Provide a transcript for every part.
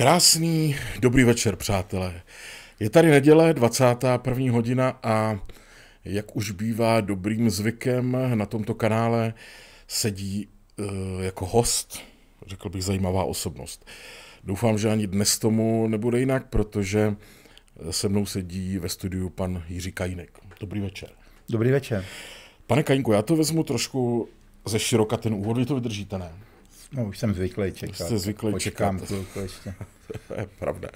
Krásný dobrý večer, přátelé. Je tady neděle, 21. hodina a jak už bývá dobrým zvykem, na tomto kanále sedí e, jako host, řekl bych, zajímavá osobnost. Doufám, že ani dnes tomu nebude jinak, protože se mnou sedí ve studiu pan Jiří Kajínek. Dobrý večer. Dobrý večer. Pane Kajínku, já to vezmu trošku ze široka ten úvod, vy to vydržíte, ne? No už jsem zvyklý čekat. Jste zvyklý Počkám čekat. Chvilku ještě. to je pravda.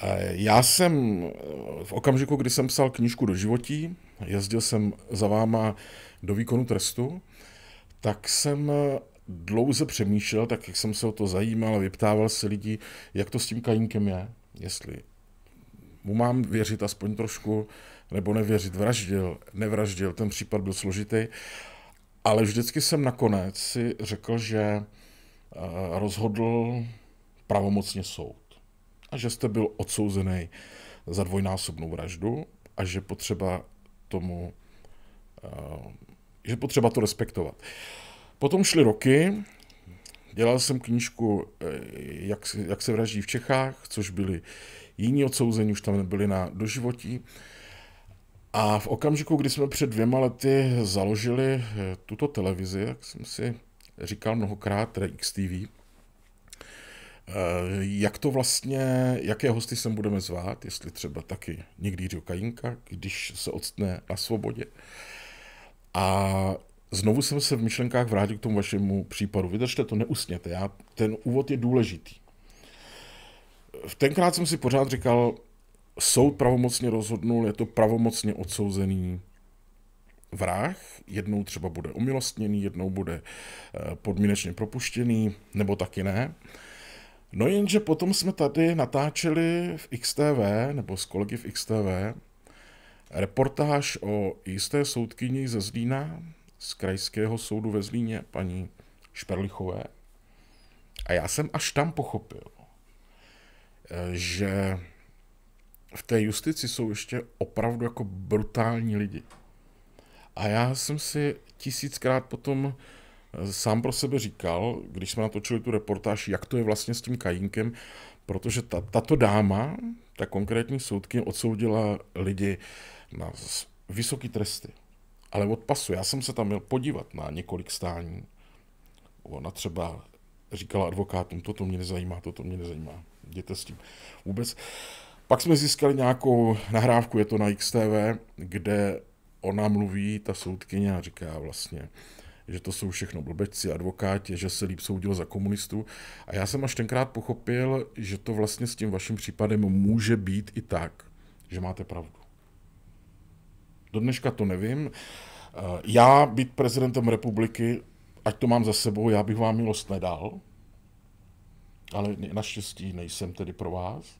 Eh, já jsem eh, v okamžiku, kdy jsem psal knížku do životí, jezdil jsem za váma do výkonu trestu, tak jsem eh, dlouze přemýšlel, tak jak jsem se o to zajímal vyptával se lidí, jak to s tím kajínkem je, jestli mu mám věřit aspoň trošku, nebo nevěřit, vraždil, nevraždil, ten případ byl složitý. Ale vždycky jsem nakonec si řekl, že eh, rozhodl pravomocně soud. A že jste byl odsouzený za dvojnásobnou vraždu a že potřeba tomu, eh, že potřeba to respektovat. Potom šly roky, dělal jsem knížku eh, jak, jak se vraždí v Čechách, což byli jiní odsouzení, už tam byli na doživotí. A v okamžiku, kdy jsme před dvěma lety založili eh, tuto televizi, jak jsem si říkal mnohokrát, teda XTV, eh, jak to vlastně, jaké hosty sem budeme zvát, jestli třeba taky někdy Jiřího Kajinka, když se odstne na svobodě. A znovu jsem se v myšlenkách vrátil k tomu vašemu případu. Vydržte to, neusněte, já, ten úvod je důležitý. V tenkrát jsem si pořád říkal, soud pravomocně rozhodnul, je to pravomocně odsouzený vrah, jednou třeba bude omilostněný, jednou bude eh, podmínečně propuštěný, nebo taky ne. No jenže potom jsme tady natáčeli v XTV, nebo s kolegy v XTV, reportáž o jisté soudkyni ze Zlína, z krajského soudu ve Zlíně, paní Šperlichové. A já jsem až tam pochopil, eh, že v té justici jsou ještě opravdu jako brutální lidi. A já jsem si tisíckrát potom eh, sám pro sebe říkal, když jsme natočili tu reportáž, jak to je vlastně s tím kajínkem, protože ta, tato dáma, ta konkrétní soudkyně, odsoudila lidi na vysoké tresty. Ale od pasu, já jsem se tam měl podívat na několik stání. Ona třeba říkala advokátům, toto mě nezajímá, toto mě nezajímá, jděte s tím. Vůbec pak jsme získali nějakou nahrávku, je to na XTV, kde ona mluví, ta soudkyně, a říká vlastně, že to jsou všechno blbeci, advokáti, že se líp soudil za komunistů. A já jsem až tenkrát pochopil, že to vlastně s tím vaším případem může být i tak, že máte pravdu. Do dneška to nevím. Eh, já být prezidentem republiky, ať to mám za sebou, já bych vám milost nedal, ale naštěstí nejsem tedy pro vás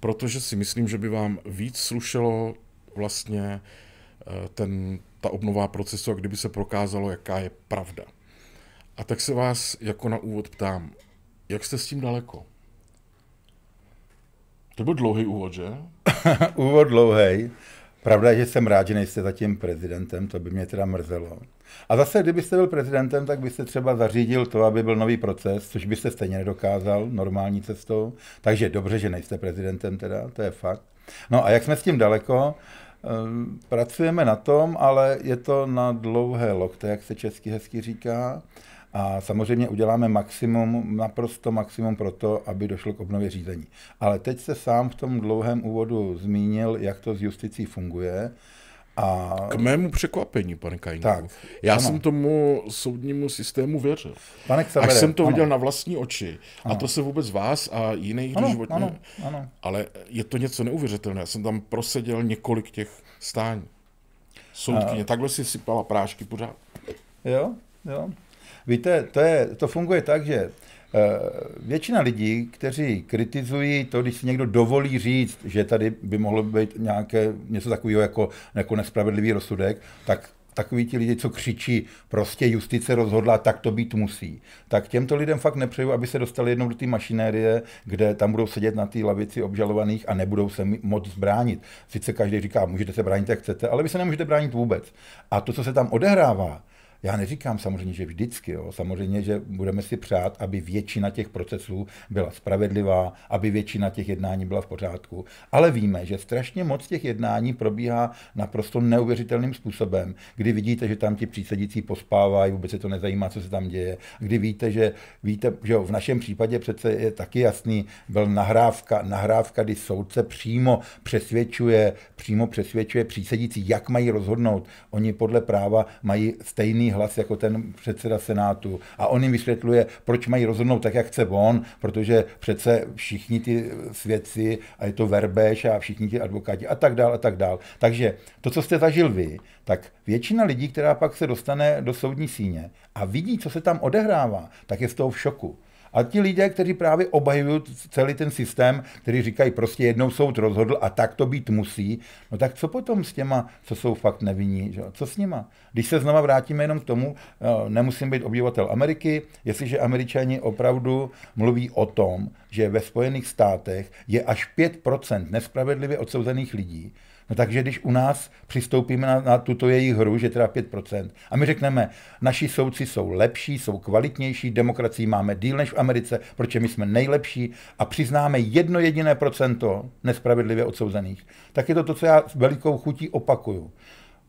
protože si myslím, že by vám víc slušelo vlastně eh, ten, ta obnová procesu a kdyby se prokázalo, jaká je pravda. A tak se vás jako na úvod ptám, jak jste s tím daleko? To byl dlouhý úvod, že? úvod dlouhý. Pravda je, že jsem rád, že nejste zatím prezidentem, to by mě teda mrzelo. A zase, kdybyste byl prezidentem, tak byste třeba zařídil to, aby byl nový proces, což byste stejně nedokázal normální cestou. Takže dobře, že nejste prezidentem teda, to je fakt. No a jak jsme s tím daleko, ehm, pracujeme na tom, ale je to na dlouhé lokte, jak se česky hezky říká. A samozřejmě uděláme maximum, naprosto maximum pro to, aby došlo k obnově řízení. Ale teď se sám v tom dlouhém úvodu zmínil, jak to s justicí funguje. A... K mému překvapení, pane Kajníku. Tak, Já ano. jsem tomu soudnímu systému věřil. Pane Ksavere, Až jsem to ano. viděl na vlastní oči. Ano. A to se vůbec vás a jiných ano, životně... Ano, ano. Ale je to něco neuvěřitelné. Já jsem tam proseděl několik těch stání. Soudkyně. A... Eh. Takhle si sypala prášky pořád. Jo, jo. Víte, to, je, to funguje tak, že Eh, většina lidí, kteří kritizují to, když si někdo dovolí říct, že tady by mohlo být nějaké něco takového jako, jako nespravedlivý rozsudek, tak takový ti lidi, co křičí, prostě justice rozhodla, tak to být musí. Tak těmto lidem fakt nepřeju, aby se dostali jednou do té mašinérie, kde tam budou sedět na té lavici obžalovaných a nebudou se moc zbránit. Sice každý říká, můžete se bránit, jak chcete, ale vy se nemůžete bránit vůbec. A to, co se tam odehrává, já neříkám samozřejmě, že vždycky, jo. samozřejmě, že budeme si přát, aby většina těch procesů byla spravedlivá, aby většina těch jednání byla v pořádku, ale víme, že strašně moc těch jednání probíhá naprosto neuvěřitelným způsobem, kdy vidíte, že tam ti přísedící pospávají, vůbec se to nezajímá, co se tam děje, kdy víte, že, víte, že jo, v našem případě přece je taky jasný, byl nahrávka, nahrávka, kdy soudce přímo přesvědčuje, přímo přesvědčuje přísedící, jak mají rozhodnout. Oni podle práva mají stejný hlas jako ten předseda Senátu a on jim vysvětluje, proč mají rozhodnout tak, jak chce on, protože přece všichni ty svědci a je to verbež a všichni ti advokáti a tak dál a tak dál. Takže to, co jste zažil vy, tak většina lidí, která pak se dostane do soudní síně a vidí, co se tam odehrává, tak je z toho v šoku. A ti lidé, kteří právě obhajují celý ten systém, který říkají, prostě jednou soud rozhodl a tak to být musí, no tak co potom s těma, co jsou fakt nevinní, že? co s nima? Když se znova vrátíme jenom k tomu, eh, nemusím být obyvatel Ameriky, jestliže američani opravdu mluví o tom, že ve Spojených státech je až 5% nespravedlivě odsouzených lidí, No takže když u nás přistoupíme na, na tuto jejich hru, že teda 5%, a my řekneme, naši soudci jsou lepší, jsou kvalitnější, demokracii máme díl než v Americe, protože my jsme nejlepší a přiznáme jedno jediné procento nespravedlivě odsouzených, tak je to to, co já s velikou chutí opakuju.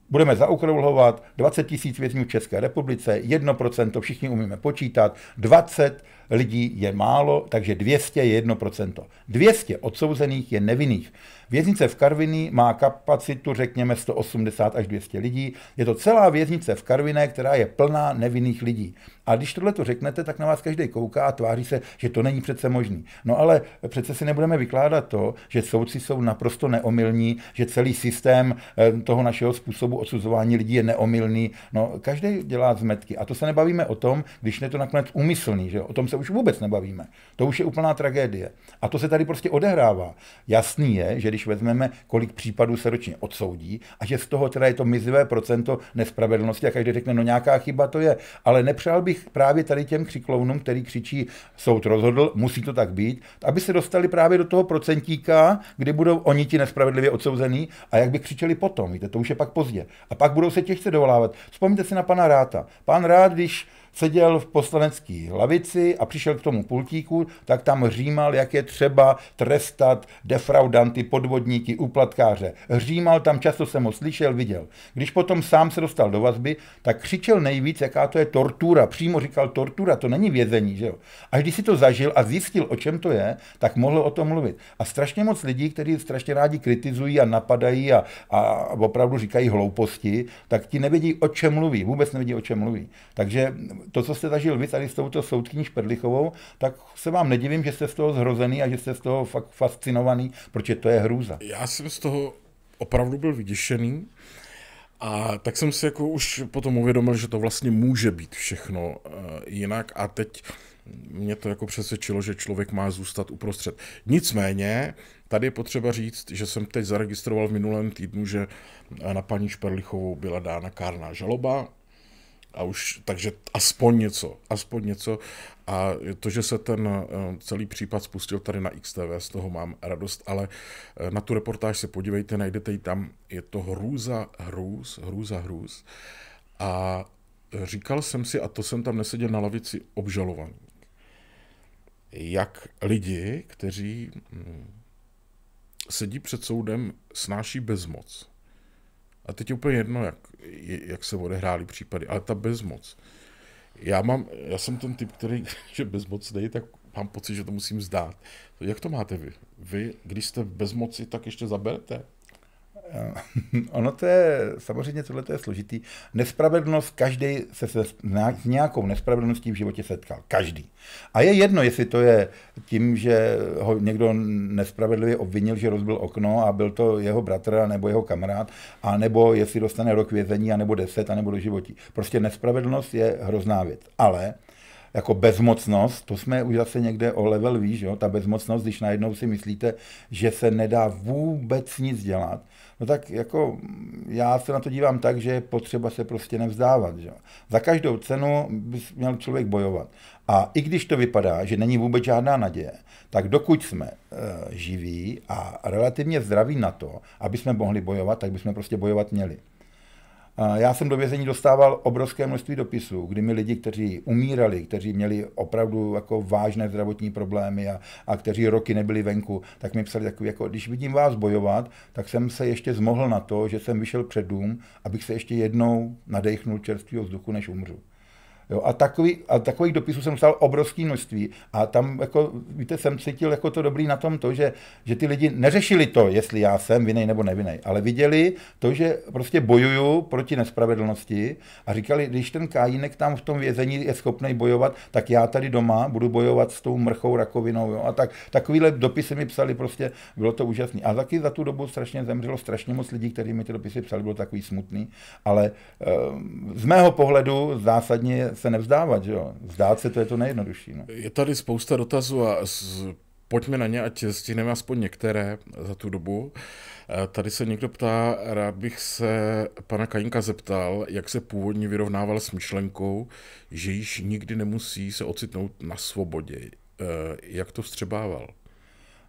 Budeme zaokrouhlovat 20 tisíc vězňů v České republice, 1%, všichni umíme počítat, 20 lidí je málo, takže 200 je 1%. 200 odsouzených je nevinných. Věznice v Karviní má kapacitu, řekněme, 180 až 200 lidí. Je to celá věznice v Karviné, která je plná nevinných lidí. A když tohle to řeknete, tak na vás každý kouká a tváří se, že to není přece možný. No ale přece si nebudeme vykládat to, že soudci jsou naprosto neomilní, že celý systém eh, toho našeho způsobu způsobu odsuzování lidí je neomylný. No, každý dělá zmetky. A to se nebavíme o tom, když je to nakonec úmyslný. Že? O tom se už vůbec nebavíme. To už je úplná tragédie. A to se tady prostě odehrává. Jasný je, že když vezmeme, kolik případů se ročně odsoudí a že z toho teda je to mizivé procento nespravedlnosti a každý řekne, no nějaká chyba to je. Ale nepřál bych právě tady těm křiklounům, který křičí, soud rozhodl, musí to tak být, aby se dostali právě do toho procentíka, kdy budou oni ti nespravedlivě odsouzení a jak by křičeli potom. Víte, to už je pak pozdě. A pak budou se těžce dovolávat. Vzpomněte si na pana Ráta. Pan Rád, když seděl v poslanecké lavici a přišel k tomu pultíku, tak tam římal, jak je třeba trestat defraudanty, podvodníky, uplatkáře. Římal tam, často jsem ho slyšel, viděl. Když potom sám se dostal do vazby, tak křičel nejvíc, jaká to je tortura. Přímo říkal tortura, to není vězení, že jo. A když si to zažil a zjistil, o čem to je, tak mohl o tom mluvit. A strašně moc lidí, kteří strašně rádi kritizují a napadají a, a opravdu říkají hlouposti, tak ti nevědí, o čem mluví, vůbec nevědí, o čem mluví. Takže to, co jste zažil vy tady s touto soudkyní Šperlichovou, tak se vám nedivím, že jste z toho zhrozený a že jste z toho fakt fascinovaný, protože to je hrůza. Já jsem z toho opravdu byl vyděšený a tak jsem si jako už potom uvědomil, že to vlastně může být všechno eh, jinak a teď mě to jako přesvědčilo, že člověk má zůstat uprostřed. Nicméně, tady je potřeba říct, že jsem teď zaregistroval v minulém týdnu, že na paní Šperlichovou byla dána kárná žaloba, a už, takže aspoň něco, aspoň něco. A to, že se ten eh, celý případ spustil tady na XTV, z toho mám radost, ale eh, na tu reportáž se podívejte, najdete ji tam, je to hrůza, hrůz, hrůza, hrůz. A eh, říkal jsem si, a to jsem tam neseděl na lavici obžalovaný, jak lidi, kteří hm, sedí před soudem, snáší bezmoc a teď je úplně jedno, jak, jak se odehrály případy, ale ta bezmoc. Já, mám, já jsem ten typ, který, že bezmoc bezmocný, tak mám pocit, že to musím zdát. Jak to máte vy? Vy, když jste v bezmoci, tak ještě zaberete? Eh, ono to je, samozřejmě tohle je složitý. Nespravedlnost, každý se, se s nějakou nespravedlností v životě setkal. Každý. A je jedno, jestli to je tím, že ho někdo nespravedlivě obvinil, že rozbil okno a byl to jeho bratr nebo jeho kamarád, a nebo jestli dostane rok vězení, a nebo deset, a nebo do životí. Prostě nespravedlnost je hrozná věc. Ale jako bezmocnost, to jsme už zase někde o level výš, jo? ta bezmocnost, když najednou si myslíte, že se nedá vůbec nic dělat, no tak jako já se na to dívám tak, že je potřeba se prostě nevzdávat. Že? Za každou cenu by měl člověk bojovat. A i když to vypadá, že není vůbec žádná naděje, tak dokud jsme e, živí a relativně zdraví na to, aby jsme mohli bojovat, tak bychom prostě bojovat měli. Eh, já jsem do vězení dostával obrovské množství dopisů, kdy mi lidi, kteří umírali, kteří měli opravdu jako vážné zdravotní problémy a, a kteří roky nebyli venku, tak mi psali takový, jako když vidím vás bojovat, tak jsem se ještě zmohl na to, že jsem vyšel před dům, abych se ještě jednou nadechnul čerstvého vzduchu, než umřu. Jo, a, takový, a takových dopisů jsem stal obrovské množství. A tam, jako, víte, jsem cítil jako to dobrý na tom to, že, že ty lidi neřešili to, jestli já jsem vinej nebo nevinej, ale viděli to, že prostě bojuju proti nespravedlnosti a říkali, když ten Kajínek tam v tom vězení je schopný bojovat, tak já tady doma budu bojovat s tou mrchou rakovinou. Jo. A tak, takovýhle dopisy mi psali, prostě bylo to úžasné. A taky za tu dobu strašně zemřelo strašně moc lidí, kteří mi ty dopisy psali, bylo takový smutný. Ale eh, z mého pohledu zásadně se nevzdávat, že jo? Vzdát se to je to nejjednodušší. No. Je tady spousta dotazů a z, pojďme na ně, ať stihneme aspoň některé za tu dobu. Eh, tady se někdo ptá, rád bych se pana Kajinka zeptal, jak se původně vyrovnával s myšlenkou, že již nikdy nemusí se ocitnout na svobodě. Eh, jak to vstřebával?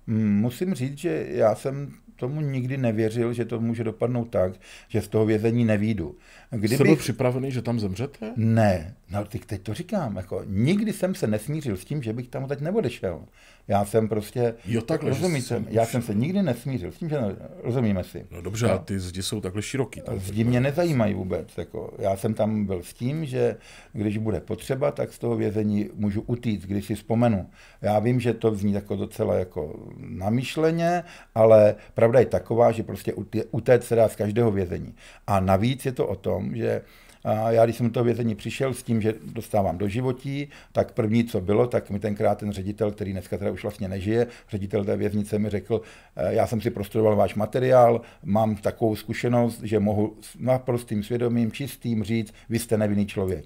Mm, musím říct, že já jsem tomu nikdy nevěřil, že to může dopadnout tak, že z toho vězení nevídu. Kdybych... Jste byl připravený, že tam zemřete? Ne, no teď to říkám. Jako, nikdy jsem se nesmířil s tím, že bych tam teď neodešel. Já jsem prostě... Jo, takhle. Rozumíte, jsem já jsem se nikdy nesmířil s tím, že rozumíme si. No dobře, no. a ty zdi jsou takhle široký. Tak zdi mě nezajímají vůbec. Jako. Já jsem tam byl s tím, že když bude potřeba, tak z toho vězení můžu utíct, když si vzpomenu. Já vím, že to zní jako docela jako namyšleně, ale pravda je taková, že prostě utéct se dá z každého vězení. A navíc je to o tom, že a já, když jsem do toho vězení přišel s tím, že dostávám do životí, tak první, co bylo, tak mi tenkrát ten ředitel, který dneska teda už vlastně nežije, ředitel té věznice mi řekl, e, já jsem si prostudoval váš materiál, mám takovou zkušenost, že mohu s naprostým svědomím, čistým říct, vy jste nevinný člověk.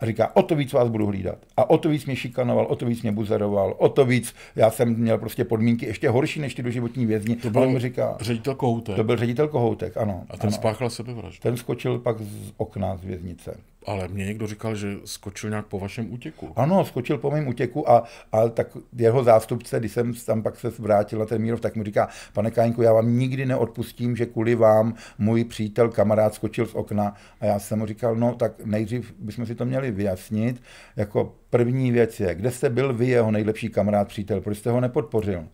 A říká, o to víc vás budu hlídat. A o to víc mě šikanoval, o to víc mě buzeroval, o to víc. Já jsem měl prostě podmínky ještě horší než ty doživotní vězni. To byl říká, ředitel Kohoutek. To byl ředitel Kohoutek, ano. A ten ano. spáchal sebevraždu. Ten skočil pak z okna z věznice ale mě někdo říkal, že skočil nějak po vašem útěku. Ano, skočil po mém útěku a, a tak jeho zástupce, když jsem tam pak se zvrátil na ten Mírov, tak mi říká, pane Káňku, já vám nikdy neodpustím, že kvůli vám můj přítel, kamarád skočil z okna. A já jsem mu říkal, no tak nejdřív bychom si to měli vyjasnit. Jako první věc je, kde jste byl vy, jeho nejlepší kamarád, přítel, proč jste ho nepodpořil?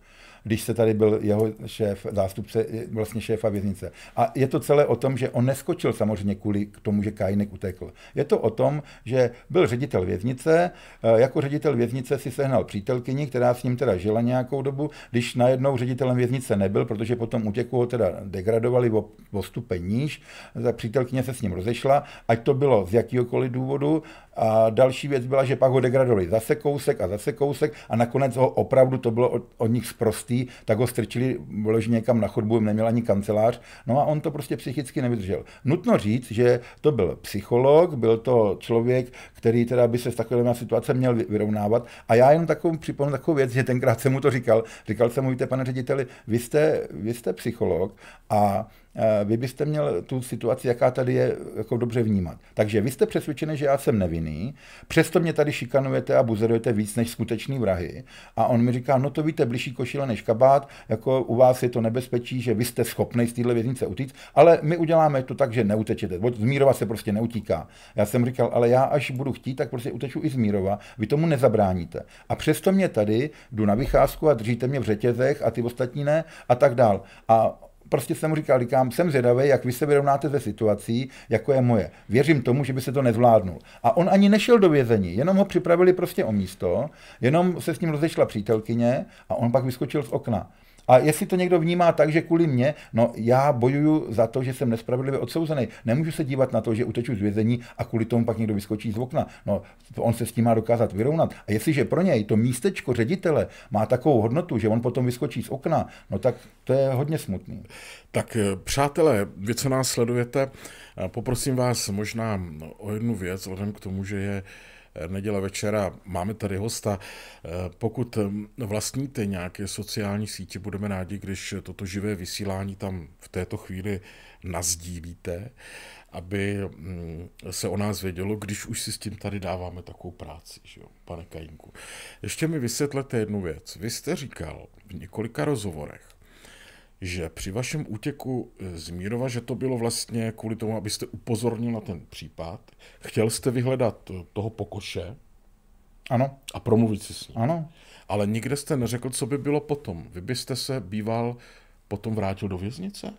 když se tady byl jeho šéf, zástupce, eh, vlastně šéfa věznice. A je to celé o tom, že on neskočil samozřejmě kvůli k tomu, že Kajnek utekl. Je to o tom, že byl ředitel věznice, eh, jako ředitel věznice si sehnal přítelkyni, která s ním teda žila nějakou dobu, když najednou ředitelem věznice nebyl, protože potom utěku ho teda degradovali o, o stupeň níž, ta přítelkyně se s ním rozešla, ať to bylo z jakýhokoliv důvodu. A další věc byla, že pak ho degradovali zase kousek a zase kousek a nakonec ho opravdu to bylo od, od nich zprostý nemocnicí, tak ho strčili vložně někam na chodbu, neměl ani kancelář. No a on to prostě psychicky nevydržel. Nutno říct, že to byl psycholog, byl to člověk, který teda by se s takovými situace měl vyrovnávat. A já jenom takovou připomenu takovou věc, že tenkrát jsem mu to říkal. Říkal jsem mu, víte, pane řediteli, vy jste, vy jste psycholog a Eh, vy byste měl tu situaci, jaká tady je, jako dobře vnímat. Takže vy jste přesvědčený, že já jsem nevinný, přesto mě tady šikanujete a buzerujete víc než skuteční vrahy. A on mi říká, no to víte, blížší košile než kabát, jako u vás je to nebezpečí, že vy jste schopný z téhle věznice utíct, ale my uděláme to tak, že neutečete. Zmírova se prostě neutíká. Já jsem říkal, ale já až budu chtít, tak prostě uteču i Zmírova, vy tomu nezabráníte. A přesto mě tady jdu na vycházku a držíte mě v řetězech a ty ostatní ne a tak dál. A prostě jsem mu říkal, říkám, jsem zvědavý, jak vy se vyrovnáte ze situací, jako je moje. Věřím tomu, že by se to nezvládnul. A on ani nešel do vězení, jenom ho připravili prostě o místo, jenom se s ním rozešla přítelkyně a on pak vyskočil z okna. A jestli to někdo vnímá tak, že kvůli mě, no já bojuju za to, že jsem nespravedlivě odsouzený. Nemůžu se dívat na to, že uteču z vězení a kvůli tomu pak někdo vyskočí z okna. No, on se s tím má dokázat vyrovnat. A jestliže pro něj to místečko ředitele má takovou hodnotu, že on potom vyskočí z okna, no tak to je hodně smutný. Tak eh, přátelé, vy, co nás sledujete, eh, poprosím vás možná o jednu věc, vzhledem k tomu, že je Eh, neděle večera. Máme tady hosta. Eh, pokud hm, vlastníte nějaké sociální sítě, budeme rádi, když toto živé vysílání tam v této chvíli nazdílíte, aby hm, se o nás vědělo, když už si s tím tady dáváme takovou práci, že jo, pane Kajinku. Ještě mi vysvětlete jednu věc. Vy jste říkal v několika rozhovorech, že při vašem útěku eh, z Mírova, že to bylo vlastně kvůli tomu, abyste upozornil na ten případ, chtěl jste vyhledat eh, toho pokoše ano. a promluvit si s ním. Ano. Ale nikde jste neřekl, co by bylo potom. Vy byste se býval potom vrátil do věznice?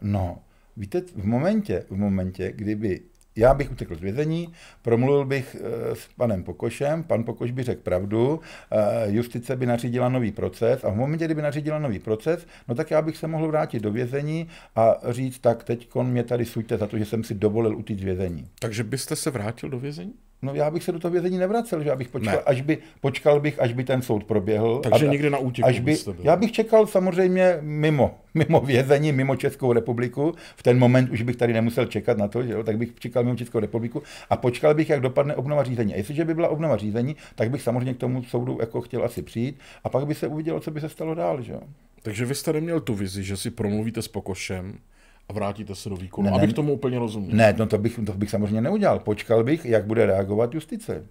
No, víte, v momentě, v momentě, kdyby já bych utekl z vězení, promluvil bych eh, s panem Pokošem, pan Pokoš by řekl pravdu, eh, justice by nařídila nový proces a v momentě, kdyby nařídila nový proces, no tak já bych se mohl vrátit do vězení a říct, tak teď mě tady suďte za to, že jsem si dovolil utíct z vězení. Takže byste se vrátil do vězení? No já bych se do toho vězení nevracel, že bych počkal, ne. až by, počkal bych, až by ten soud proběhl. Takže nikdy na útěku až by, Já bych čekal samozřejmě mimo, mimo vězení, mimo Českou republiku. V ten moment už bych tady nemusel čekat na to, že jo, tak bych čekal mimo Českou republiku a počkal bych, jak dopadne obnova řízení. A jestliže by byla obnova řízení, tak bych samozřejmě k tomu soudu jako chtěl asi přijít a pak by se uvidělo, co by se stalo dál, že jo. Takže vy jste neměl tu vizi, že si promluvíte s Pokošem, a vrátíte se do výkonu, ne, abych tomu úplně rozuměl. Ne, no to bych, to bych samozřejmě neudělal. Počkal bych, jak bude reagovat justice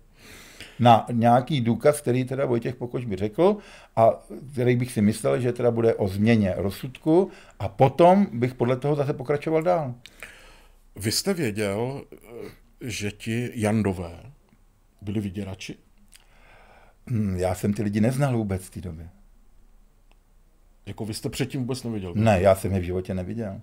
na nějaký důkaz, který teda Vojtěch Pokoč by řekl a který bych si myslel, že teda bude o změně rozsudku a potom bych podle toho zase pokračoval dál. Vy jste věděl, že ti Jandové byli vyděrači? Hm, já jsem ty lidi neznal vůbec v té době. Jako vy jste předtím vůbec neviděl? Ne, já jsem je v životě neviděl.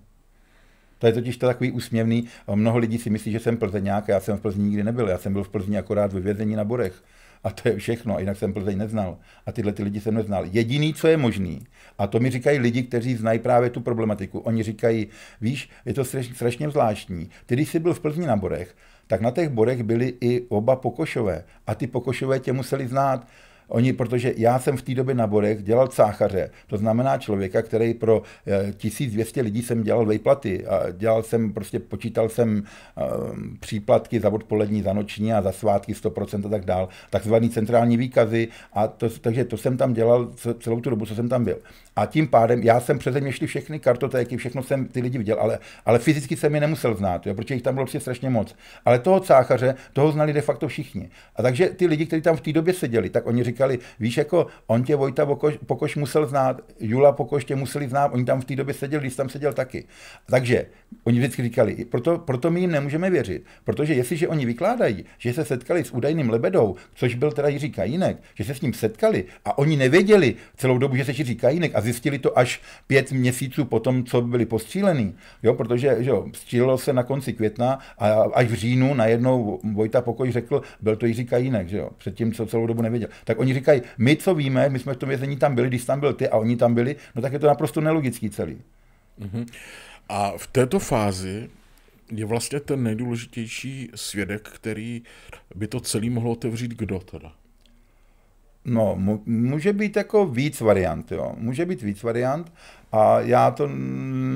To je totiž to takový úsměvný. Mnoho lidí si myslí, že jsem plzeňák, já jsem v Plzni nikdy nebyl. Já jsem byl v Plzni akorát ve vězení na Borech. A to je všechno, jinak jsem Plzeň neznal. A tyhle ty lidi jsem neznal. Jediný, co je možný, a to mi říkají lidi, kteří znají právě tu problematiku, oni říkají, víš, je to strašně, strašně zvláštní. Ty, když jsi byl v Plzni na Borech, tak na těch Borech byli i oba Pokošové. A ty Pokošové tě museli znát. Oni, protože já jsem v té době na Borech dělal cáchaře, to znamená člověka, který pro 1200 eh, lidí jsem dělal vejplaty a dělal jsem, prostě počítal jsem um, příplatky za odpolední, za noční a za svátky 100% a tak dál, takzvaný centrální výkazy a to, takže to jsem tam dělal celou tu dobu, co jsem tam byl a tím pádem já jsem přeze mě šli všechny kartotéky, všechno jsem ty lidi viděl, ale, ale fyzicky jsem je nemusel znát, jo, protože jich tam bylo prostě strašně moc. Ale toho cáchaře, toho znali de facto všichni. A takže ty lidi, kteří tam v té době seděli, tak oni říkali, víš, jako on tě Vojta Pokoš, Pokoš musel znát, Jula Pokoš tě museli znát, oni tam v té době seděli, když tam seděl taky. Takže oni vždycky říkali, proto, proto my jim nemůžeme věřit, protože jestliže oni vykládají, že se setkali s údajným Lebedou, což byl teda Jiří Kajínek, že se s ním setkali a oni nevěděli celou dobu, že se Jiří Kajínek a zjistili to až pět měsíců po tom, co byli postřílený. Jo, protože že jo, střílelo se na konci května a až v říjnu najednou Vojta Pokoj řekl, byl to Jiříka jinak, že jo, předtím, co celou dobu nevěděl. Tak oni říkají, my co víme, my jsme v tom vězení tam byli, když tam byl ty a oni tam byli, no tak je to naprosto nelogický celý. Mm-hmm. A v této fázi je vlastně ten nejdůležitější svědek, který by to celý mohl otevřít kdo teda? No, může být jako víc variant, jo. Může být víc variant a já to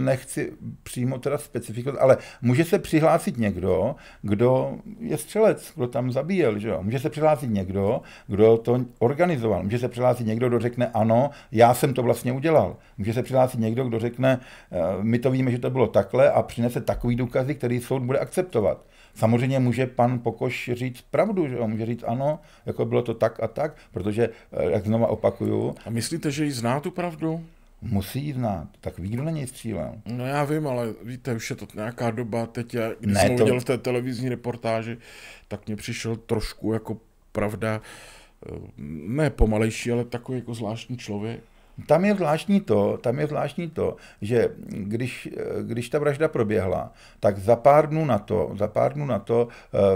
nechci přímo teda specifikovat, ale může se přihlásit někdo, kdo je střelec, kdo tam zabíjel, že jo. Může se přihlásit někdo, kdo to organizoval. Může se přihlásit někdo, kdo řekne ano, já jsem to vlastně udělal. Může se přihlásit někdo, kdo řekne, eh, my to víme, že to bylo takhle a přinese takový důkazy, který soud bude akceptovat. Samozřejmě může pan Pokoš říct pravdu, že on může říct ano, jako bylo to tak a tak, protože, eh, jak znova opakuju... A myslíte, že jí zná tu pravdu? Musí jí znát, tak ví, kdo na něj střílel. No já vím, ale víte, už je to nějaká doba, teď já, když ne, jsem to... udělal v té televizní reportáži, tak mě přišel trošku jako pravda, eh, ne pomalejší, ale takový jako zvláštní člověk. Tam je zvláštní to, tam je zvláštní to, že když, když ta vražda proběhla, tak za pár dnů na to, za pár dnů na to,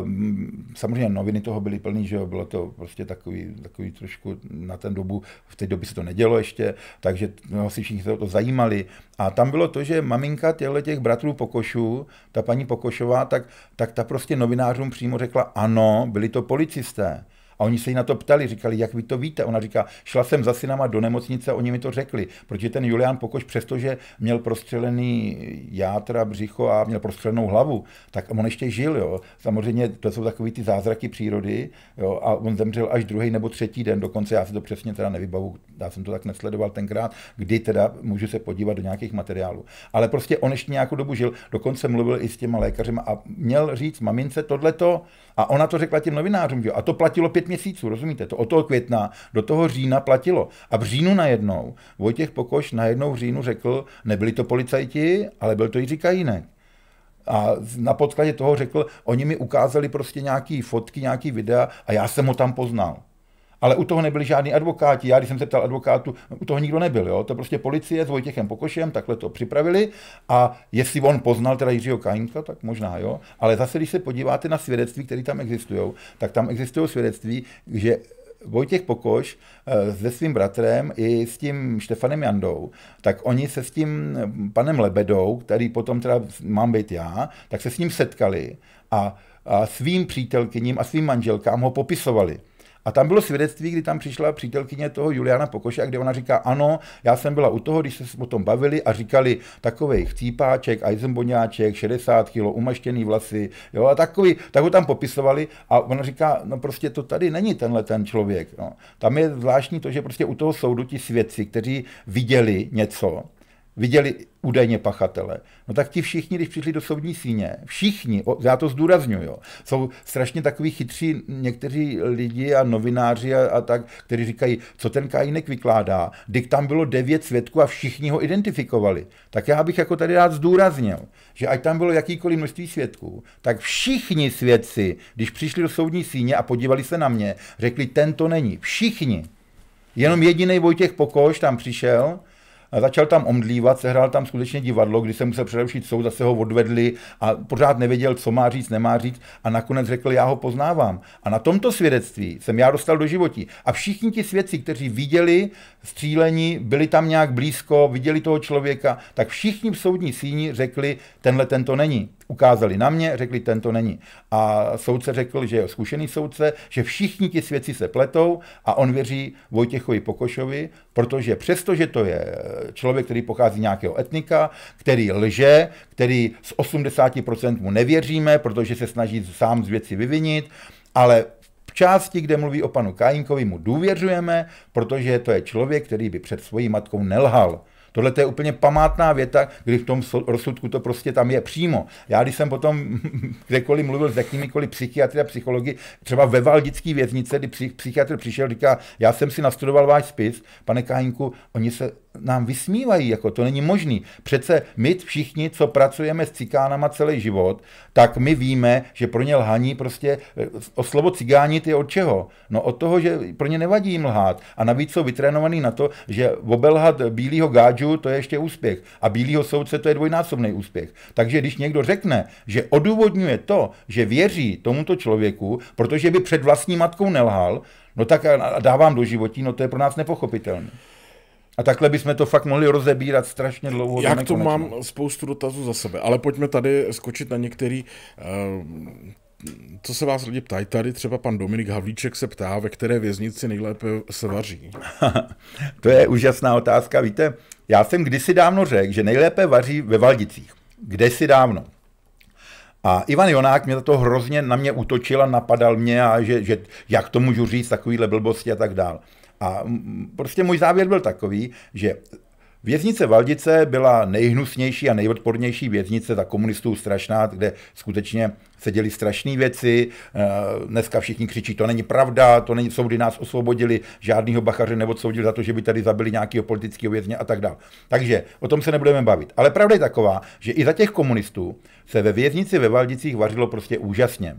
ehm, samozřejmě noviny toho byly plný, že jo, bylo to prostě takový, takový trošku na ten dobu, v té době se to nedělo ještě, takže no, si všichni se o to zajímali. A tam bylo to, že maminka těchto těch bratrů Pokošů, ta paní Pokošová, tak, tak ta prostě novinářům přímo řekla, ano, byli to policisté. A oni se jí na to ptali, říkali, jak vy to víte? Ona říká, šla jsem za synama do nemocnice, oni mi to řekli, protože ten Julián Pokoš, přestože měl prostřelený játra, břicho a měl prostřelenou hlavu, tak on ještě žil, jo. Samozřejmě to jsou takové ty zázraky přírody, jo, a on zemřel až druhý nebo třetí den, dokonce já si to přesně teda nevybavu, já jsem to tak nesledoval tenkrát, kdy teda můžu se podívat do nějakých materiálů. Ale prostě on ještě nějakou dobu žil, dokonce mluvil i s těma lékařem a měl říct mamince tohleto a ona to řekla těm novinářům, jo, a to platilo pět měsíců, rozumíte? To od toho května do toho října platilo. A v říjnu najednou Vojtěch Pokoš najednou v říjnu řekl, nebyli to policajti, ale byl to Jiří Kajínek. A na podkladě toho řekl, oni mi ukázali prostě nějaký fotky, nějaký videa a já jsem ho tam poznal. Ale u toho nebyli žádní advokáti. Já, když jsem se ptal advokátu, u toho nikdo nebyl. Jo? To prostě policie s Vojtěchem Pokošem takhle to připravili. A jestli on poznal teda Jiřího Kajinka, tak možná jo. Ale zase, když se podíváte na svědectví, které tam existují, tak tam existují svědectví, že Vojtěch Pokoš eh, se svým bratrem i s tím Štefanem Jandou, tak oni se s tím eh, panem Lebedou, který potom teda mám být já, tak se s ním setkali a, a svým přítelkyním a svým manželkám ho popisovali. A tam bylo svědectví, kdy tam přišla přítelkyně toho Juliana Pokoše, a kde ona říká, ano, já jsem byla u toho, když se o tom bavili a říkali takovej chcípáček, ajzenboňáček, 60 kilo umaštěný vlasy, jo, a takový, tak ho tam popisovali a ona říká, no prostě to tady není tenhle ten člověk. No. Tam je zvláštní to, že prostě u toho soudu ti svědci, kteří viděli něco, viděli údajně pachatele. No tak ti všichni, když přišli do soudní síně, všichni, já to zdůraznuju, jo, jsou strašně takový chytří někteří lidi a novináři a, a tak, kteří říkají, co ten Kajínek vykládá, když tam bylo devět svědků a všichni ho identifikovali. Tak já bych jako tady rád zdůraznil, že ať tam bylo jakýkoliv množství svědků, tak všichni svědci, když přišli do soudní síně a podívali se na mě, řekli, ten to není. Všichni. Jenom jediný Vojtěch Pokoš tam přišel, a začal tam omdlívat, sehrál tam skutečně divadlo, kdy se musel přerušit soud, zase ho odvedli a pořád nevěděl, co má říct, nemá říct a nakonec řekl, já ho poznávám. A na tomto svědectví jsem já dostal do životí. A všichni ti svědci, kteří viděli Střílení byli tam nějak blízko, viděli toho člověka, tak všichni v soudní síni řekli, tenhle tento není. Ukázali na mě, řekli, tento není. A soudce řekl, že je zkušený soudce, že všichni ti svědci se pletou a on věří Vojtěchovi Pokošovi, protože přestože to je člověk, který pochází nějakého etnika, který lže, který z 80% mu nevěříme, protože se snaží sám z věci vyvinit, ale části, kde mluví o panu Kajinkovi, mu důvěřujeme, protože to je člověk, který by před svojí matkou nelhal. Tohle to je úplně památná věta, kdy v tom rozsudku to prostě tam je přímo. Já když jsem potom kdekoliv mluvil s jakýmikoliv psychiatry a psychologi, třeba ve Valdický věznice, kdy psychiatr přišel, říká, já jsem si nastudoval váš spis, pane Kájinku, oni se nám vysmívají, jako to není možný. Přece my všichni, co pracujeme s cikánama celý život, tak my víme, že pro ně lhaní prostě, eh, o slovo cigánit je od čeho? No od toho, že pro ně nevadí jim lhát. A navíc jsou vytrénovaný na to, že obelhat bílého gádžu, to je ještě úspěch. A bílého soudce, to je dvojnásobný úspěch. Takže když někdo řekne, že odůvodňuje to, že věří tomuto člověku, protože by před vlastní matkou nelhal, no tak dávám do životí, no to je pro nás nepochopitelné. A takhle bychom to fakt mohli rozebírat strašně dlouho. Já to mám spoustu dotazů za sebe, ale pojďme tady skočit na některý uh, co se vás lidi ptají, tady třeba pan Dominik Havlíček se ptá, ve které věznici nejlépe se vaří. to je úžasná otázka, víte, já jsem kdysi dávno řekl, že nejlépe vaří ve Valdicích, kde si dávno. A Ivan Jonák mě to hrozně na mě útočil a napadal mě, a že, že jak to můžu říct, takovýhle blbosti a tak dále. A prostě můj závěr byl takový, že Věznice Valdice byla nejhnusnější a nejodpornější věznice za komunistů strašná, kde skutečně se strašné věci. E, dneska všichni křičí, to není pravda, to není, soudy nás osvobodili, žádného bachaře neodsoudili za to, že by tady zabili nějakého politického vězně a tak dále. Takže o tom se nebudeme bavit. Ale pravda je taková, že i za těch komunistů se ve věznici ve Valdicích vařilo prostě úžasně.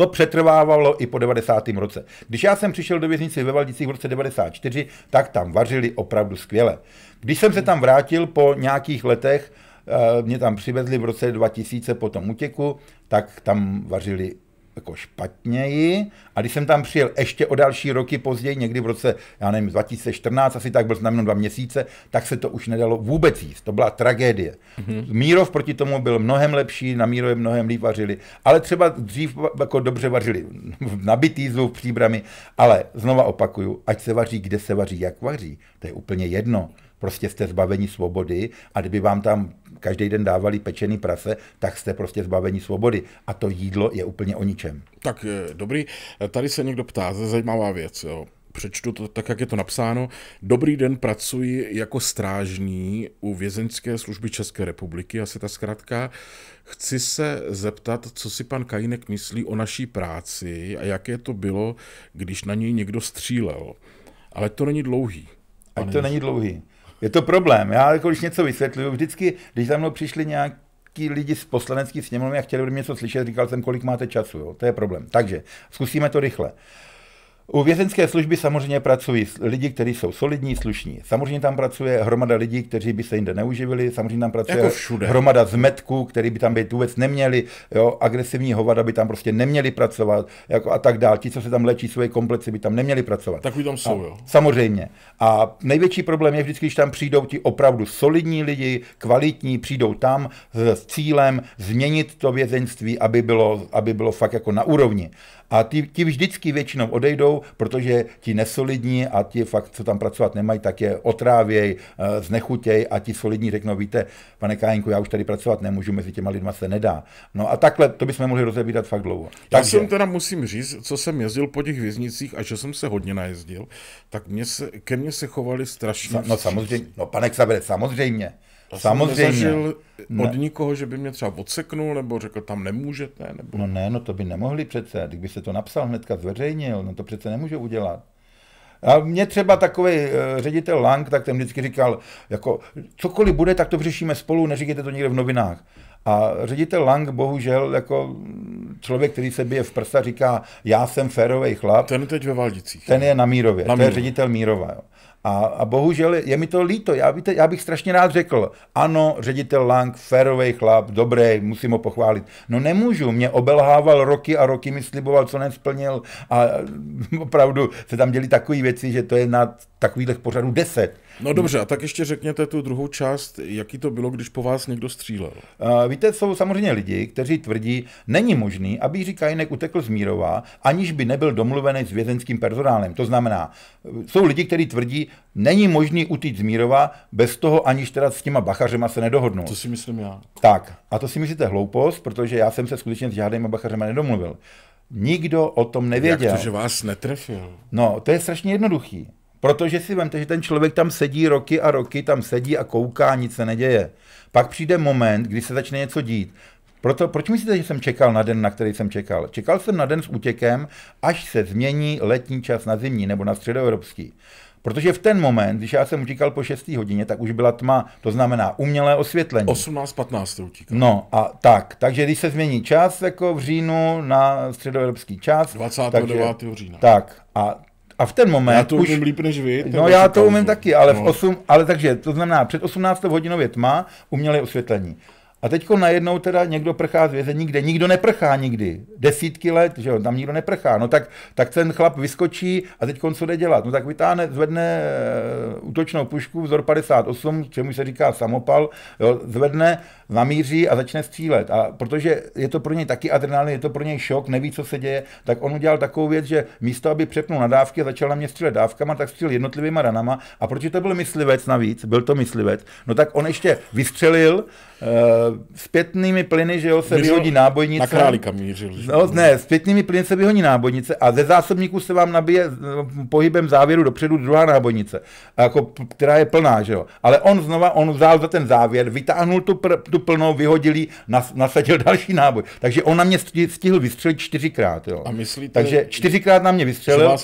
To přetrvávalo i po 90. roce. Když já jsem přišel do věznice ve Valdicích v roce 94, tak tam vařili opravdu skvěle. Když jsem se tam vrátil po nějakých letech, eh, mě tam přivezli v roce 2000 po tom utěku, tak tam vařili jako špatněji a když jsem tam přijel ještě o další roky později, někdy v roce, já nevím, 2014, asi tak byl s dva měsíce, tak se to už nedalo vůbec jíst. To byla tragédie. Mm-hmm. Mírov proti tomu byl mnohem lepší, na Mírově mnohem líp vařili, ale třeba dřív jako dobře vařili nabitý zvu v Příbrami, ale znova opakuju, ať se vaří, kde se vaří, jak vaří, to je úplně jedno prostě jste zbaveni svobody a kdyby vám tam každý den dávali pečený prase, tak jste prostě zbaveni svobody. A to jídlo je úplně o ničem. Tak dobrý, tady se někdo ptá, zajímavá věc. Jo přečtu to tak, jak je to napsáno. Dobrý den, pracuji jako strážní u vězeňské služby České republiky, asi ta zkrátka. Chci se zeptat, co si pan Kajinek myslí o naší práci a jaké to bylo, když na něj někdo střílel. Ale to není dlouhý. Ať to není dlouhý. Je to problém. Já jako když něco vysvětluju, vždycky, když za mnou přišli nějak lidi z poslanecký sněmovny a chtěli by něco slyšet, říkal jsem, kolik máte času, jo? to je problém. Takže zkusíme to rychle. Uh, u vězenské služby samozřejmě pracují lidi, kteří jsou solidní, slušní. Samozřejmě tam pracuje hromada lidí, kteří by se jinde neuživili, samozřejmě tam pracuje jako všude. hromada zmetků, který by tam být vůbec neměli, jo, agresivní hovada by tam prostě neměli pracovat, jako a tak dál. Ti, co se tam léčí svoje komplexy, by tam neměli pracovat. Takový tam jsou, a, jo. Samozřejmě. A největší problém je vždycky, když tam přijdou ti opravdu solidní lidi, kvalitní, přijdou tam s, cílem změnit to vězeňství, aby bylo, aby bylo fakt jako na úrovni. A ti, ti vždycky většinou odejdou, protože ti nesolidní a ti fakt, co tam pracovat nemají, tak je otrávěj, eh, znechutěj a ti solidní řeknou, víte, pane Kájenku, já už tady pracovat nemůžu, mezi těma lidma se nedá. No a takhle, to bychom mohli rozebírat fakt dlouho. Já Takže... jsem teda musím říct, co jsem jezdil po těch věznicích a že jsem se hodně najezdil, tak mě se, ke mně se chovali strašně. No, no samozřejmě, no pane Xabre, samozřejmě. Já Samozřejmě. Jsem od nikoho, že by mě třeba odseknul, nebo řekl, tam nemůžete. Nebo... No ne, no to by nemohli přece. Kdyby se to napsal hnedka zveřejnil, no to přece nemůže udělat. A mě třeba takový uh, eh, ředitel Lang, tak ten vždycky říkal, jako cokoliv bude, tak to vyřešíme spolu, neříkejte to někde v novinách. A ředitel Lang, bohužel, jako člověk, který se bije v prsa, říká, já jsem férový chlap. Ten je teď ve Valdicích. Ten je na Mírově, na Mírově. to je ředitel Mírova. Jo. A, a bohužel je mi to líto. Já, víte, já bych strašně rád řekl, ano, ředitel Lang, férový chlap, dobrý, musím ho pochválit. No nemůžu, mě obelhával roky a roky, mi sliboval, co nesplnil a opravdu se tam děli takové věci, že to je na takových pořadů deset. No hmm. dobře, a tak ještě řekněte tu druhou část, jaký to bylo, když po vás někdo střílel. Uh, víte, jsou samozřejmě lidi, kteří tvrdí, není možný, aby Jiří Kajinek utekl z Mírova, aniž by nebyl domluvený s vězenským personálem. To znamená, eh, jsou lidi, kteří tvrdí, není možný utít z Mírova bez toho, aniž teda s těma bachařema se nedohodnou. To si myslím já. Tak, a to si myslíte hloupost, protože já jsem se skutečně s žádnými bachařema nedomluvil. Nikdo o tom nevěděl. Jak to, že vás netrefil? No, to je strašně jednoduchý. Protože si vemte, že ten člověk tam sedí roky a roky, tam sedí a kouká, nic se neděje. Pak přijde moment, kdy se začne něco dít. Proto, proč myslíte, že jsem čekal na den, na který jsem čekal? Čekal jsem na den s útěkem, až se změní letní čas na zimní nebo na středoevropský. Protože v ten moment, když já jsem utíkal po 6. hodině, tak už byla tma, to znamená umělé osvětlení. 18.15 utíkal. No a tak, takže když se změní čas jako v říjnu na středoevropský čas. 29. Takže, října. Tak a a v ten moment... Já to už, umím líp než vy. No já to umím taky, ale, no. v 8, ale takže to znamená, před 18 hodinou je tma, umělé osvětlení. A teď najednou teda někdo prchá z vězení, kde nikdo neprchá nikdy. Desítky let, že jo, tam nikdo neprchá. No tak, tak ten chlap vyskočí a teď co jde dělat? No tak vytáhne, zvedne eh, útočnou pušku vzor 58, čemu se říká samopal, jo, zvedne, namíří a začne střílet. A protože je to pro něj taky adrenalin, je to pro něj šok, neví, co se děje, tak on udělal takovou věc, že místo, aby přepnul na dávky a začal na mě střílet dávkama, tak střílel jednotlivýma ranama. A protože to byl myslivec navíc, byl to myslivec, no tak on ještě vystřelil uh, zpětnými plyny, že jo, se Mířil vyhodí nábojnice. Na králíka mířil. No, ne, zpětnými plyny se vyhodí nábojnice a ze zásobníku se vám nabije eh, pohybem závěru dopředu druhá nábojnice, jako, která je plná, že jo. Ale on znova, on vzal za ten závěr, vytáhnul tu, pr, tu plnou, vyhodil jí, nas, nasadil další náboj. Takže on na mě stihl vystřelit čtyřikrát. Jo. A myslíte, Takže čtyřikrát na mě vystřelil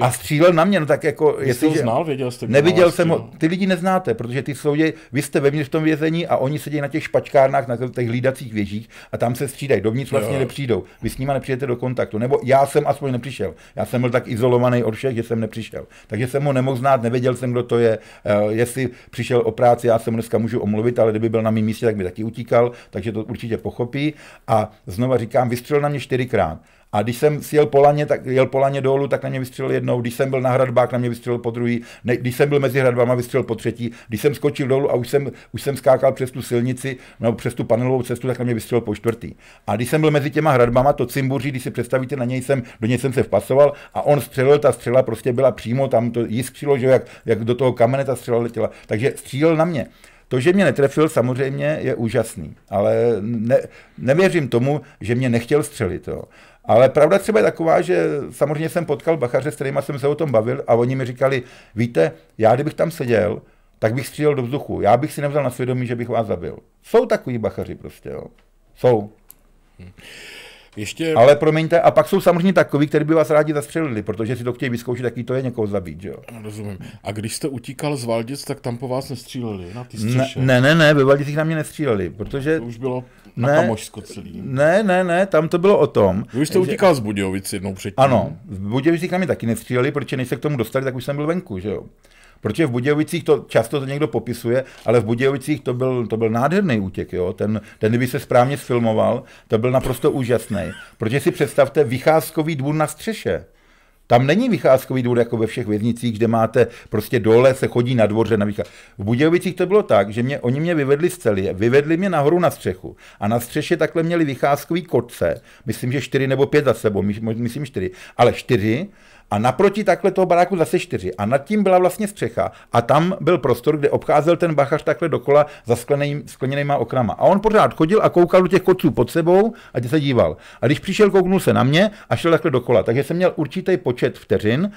a střílel na mě. No tak jako, Vy jestli, jste ho znal, věděl jste, neviděl jsem ho. Ty lidi neznáte, protože ty jsou, vy jste ve v tom vězení a oni sedí na těch špačkárnách, na těch hlídacích věžích a tam se střídají. Dovnitř vlastně jo. nepřijdou. Vy s nimi nepřijete do kontaktu. Nebo já jsem aspoň nepřišel. Já jsem byl tak izolovaný od všech, že jsem nepřišel. Takže jsem ho nemohl znát, nevěděl jsem, kdo to je. Eh, jestli přišel o práci, já mu dneska můžu omluvit, ale kdyby byl na mém místě, tak by taky taky utíkal, takže to určitě pochopí. A znova říkám, vystřelil na mě čtyřikrát. A když jsem jel po laně, tak jel po laně dolů, tak na mě vystřelil jednou, když jsem byl na hradbách, na mě vystřelil po druhý, ne, když jsem byl mezi hradbama, vystřelil po třetí, když jsem skočil dolů a už jsem, už jsem skákal přes tu silnici nebo přes tu panelovou cestu, tak na mě vystřelil po čtvrtý. A když jsem byl mezi těma hradbama, to cimbuří, když si představíte, na něj jsem, do něj jsem se vpasoval a on střelil, ta střela prostě byla přímo tam, to jiskřilo, že jak, jak do toho kamene ta střela letěla, takže střílel na mě. To, že mě netrefil, samozřejmě je úžasný, ale ne, nevěřím tomu, že mě nechtěl střelit. Jo. Ale pravda třeba je taková, že samozřejmě jsem potkal bachaře, s kterými jsem se o tom bavil a oni mi říkali, víte, já kdybych tam seděl, tak bych střílel do vzduchu. Já bych si nevzal na svědomí, že bych vás zabil. Jsou takový bachaři prostě, jo. Jsou. Hmm. Ještě... Ale promiňte, a pak jsou samozřejmě takový, který by vás rádi zastřelili, protože si to chtějí vyzkoušet, jaký to je někoho zabít, jo? No, rozumím. A když jste utíkal z Valdic, tak tam po vás nestříleli na ty střeše? Ne, ne, ne, ve Valdicích na mě nestříleli, protože... To už bylo na ne, Kamošsko celý. Ne, ne, ne, tam to bylo o tom. Vy už jste že... utíkal z Budějovic jednou předtím. Ano, v Budějovicích na mě taky nestříleli, protože než se k tomu dostali, tak už jsem byl venku, že jo? Protože v Budějovicích to často to někdo popisuje, ale v Budějovicích to byl, to byl nádherný útěk. Jo? Ten, ten, kdyby se správně sfilmoval, to byl naprosto úžasný. Protože si představte vycházkový dům na střeše. Tam není vycházkový důr jako ve všech věznicích, kde máte prostě dole, se chodí na dvoře na vycház. V Budějovicích to bylo tak, že mě, oni mě vyvedli z celé, vyvedli mě nahoru na střechu a na střeše takhle měli vycházkový kotce, myslím, že čtyři nebo pět za sebou, myslím, čtyři, ale čtyři a naproti takhle toho baráku zase čtyři. A nad tím byla vlastně střecha a tam byl prostor, kde obcházel ten bachař takhle dokola za skleněnýma okrama. A on pořád chodil a koukal do těch koců pod sebou a tě se díval. A když přišel, kouknul se na mě a šel takhle dokola. Takže jsem měl určitý počet vteřin.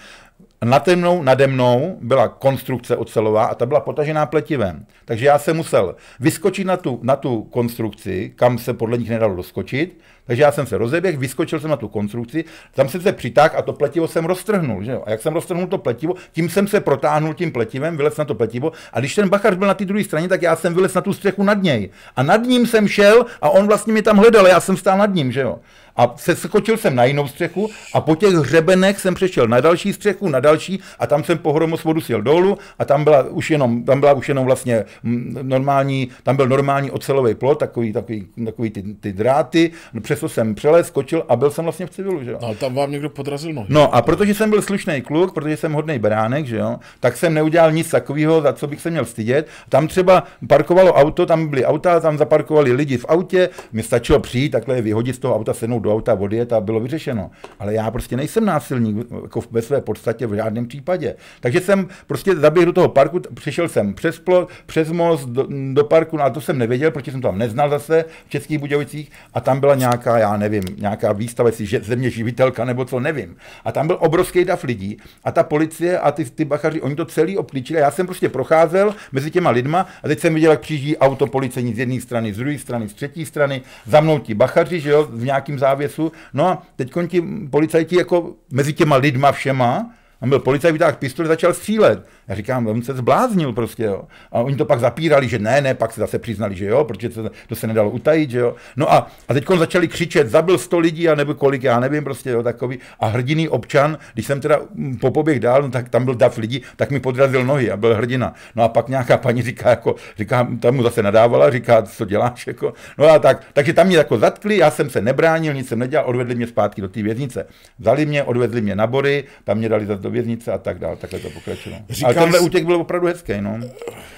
Na temnou, nade mnou byla konstrukce ocelová a ta byla potažená pletivem. Takže já jsem musel vyskočit na tu, na tu konstrukci, kam se podle nich nedalo doskočit, takže já jsem se rozeběhl, vyskočil jsem na tu konstrukci, tam jsem se přitáhl a to pletivo jsem roztrhnul. Že jo? A jak jsem roztrhnul to pletivo, tím jsem se protáhnul tím pletivem, vylez na to pletivo a když ten bachař byl na té druhé straně, tak já jsem vylez na tu střechu nad něj. A nad ním jsem šel a on vlastně mi tam hledal, já jsem stál nad ním, že jo a seskočil jsem na jinou střechu a po těch hřebenech jsem přešel na další střechu, na další a tam jsem po hromosvodu sjel dolů a tam byla už jenom, tam byla už jenom vlastně mm, normální, tam byl normální ocelový plot, takový, takový, takový ty, ty dráty, no, přesto jsem přelez, skočil a byl jsem vlastně v civilu, že jo. No, tam vám někdo podrazil nohy. No a protože jsem byl slušný kluk, protože jsem hodný beránek, že jo, tak jsem neudělal nic takového, za co bych se měl stydět. Tam třeba parkovalo auto, tam byly auta, tam zaparkovali lidi v autě, mi stačilo přijít, takhle je vyhodit z toho auta, sednout do auta, odjet a bylo vyřešeno. Ale já prostě nejsem násilník jako ve své podstatě v žádném případě. Takže jsem prostě zaběhl do toho parku, přišel jsem přes, plo, přes most do, do parku, no a to jsem nevěděl, protože jsem to tam neznal zase v Českých Budějovicích a tam byla nějaká, já nevím, nějaká výstava, jestli že, země živitelka nebo co, nevím. A tam byl obrovský dav lidí a ta policie a ty, ty bachaři, oni to celý obklíčili. Já jsem prostě procházel mezi těma lidma a teď jsem viděl, jak přijíždí auto policení z jedné strany, z druhé strany, z třetí strany, za mnou ti bachaři, že jo, v nějakým závěru závěsu. No a teď ti policajti jako mezi těma lidma všema On byl policajt, vytáhl pistoli, začal střílet. Já říkám, on se zbláznil prostě, jo. A oni to pak zapírali, že ne, ne, pak se zase přiznali, že jo, protože to, to se nedalo utajit, že jo. No a, a teď začali křičet, zabil 100 lidí a nebo kolik, já nevím, prostě, jo, takový. A hrdiný občan, když jsem teda mm, po poběh dál, no, tak tam byl dav lidí, tak mi podrazil nohy a byl hrdina. No a pak nějaká paní říká, jako, říká, tam mu zase nadávala, říká, co děláš, jako. No a tak, takže tam mě jako zatkli, já jsem se nebránil, nic jsem nedělal, odvedli mě zpátky do té věznice. Vzali mě, odvedli mě na bory, tam mě dali za to věznice a tak dále, takhle to pokračovalo. Říkáš, ale tenhle útěk byl opravdu hezký, no.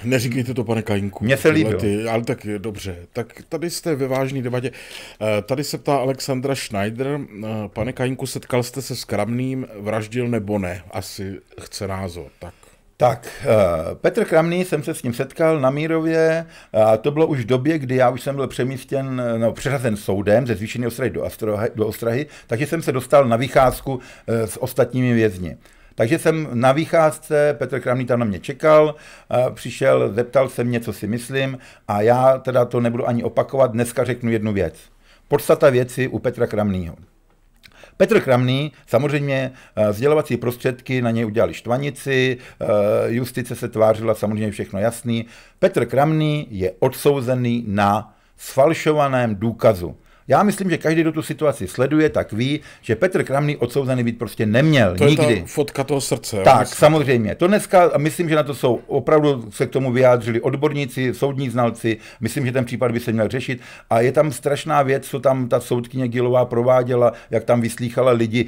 Neříkejte to, pane Kajinku. Mně se líbilo. Ty, ale tak dobře, tak tady jste ve vážné debatě. Eh, tady se ptá Alexandra Schneider, eh, pane Kajinku, setkal jste se s Kramným, vraždil nebo ne? Asi chce názor, tak. Tak, eh, Petr Kramný jsem se s ním setkal na Mírově a to bylo už v době, kdy já už jsem byl přemístěn, no, přeřazen soudem ze zvýšené Ostrahy do, Astrohy, do Ostrahy, takže jsem se dostal na vycházku s ostatními vězni. Takže jsem na výcházce, Petr Kramný tam na mě čekal, eh, přišel, zeptal se mě, co si myslím a já teda to nebudu ani opakovat, dneska řeknu jednu věc. Podstata věci u Petra Kramného. Petr Kramný, samozřejmě vzdělovací eh, prostředky na něj udělali štvanici, eh, justice se tvářila samozřejmě všechno jasný. Petr Kramný je odsouzený na sfalšovaném důkazu. Já myslím, že každý, kdo tu situaci sleduje, tak ví, že Petr Kramný odsouzený být prostě neměl. To nikdy. Je ta fotka toho srdce. Tak, myslím. samozřejmě. To dneska, myslím, že na to jsou opravdu se k tomu vyjádřili odborníci, soudní znalci. Myslím, že ten případ by se měl řešit. A je tam strašná věc, co tam ta soudkyně Gilová prováděla, jak tam vyslýchala lidi,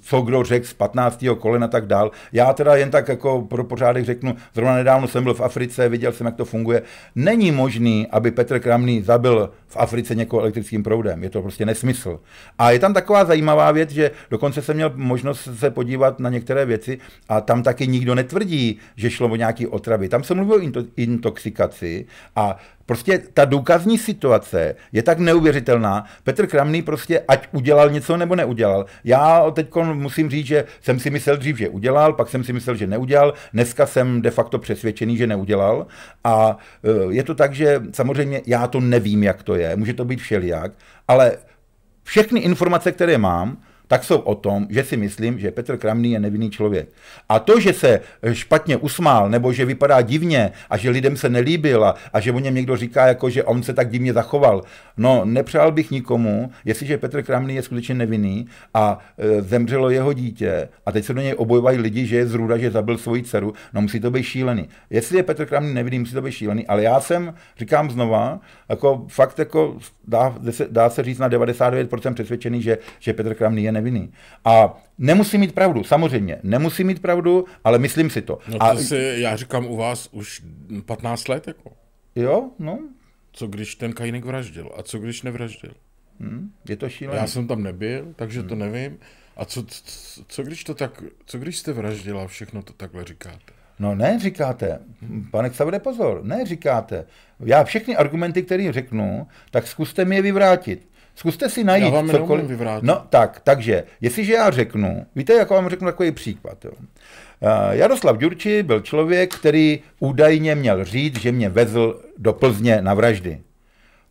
co kdo řekl z 15. kolena a tak dál. Já teda jen tak jako pro pořádek řeknu, zrovna nedávno jsem byl v Africe, viděl jsem, jak to funguje. Není možný, aby Petr Kramný zabil v Africe někoho elektrickým proudem systém. Je to prostě nesmysl. A je tam taková zajímavá věc, že dokonce jsem měl možnost se podívat na některé věci a tam taky nikdo netvrdí, že šlo o nějaký otravy. Tam se mluví o into- intoxikaci a Prostě ta důkazní situace je tak neuvěřitelná. Petr Kramný prostě, ať udělal něco nebo neudělal. Já teď musím říct, že jsem si myslel dřív, že udělal, pak jsem si myslel, že neudělal. Dneska jsem de facto přesvědčený, že neudělal. A e, je to tak, že samozřejmě já to nevím, jak to je. Může to být všelijak, ale všechny informace, které mám, tak jsou o tom, že si myslím, že Petr Kramný je nevinný člověk. A to, že se eh, špatně usmál, nebo že vypadá divně a že lidem se nelíbil a, a že o něm někdo říká, jako, že on se tak divně zachoval, no nepřál bych nikomu, jestliže Petr Kramný je skutečně nevinný a e, zemřelo jeho dítě a teď se do něj obojovají lidi, že je zrůda, že zabil svoji dceru, no musí to být šílený. Jestli je Petr Kramný nevinný, musí to být šílený, ale já jsem, říkám znova, jako fakt jako dá, dá se říct na 99% přesvědčený, že, že Petr Kramný je nevinný. A nemusí mít pravdu, samozřejmě, nemusí mít pravdu, ale myslím si to. No to a... si, já říkám u vás už 15 let, jako. Jo, no. Co když ten Kajínek vraždil a co když nevraždil? Hmm, je to šílené. Já jsem tam nebyl, takže hmm. to hm. nevím. A co, co, co, když to tak, co když jste vraždila všechno to takhle říkáte? No ne, říkáte. Pane Xavere, pozor. Ne, říkáte. Já všechny argumenty, které řeknu, tak zkuste mi je vyvrátit. Zkuste si najít já vám cokoliv. Vyvrátit. No tak, takže, jestliže já řeknu, víte, jak vám řeknu takový příklad. Jo. Eh, Jaroslav Ďurči byl člověk, který údajně měl říct, že mě vezl do Plzně na vraždy.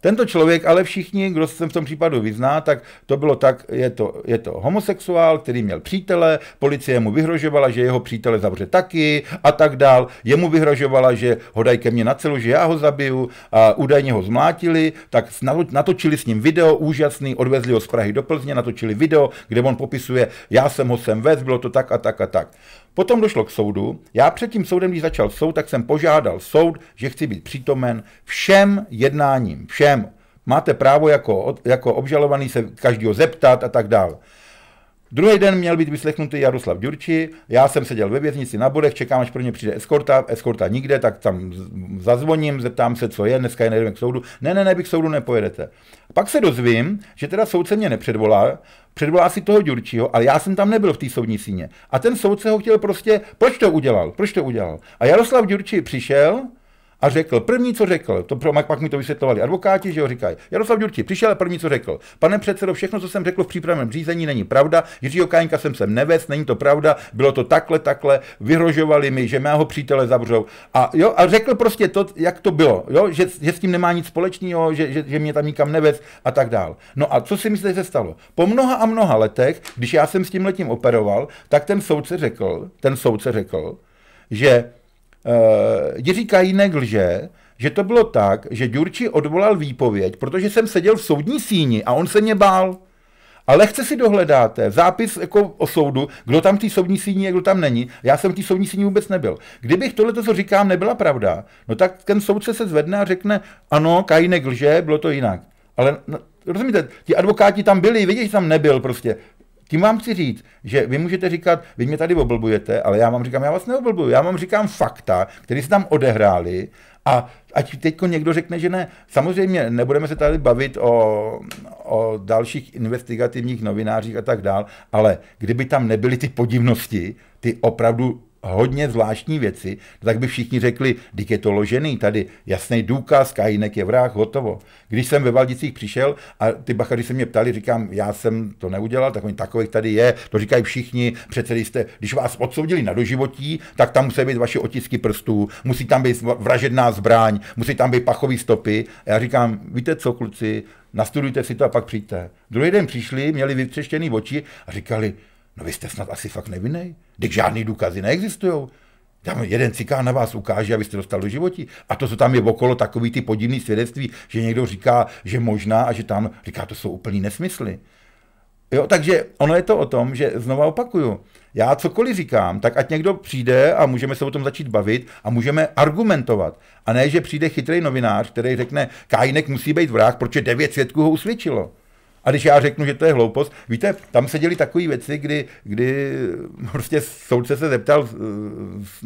Tento člověk, ale všichni, kdo se v tom případu vyzná, tak to bylo tak, je to, je to homosexuál, který měl přítele, policie mu vyhrožovala, že jeho přítele zavře taky a tak dál. Jemu vyhrožovala, že ho dají ke mně na celu, že já ho zabiju a údajně ho zmlátili, tak natočili s ním video úžasný, odvezli ho z Prahy do Plzně, natočili video, kde on popisuje, já jsem ho sem vez, bylo to tak a tak a tak. Potom došlo k soudu. Já před tím soudem, když začal soud, tak jsem požádal soud, že chci být přítomen všem jednáním, všem. Máte právo jako, jako obžalovaný se každého zeptat a tak dále. Druhý den měl být vyslechnutý Jaroslav Ďurči, já jsem seděl ve věznici na bodech, čekám, až pro ně přijde eskorta, eskorta nikde, tak tam zazvoním, zeptám se, co je, dneska je nejdeme k soudu. Ne, ne, ne, k soudu nepojedete. Pak se dozvím, že teda soudce mě nepředvolá, předvolá si toho Ďurčího, ale já jsem tam nebyl v té soudní síně. A ten soudce ho chtěl prostě, proč to udělal, proč to udělal. A Jaroslav Ďurčí přišel, a řekl, první, co řekl, to pro, pak mi to vysvětlovali advokáti, že ho říkají, Jaroslav Ďurčí přišel a první, co řekl, pane předsedo, všechno, co jsem řekl v přípravném řízení, není pravda, Jiřího Kajinka jsem sem nevez, není to pravda, bylo to takhle, takhle, vyhrožovali mi, že mého přítele zavřou. A, jo, a řekl prostě to, jak to bylo, jo, že, že s tím nemá nic společného, že, že, že mě tam nikam nevez a tak dál. No a co si myslíte, že se stalo? Po mnoha a mnoha letech, když já jsem s tím letím operoval, tak ten soudce řekl, ten soudce řekl, že uh, Jiří Kajínek lže, že to bylo tak, že Ďurči odvolal výpověď, protože jsem seděl v soudní síni a on se mě bál. A lehce si dohledáte zápis jako o soudu, kdo tam v té soudní síni a kdo tam není. Já jsem v té soudní síni vůbec nebyl. Kdybych tohle, co říkám, nebyla pravda, no tak ten soudce se zvedne a řekne, ano, Kajínek lže, bylo to jinak. Ale no, rozumíte, ti advokáti tam byli, vidíš, že tam nebyl prostě. Tím vám chci říct, že vy můžete říkat, vy mě tady oblbujete, ale já vám říkám, já vás neoblbuju, já vám říkám fakta, které se tam odehrály a ať teď někdo řekne, že ne. Samozřejmě nebudeme se tady bavit o, o dalších investigativních novinářích a tak dál, ale kdyby tam nebyly ty podivnosti, ty opravdu hodně zvláštní věci, tak by všichni řekli, když je to ložený, tady jasný důkaz, kajinek je vrah, hotovo. Když jsem ve Valdicích přišel a ty bachaři se mě ptali, říkám, já jsem to neudělal, tak oni takových tady je, to říkají všichni, přece jste, když vás odsoudili na doživotí, tak tam musí být vaše otisky prstů, musí tam být vražedná zbraň, musí tam být pachové stopy. A já říkám, víte co, kluci, nastudujte si to a pak přijďte. Druhý den přišli, měli vytřeštěný oči a říkali, No vy jste snad asi fakt nevinný. Teď žádný důkazy neexistují. Tam jeden cikán na vás ukáže, abyste dostal do životí. A to, co tam je okolo, takový ty podivný svědectví, že někdo říká, že možná a že tam říká, to jsou úplný nesmysly. Jo, takže ono je to o tom, že znova opakuju, já cokoliv říkám, tak ať někdo přijde a můžeme se o tom začít bavit a můžeme argumentovat. A ne, že přijde chytrý novinář, který řekne, Kajinek musí být vrah, protože devět svědků ho usvědčilo. A když já řeknu, že to je hloupost, víte, tam se děly takové věci, kdy, kdy prostě soudce se zeptal eh,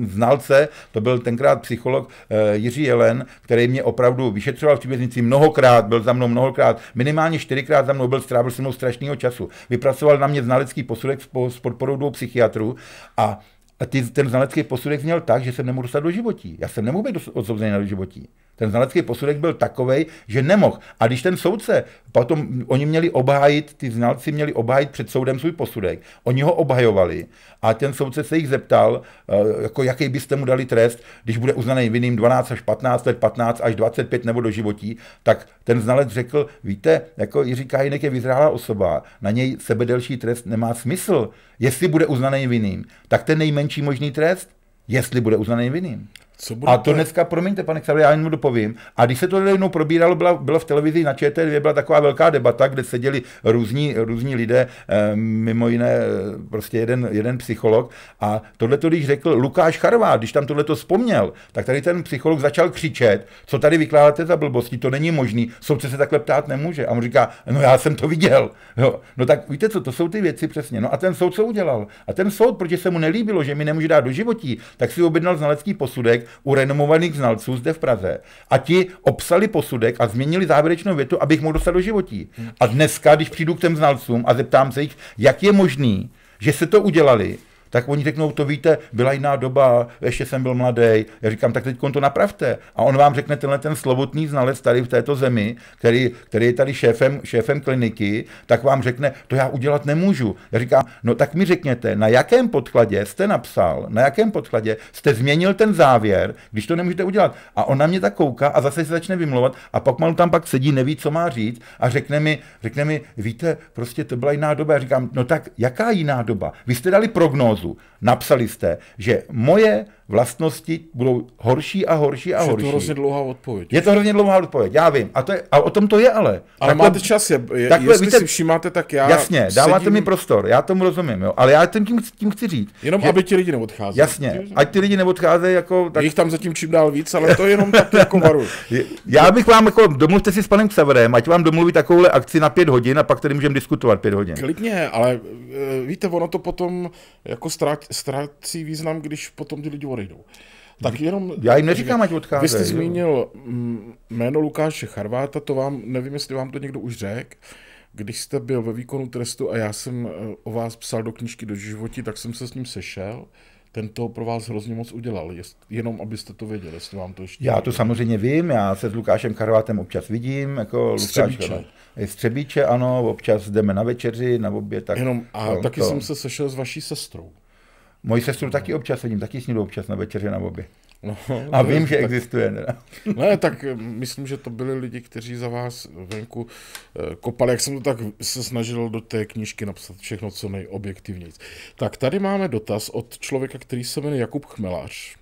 znalce, to byl tenkrát psycholog uh, Jiří Jelen, který mě opravdu vyšetřoval v příběznici mnohokrát, byl za mnou mnohokrát, minimálně čtyřikrát za mnou byl, strávil se mnou strašného času. Vypracoval na mě znalecký posudek s podporou dvou psychiatrů a a ty, ten znalecký posudek měl tak, že jsem nemohl dostat do životí. Já jsem nemohl být odsouzený na životí. Ten znalecký posudek byl takový, že nemohl. A když ten soudce, potom oni měli obhájit, ty znalci měli obhájit před soudem svůj posudek, oni ho obhajovali a ten soudce se jich zeptal, eh, jako jaký byste mu dali trest, když bude uznaný vinným 12 až 15 let, 15 až 25 nebo do životí, tak ten znalec řekl, víte, jako Jiří Kajinek je vyzrálá osoba, na něj sebedelší trest nemá smysl. Jestli bude uznaný vinným, tak ten nejmenší možný trest, jestli bude uznaný vinným. Co bude a to dneska, promiňte, pane Xavier, já jenom dopovím. A když se to jednou probíralo, byla, bylo v televizi na ČT2, byla taková velká debata, kde seděli různí, různí lidé, eh, mimo jiné eh, prostě jeden, jeden psycholog. A tohle to, když řekl Lukáš Charvá, když tam tohle to vzpomněl, tak tady ten psycholog začal křičet, co tady vykládáte za blbosti, to není možný, soudce se takhle ptát nemůže. A on říká, no já jsem to viděl. Jo. No tak víte co, to jsou ty věci přesně. No a ten soud co udělal? A ten soud, protože se mu nelíbilo, že mi nemůže dát do životí, tak si objednal znalecký posudek u renomovaných znalců zde v Praze a ti obsali posudek a změnili závěrečnou větu, abych mohl dostat do životí. A dneska, když přijdu k těm znalcům a zeptám se jich, jak je možný, že se to udělali, tak oni řeknou, to víte, byla jiná doba, ještě jsem byl mladý. Já říkám, tak teď to napravte. A on vám řekne tenhle ten slovotný znalec tady v této zemi, který, který je tady šéfem, šéfem kliniky, tak vám řekne, to já udělat nemůžu. Já říkám, no tak mi řekněte, na jakém podkladě jste napsal, na jakém podkladě jste změnil ten závěr, když to nemůžete udělat. A on na mě tak kouká a zase se začne vymlouvat a pak mal tam pak sedí, neví, co má říct a řekne mi, řekne mi, víte, prostě to byla jiná doba. Já říkám, no tak jaká jiná doba? Vy jste dali prognózu, prognózu. Napsali jste, že moje vlastnosti budou horší a horší a horší. Je to hrozně dlouhá odpověď. Je to hrozně dlouhá odpověď, já vím. A, to je, a o tom to je ale. Ale takhle, máte čas, je, je, takhle, jestli víte, si všimáte, tak já Jasně, sedím... dáváte mi prostor, já tomu rozumím, jo. ale já tím, tím, tím chci říct. Jenom že, aby ti lidi neodcházeli. Jasně, ať ty lidi neodcházejí jako... Tak... Jich tam zatím čím dál víc, ale to jenom tak jako varu. já bych vám jako, domluvte si s panem Xaverem, ať vám domluví takovouhle akci na pět hodin a pak tady můžeme diskutovat pět hodin. Klidně, ale eh, víte, ono to potom jako ztrácí význam, když potom ty lidi odejdou. Tak jenom... Já jim neříkám, ať odcházejí. Vy jste zmínil mm, jméno Lukáše Charváta, to vám, nevím, jestli vám to někdo už řekl, když jste byl ve výkonu trestu a já jsem eh, o vás psal do knížky do životí, tak jsem se s ním sešel. Ten to pro vás hrozně moc udělal, jenom abyste to věděli, jestli vám to ještě... Já to samozřejmě vím, já se s Lukášem Charvátem občas vidím, jako Střebíče. Lukáš eh, Střebíče, ano, občas jdeme na večeři, na oběd, tak... Jenom, a taky to... jsem se sešel s vaší sestrou. Moji sestru taky občas sedím, taky snídu občas na večeře na obě. No, a vím, že tak, existuje. Ne? ne, tak eh, myslím, že to byli lidi, kteří za vás venku eh, kopali, jak jsem to tak se snažil do té knížky napsat všechno co nejobjektivněji. Tak tady máme dotaz od člověka, který se jmenuje Jakub Chmelář.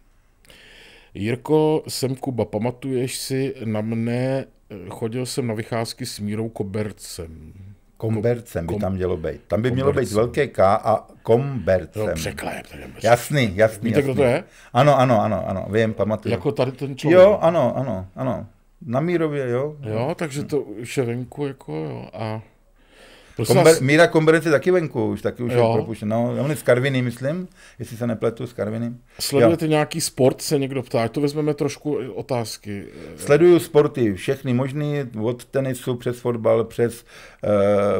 Jirko, jsem Kuba, pamatuješ si na mne, eh, chodil jsem na vycházky s Mírou Kobercem. Kombercem by tam mělo být. Tam by mělo být velké K a kombercem. No, překlep. Nevím, jasný, jasný. Víte, jasný. kdo to je? Ano, ano, ano, ano, vím, pamatuju. Jako tady ten člověk. Jo, ano, ano, ano. Na Mírově, jo. Jo, takže to už je venku, jako jo. A Komber, Míra Komberec je taky venku, už taky už jo. je propuštěn. No, on je z Karviny, myslím, jestli se nepletu, s Karviny. Sledujete jo. nějaký sport, se někdo ptá, to vezmeme trošku otázky. Sleduju sporty, všechny možný, od tenisu přes fotbal, přes, uh,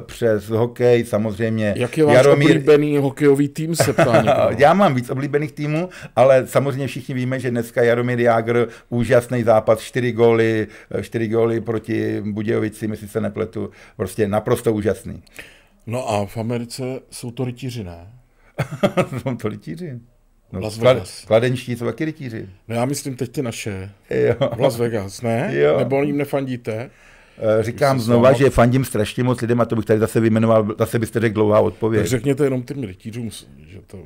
přes hokej, samozřejmě. Jak je váš Jaromír... oblíbený hokejový tým, se ptá Já mám víc oblíbených týmů, ale samozřejmě všichni víme, že dneska Jaromír Jágr, úžasný zápas, čtyři góly, eh, čtyři góly proti Budějovici, jestli se nepletu, prostě naprosto úžasný. No a v Americe jsou to rytíři, ne? jsou to rytíři. No, Las Vegas. Kladenští jsou taky rytíři. No já myslím teď ty naše. Jo. V Las Vegas, ne? Jo. Nebo jim nefandíte? Eh, říkám znova, že fandím strašně moc lidem a to bych tady zase vyjmenoval, zase byste řekl dlouhá odpověď. Tak řekněte jenom těm rytířům, že to...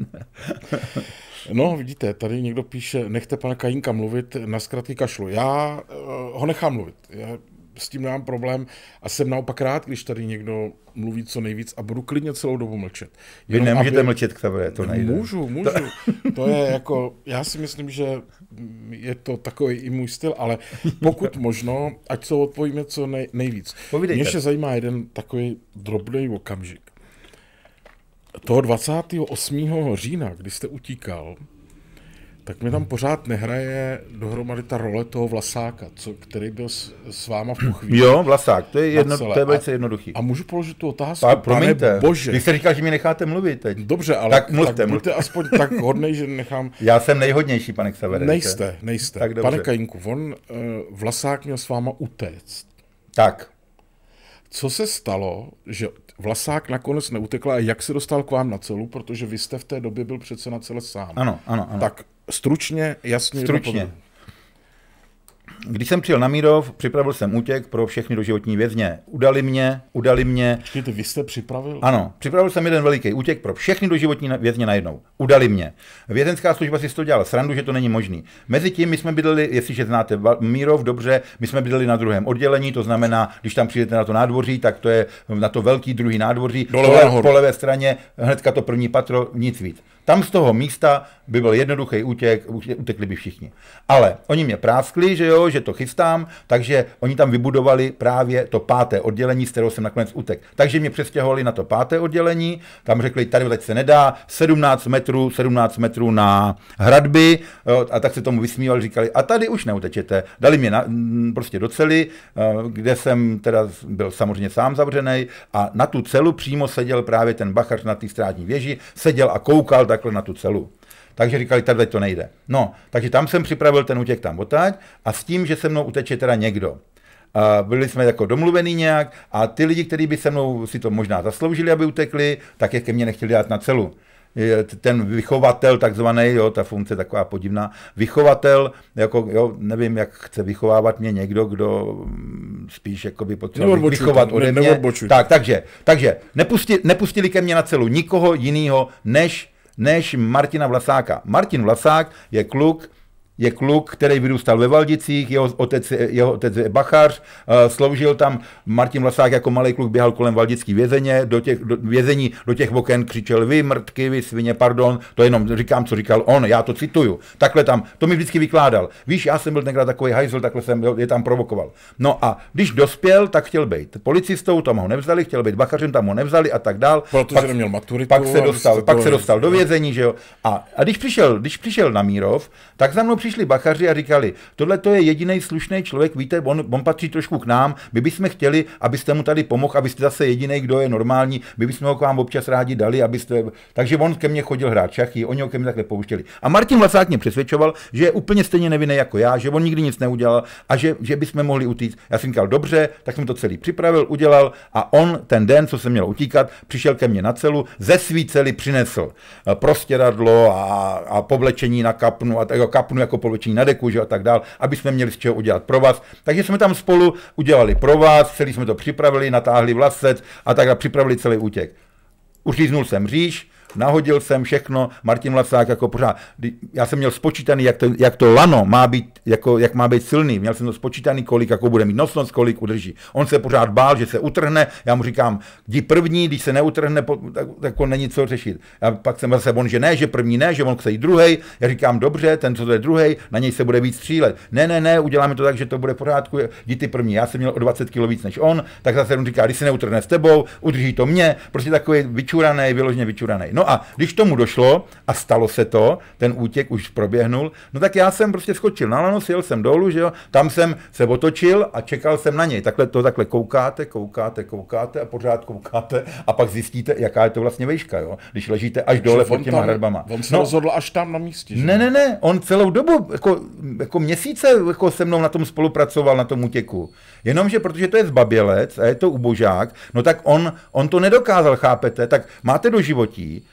no, vidíte, tady někdo píše, nechte pana Kajínka mluvit, na zkratky kašlu. Já uh, ho nechám mluvit. Já s tím nemám problém a jsem naopak rád, když tady někdo mluví co nejvíc a budu klidně celou dobu mlčet. Jenom nemůžete aby... mlčet k tebe, to nejde. Můžu, můžu. To... to je jako, já si myslím, že je to takový i můj styl, ale pokud možno, ať se odpovíme co nej, nejvíc. Povídejte. Mě se zajímá jeden takový drobný okamžik. Toho 28. října, kdy jste utíkal, tak mi tam pořád nehraje dohromady ta role toho vlasáka, co, který byl s, s váma v hmm, chvíli. Jo, vlasák, to je, jedno, to je velice jednoduchý. A, a můžu položit tu otázku? Pa, promiňte, pane bože. vy jste říkal, že mi necháte mluvit teď. Dobře, ale tak, mluvte, tak mluvte. aspoň tak hodnej, že nechám. Já jsem nejhodnější, pane Xavere. Nejste, nejste. Tak dobře. pane Kajinku, on uh, vlasák měl s váma utéct. Tak. Co se stalo, že Vlasák nakonec neutekl a jak se dostal k vám na celu, protože vy jste v té době byl přece na celé sám. Ano, ano, ano. Tak Stručně, jasně. Stručně. Když jsem přijel na Mírov, připravil jsem útěk pro všechny doživotní vězně. Udali mě, udali mě. Počkejte, vy jste připravil? Ano, připravil jsem jeden veliký útěk pro všechny doživotní vězně najednou. Udali mě. Vězenská služba si to dělala srandu, že to není možný. Mezitím my jsme bydleli, jestliže znáte Mírov dobře, my jsme bydleli na druhém oddělení, to znamená, když tam přijdete na to nádvoří, tak to je na to velký druhý nádvoří, Dole po, levé, po levé straně, hnedka to první patro, nic víc. Tam z toho místa by byl jednoduchý útěk, utekli by všichni. Ale oni mě práskli, že jo, že to chystám, takže oni tam vybudovali právě to páté oddělení, z kterého jsem nakonec utek. Takže mě přestěhovali na to páté oddělení, tam řekli, tady teď se nedá, 17 metrů, 17 metrů na hradby, jo, a tak se tomu vysmívali, říkali, a tady už neutečete. Dali mě na, mm, prostě do cely, eh, kde jsem teda byl samozřejmě sám zavřený a na tu celu přímo seděl právě ten bachař na té strátní věži, seděl a koukal, takhle na tu celu. Takže říkali, tady to nejde. No, takže tam jsem připravil ten útěk tam otáď a s tím, že se mnou uteče teda někdo. A byli jsme jako domluvený nějak a ty lidi, kteří by se mnou si to možná zasloužili, aby utekli, tak je ke mně nechtěli dát na celu ten vychovatel takzvaný, jo, ta funkce taková podivná, vychovatel, jako, jo, nevím, jak chce vychovávat mě někdo, kdo mm, spíš jako by potřeboval vychovat ode mě. tak, takže, takže nepustili, nepustili ke mně na celu nikoho jiného, než než Martina Vlasáka. Martin Vlasák je kluk, je kluk, který vyrůstal ve Valdicích, jeho otec, jeho otec je bachař, eh, sloužil tam, Martin Vlasák jako malý kluk běhal kolem Valdický vězeně, do těch, do, vězení, do těch oken křičel vy, mrtky, vy, svině, pardon, to jenom říkám, co říkal on, já to cituju, takhle tam, to mi vždycky vykládal. Víš, já jsem byl tenkrát takový hajzl, takhle jsem je tam provokoval. No a když dospěl, tak chtěl být policistou, tam ho nevzali, chtěl být bachařem, tam ho nevzali a tak dál. Protože pak, neměl maturitu. Pak se dostal, pak se dostal do vězení, že jo. A, a když, přišel, když přišel na Mírov, tak za mnou přišli bachaři a říkali, tohle to je jediný slušný člověk, víte, on, on patří trošku k nám, my bychom chtěli, abyste mu tady pomohl, abyste zase jediný, kdo je normální, my bychom ho k vám občas rádi dali, abyste... Takže on ke mně chodil hrát šachy, oni ho ke mně takhle pouštěli. A Martin Vlasák mě přesvědčoval, že je úplně stejně nevinný jako já, že on nikdy nic neudělal a že, že bychom mohli utíct. Já jsem říkal, dobře, tak jsem to celý připravil, udělal a on ten den, co jsem měl utíkat, přišel ke mně na celu, ze svý cely přinesl e, prostěradlo a, a povlečení na kapnu a tak kapnu jako jako poloční na deku, že a tak dál, aby jsme měli z čeho udělat pro vás. Takže jsme tam spolu udělali pro vás, celý jsme to připravili, natáhli vlasec a tak a připravili celý útěk. Uříznul jsem říš, nahodil jsem všechno, Martin Vlasák jako pořád, já jsem měl spočítaný, jak to, jak to lano má být, jako, jak má být silný, měl jsem to spočítaný, kolik jako bude mít nosnost, kolik udrží. On se pořád bál, že se utrhne, já mu říkám, jdi první, když se neutrhne, tak, on není co řešit. A pak jsem zase on, že ne, že první ne, že on chce jít druhý, já říkám, dobře, ten, co to je druhý, na něj se bude víc střílet. Ne, ne, ne, uděláme to tak, že to bude v pořádku, jdi ty první, já jsem měl o 20 kg víc než on, tak zase on říká, když se neutrhne s tebou, udrží to mě, prostě takový vyčuraný, vyloženě vyčuraný. No No a když tomu došlo, a stalo se to, ten útěk už proběhnul, no tak já jsem prostě skočil na lano, jel jsem dolů, že jo, tam jsem se otočil a čekal jsem na něj. Takhle to takhle koukáte, koukáte, koukáte a pořád koukáte a pak zjistíte, jaká je to vlastně vejška, jo, když ležíte až dole pod těma tam, hradbama. On se no, rozhodl až tam na místě. Že? Ne, ne, ne, on celou dobu, jako, jako měsíce jako se mnou na tom spolupracoval, na tom útěku. Jenomže protože to je zbabělec a je to ubožák, no tak on, on to nedokázal, chápete, tak máte do životí,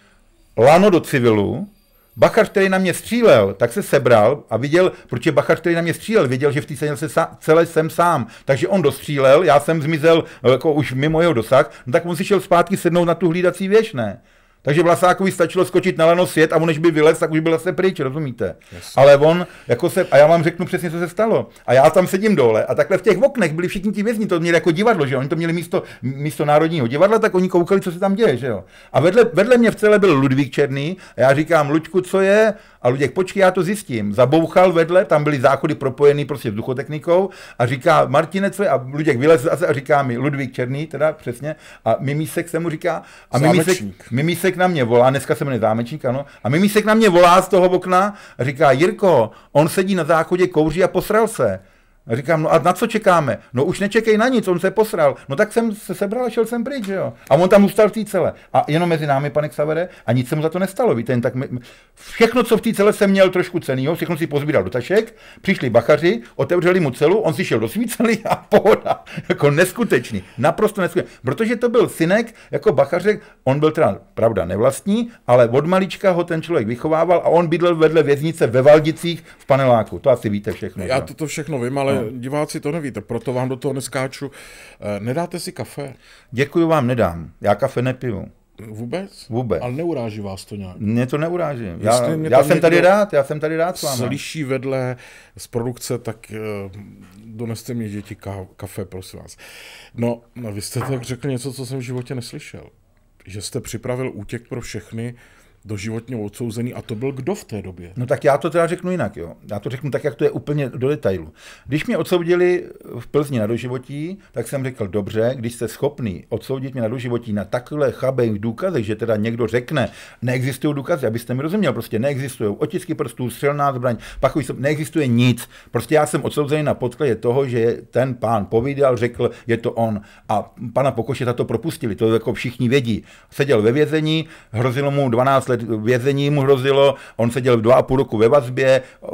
lano do civilu, Bachar, který na mě střílel, tak se sebral a viděl, protože Bachar, který na mě střílel, Viděl, že v té se celé jsem sám. Takže on dostřílel, já jsem zmizel jako už mimo jeho dosah, no tak on si šel zpátky sednout na tu hlídací věž, ne? Takže Vlasákovi stačilo skočit na lano svět a on než by vylez, tak už byl zase pryč, rozumíte? Jasně. Ale on, jako se, a já vám řeknu přesně, co se stalo. A já tam sedím dole a takhle v těch oknech byli všichni ti vězni, to měli jako divadlo, že jo? Oni to měli místo, místo Národního divadla, tak oni koukali, co se tam děje, že jo? A vedle, vedle mě v celé byl Ludvík Černý a já říkám, Luďku, co je? A Luděk, počkej, já to zjistím. Zabouchal vedle, tam byly záchody propojený prostě duchotechnikou a říká, Martine, co je? A Luděk vylez a říká mi, Ludvík Černý, teda přesně, a Mimísek se mu říká, a Mimísek, Mimísek Mísek na mě volá, dneska jmenuje zámečník, ano, a Mimísek na mě volá z toho okna a říká, Jirko, on sedí na záchodě, kouří a posral se. A říkám, no a na co čekáme? No už nečekej na nic, on se posral. No tak jsem se sebral a šel jsem pryč, jo. A on tam zůstal v té cele. A jenom mezi námi, pane Xavere, a nic se mu za to nestalo. Víte, tak my, všechno, co v té cele jsem měl trošku jo, všechno si pozbíral do tašek, přišli bachaři, otevřeli mu celu, on si šel do svícely a pohoda. Jako neskutečný, naprosto neskutečný. Protože to byl synek, jako bachařek, on byl teda, pravda, nevlastní, ale od malička ho ten člověk vychovával a on bydlel vedle věznice ve Valdicích v paneláku. To asi víte všechno. Já to všechno vím, ale ale no. diváci to nevíte, proto vám do toho neskáču. Eh, nedáte si kafe? Děkuji vám, nedám. Já kafe nepiju. Vůbec? Vůbec. Ale neuráží vás to nějak? Mě to neuráží. Já, já jsem tady rád, já jsem tady rád s vámi. Slyší vedle z produkce, tak uh, doneste mi děti ka- kafe, prosím vás. No, no, vy jste tak řekl něco, co jsem v životě neslyšel. Že jste připravil útěk pro všechny, doživotně odsouzený a to byl kdo v té době? No tak já to teda řeknu jinak, jo. Já to řeknu tak, jak to je úplně do detailu. Když mě odsoudili v Plzni na doživotí, tak jsem řekl, dobře, když jste schopný odsoudit mě na doživotí na takhle chabej důkazy, že teda někdo řekne, neexistují důkazy, abyste mi rozuměl, prostě neexistují otisky prstů, střelná zbraň, pak už jsem, neexistuje nic. Prostě já jsem odsouzený na podkladě toho, že ten pán povídal, řekl, je to on. A pana Pokoše to propustili, to jako všichni vědí. Seděl ve vězení, hrozilo mu 12 let vězení mu hrozilo, on seděl dva a půl roku ve vazbě, eh,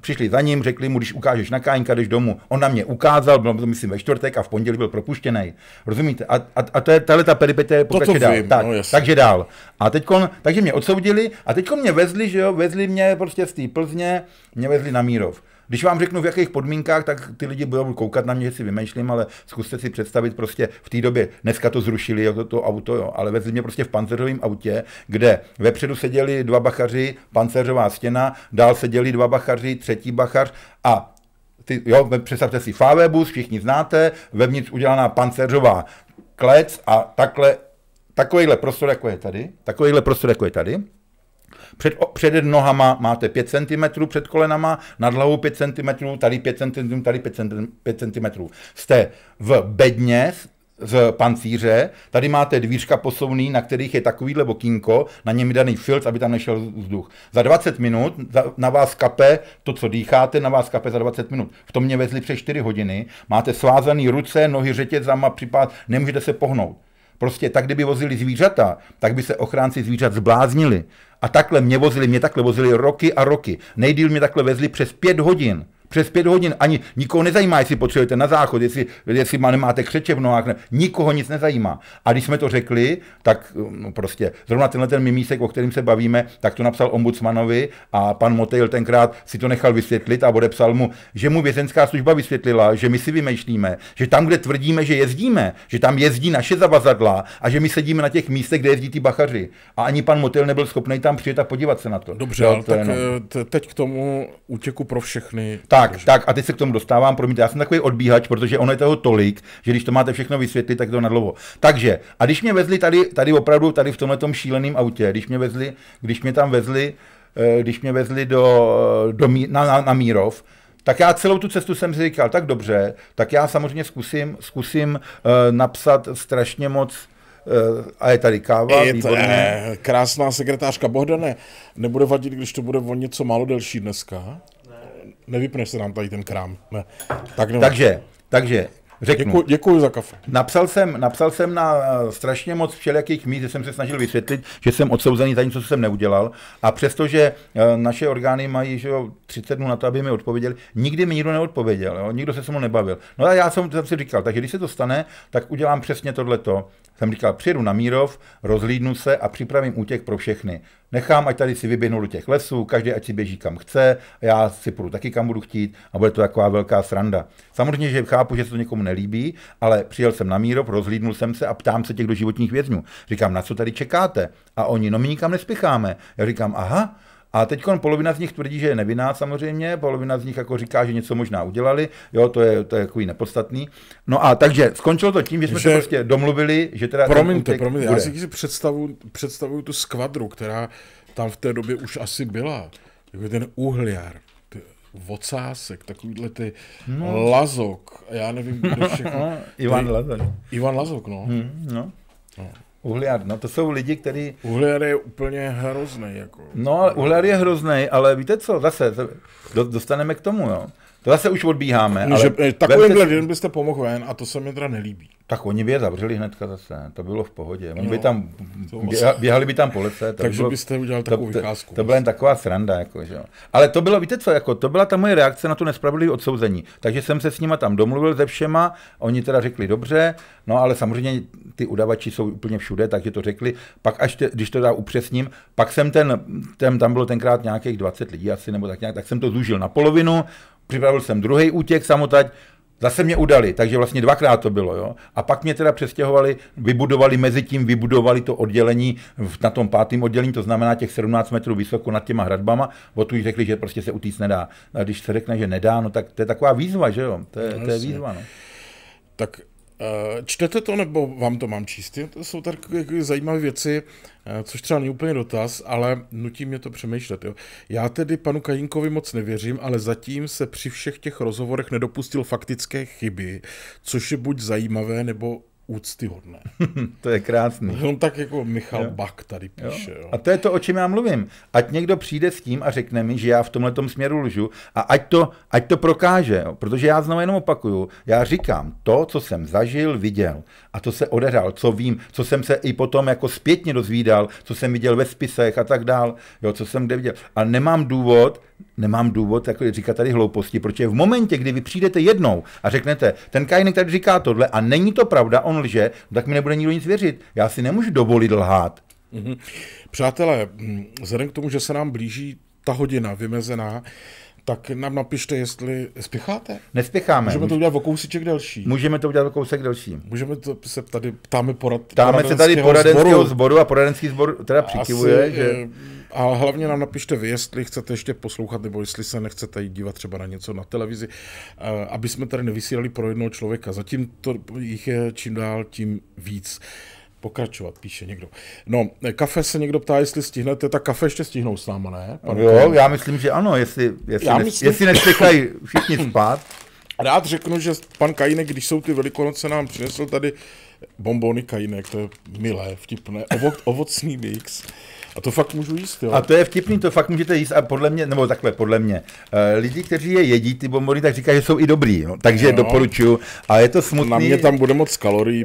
přišli za ním, řekli mu, když ukážeš na Kájenka, jdeš domů. On na mě ukázal, byl to myslím ve čtvrtek a v pondělí byl propuštěný. Rozumíte? A, a, a to je, tahle ta peripetie pokračuje dál. Vím, tak, no, takže dál. A teďkon, takže mě odsoudili a teď mě vezli, že jo, vezli mě prostě z té Plzně, mě vezli na Mírov. Když vám řeknu, v jakých podmínkách, tak ty lidi budou koukat na mě, že si vymýšlím, ale zkuste si představit prostě v té době, dneska to zrušili, jo, to, to auto, jo, ale vezli mě prostě v pancerovém autě, kde vepředu seděli dva bachaři, pancerová stěna, dál seděli dva bachaři, třetí bachař a ty, jo, představte si Favebus, všichni znáte, vevnitř udělaná pancerová klec a takhle, takovýhle prostor, jako je tady, takovýhle prostor, jako je tady, před, před nohama máte 5 cm, před kolenama, nad hlavou 5 cm, tady 5 cm, tady 5 cm. Jste v bedně z pancíře, tady máte dvířka posouný, na kterých je takovýhle bokínko, na něm je daný filc, aby tam nešel vzduch. Za 20 minut na vás kape to, co dýcháte, na vás kape za 20 minut. V tom mě vezli přes 4 hodiny, máte svázaný ruce, nohy řetězama, připad, nemůžete se pohnout. Prostě tak, kdyby vozili zvířata, tak by se ochránci zvířat zbláznili. A takhle mě vozili, mě takhle vozili roky a roky. Nejdýl mě takhle vezli přes pět hodin přes pět hodin. Ani nikoho nezajímá, jestli potřebujete na záchod, jestli, jestli má, nemáte křeče v nohách, ne, nikoho nic nezajímá. A když jsme to řekli, tak no prostě zrovna tenhle ten mimísek, o kterým se bavíme, tak to napsal ombudsmanovi a pan Motejl tenkrát si to nechal vysvětlit a odepsal mu, že mu vězenská služba vysvětlila, že my si vymýšlíme, že tam, kde tvrdíme, že jezdíme, že tam jezdí naše zavazadla a že my sedíme na těch místech, kde jezdí ty bachaři. A ani pan Motel nebyl schopný tam přijet a podívat se na to. Dobře, jo, to tak jenom. Eh, teď k tomu útěku pro všechny. Ta tak, trošku. tak a teď se k tomu dostávám, promiňte, já jsem takový odbíhač, protože ono je toho tolik, že když to máte všechno vysvětlit, tak to na dlouho. Takže, a když mě vezli tady, tady opravdu, tady v tomhle šíleném autě, když mě vezli, když mě tam vezli, eh, když mě vezli do, eh, do, na, na, na Mírov, tak já celou tu cestu jsem si říkal, tak dobře, tak já samozřejmě zkusím, zkusím uh, napsat strašně moc uh, a je tady káva, je to, eh, Krásná sekretářka Bohdane, nebude vadit, když to bude o něco málo delší dneska? nevypneš se nám tady ten krám. Ne. Tak no. Takže, takže Řeknu. Děkuji, děkuji za kafe. Napsal jsem, napsal jsem na eh, strašně moc všelijakých míst, že jsem se snažil vysvětlit, že jsem odsouzený za něco, co jsem neudělal. A přestože eh, naše orgány mají že jo, 30 dnů na to, aby mi odpověděli, nikdy mi nikdo neodpověděl, jo? nikdo se se mnou nebavil. No a já jsem, jsem si říkal, takže když se to stane, tak udělám přesně tohleto jsem říkal, přijedu na Mírov, rozlídnu se a připravím útěk pro všechny. Nechám, ať tady si vyběhnu do těch lesů, každý ať si běží kam chce, já si půjdu taky kam budu chtít a bude to taková velká sranda. Samozřejmě, že chápu, že se to někomu nelíbí, ale přijel jsem na Mírov, rozlídnul jsem se a ptám se těch do životních vězňů. Říkám, na co tady čekáte? A oni, no my nikam nespěcháme. Já říkám, aha, a teď polovina z nich tvrdí, že je nevinná samozřejmě, polovina z nich jako říká, že něco možná udělali, jo, to je, to je jako nepodstatný. No a takže skončilo to tím, že jsme že... se prostě domluvili, že teda... Promiňte, promiňte, já si představu, představuju tu skvadru, která tam v té době už asi byla. Jako ten uhliar, vocásek, takovýhle ty no. Lazok, já nevím, kdo všechno. Ivan Lazok. Ivan Lazok, no. Hmm, no. no. Uhliar, no to jsou lidi, kteří... Uhliar je úplně hrozný, jako. No, ale uhliar je hrozný, ale víte co, zase, dostaneme k tomu, jo. To zase už odbíháme. No, ale že, eh, takovýmhle lidem byste pomohl ven a to se mi teda nelíbí. Tak oni by je zavřeli hnedka zase, to bylo v pohodě. Oni no, by tam, běha, vlastně- běhali by tam po lese. takže bylo, byste udělal takovou to, vycházku. To, to byla jen taková sranda. Jako, že jo. Ale to bylo, víte co, jako, to byla ta moje reakce na to nespravedlivé odsouzení. Takže jsem se s nima tam domluvil ze všema, oni teda řekli dobře, no ale samozřejmě ty udavači jsou úplně všude, takže to řekli. Pak až, te, když to dá upřesním, pak jsem ten, ten, tam bylo tenkrát nějakých 20 lidí asi, nebo tak nějak, tak jsem to zúžil na polovinu, připravil jsem druhý útěk samotať, Zase mě udali, takže vlastně dvakrát to bylo. Jo? A pak mě teda přestěhovali, vybudovali mezi tím, vybudovali to oddělení v, na tom pátém oddělení, to znamená těch 17 metrů vysoko nad těma hradbama, o tu řekli, že prostě se utíct nedá. A když se řekne, že nedá, no tak to je taková výzva, že jo? To je, to je výzva. No. Tak Eh, čtete to, nebo vám to mám číst? To jsou tak jako zajímavé věci, eh, což třeba není úplně dotaz, ale nutí mě to přemýšlet. Jo. Já tedy panu Kajinkovi moc nevěřím, ale zatím se při všech těch rozhovorech nedopustil faktické chyby, což je buď zajímavé, nebo úctyhodné. to je krásný. On tak jako Michal jo. Bak tady píše. Jo. Jo. A to je to, o čem já mluvím. Ať někdo přijde s tím a řekne mi, že já v tomhle směru lžu a ať to, ať to prokáže, jo. protože já znovu jenom opakuju, já říkám to, co jsem zažil, viděl a to se odehrál, co vím, co jsem se i potom jako zpětně dozvídal, co jsem viděl ve spisech a tak dál, jo, co jsem kde viděl. A nemám důvod, nemám důvod jako říkat tady hlouposti, protože v momentě, kdy vy přijdete jednou a řeknete, ten kajnek tady říká tohle a není to pravda, on lže, no tak mi nebude nikdo nic věřit. Já si nemůžu dovolit lhát. Mhm. Přátelé, mm, vzhledem k tomu, že se nám blíží ta hodina vymezená, tak nám napište, jestli spěcháte. Nespěcháme. Můžeme to udělat o kousíček delší. Můžeme to udělat o kousek delší. Můžeme to se tady ptáme porad. Ptáme se tady poradenského sboru a poradenský sbor teda přikivuje, Asi, eh, že... A hlavně nám napište vy, jestli chcete ještě poslouchat, nebo jestli se nechcete dívat třeba na něco na televizi, eh, aby jsme tady nevysílali pro jednoho člověka. Zatím to jich je čím dál tím víc pokračovat, píše někdo. No, kafe se někdo ptá, jestli stihnete, tak kafe ještě stihnou s náma, ne? Pan jo, Kone. já myslím, že ano, jestli, jestli, ne, myslím... jestli nespěchají všichni spát. Rád řeknu, že pan Kajinek, když jsou ty velikonoce, nám přinesl tady bombony Kajinek, to je milé, vtipné, Ovo, ovocný mix. A to fakt můžu jíst, jo? A to je vtipný, to fakt můžete jíst a podle mě, nebo takhle, podle mě, eh, lidi, kteří je jedí, ty bombony, tak říkají, že jsou i dobrý, no, takže no. doporučuju. A je to smutný. Na mě tam bude moc kalorií.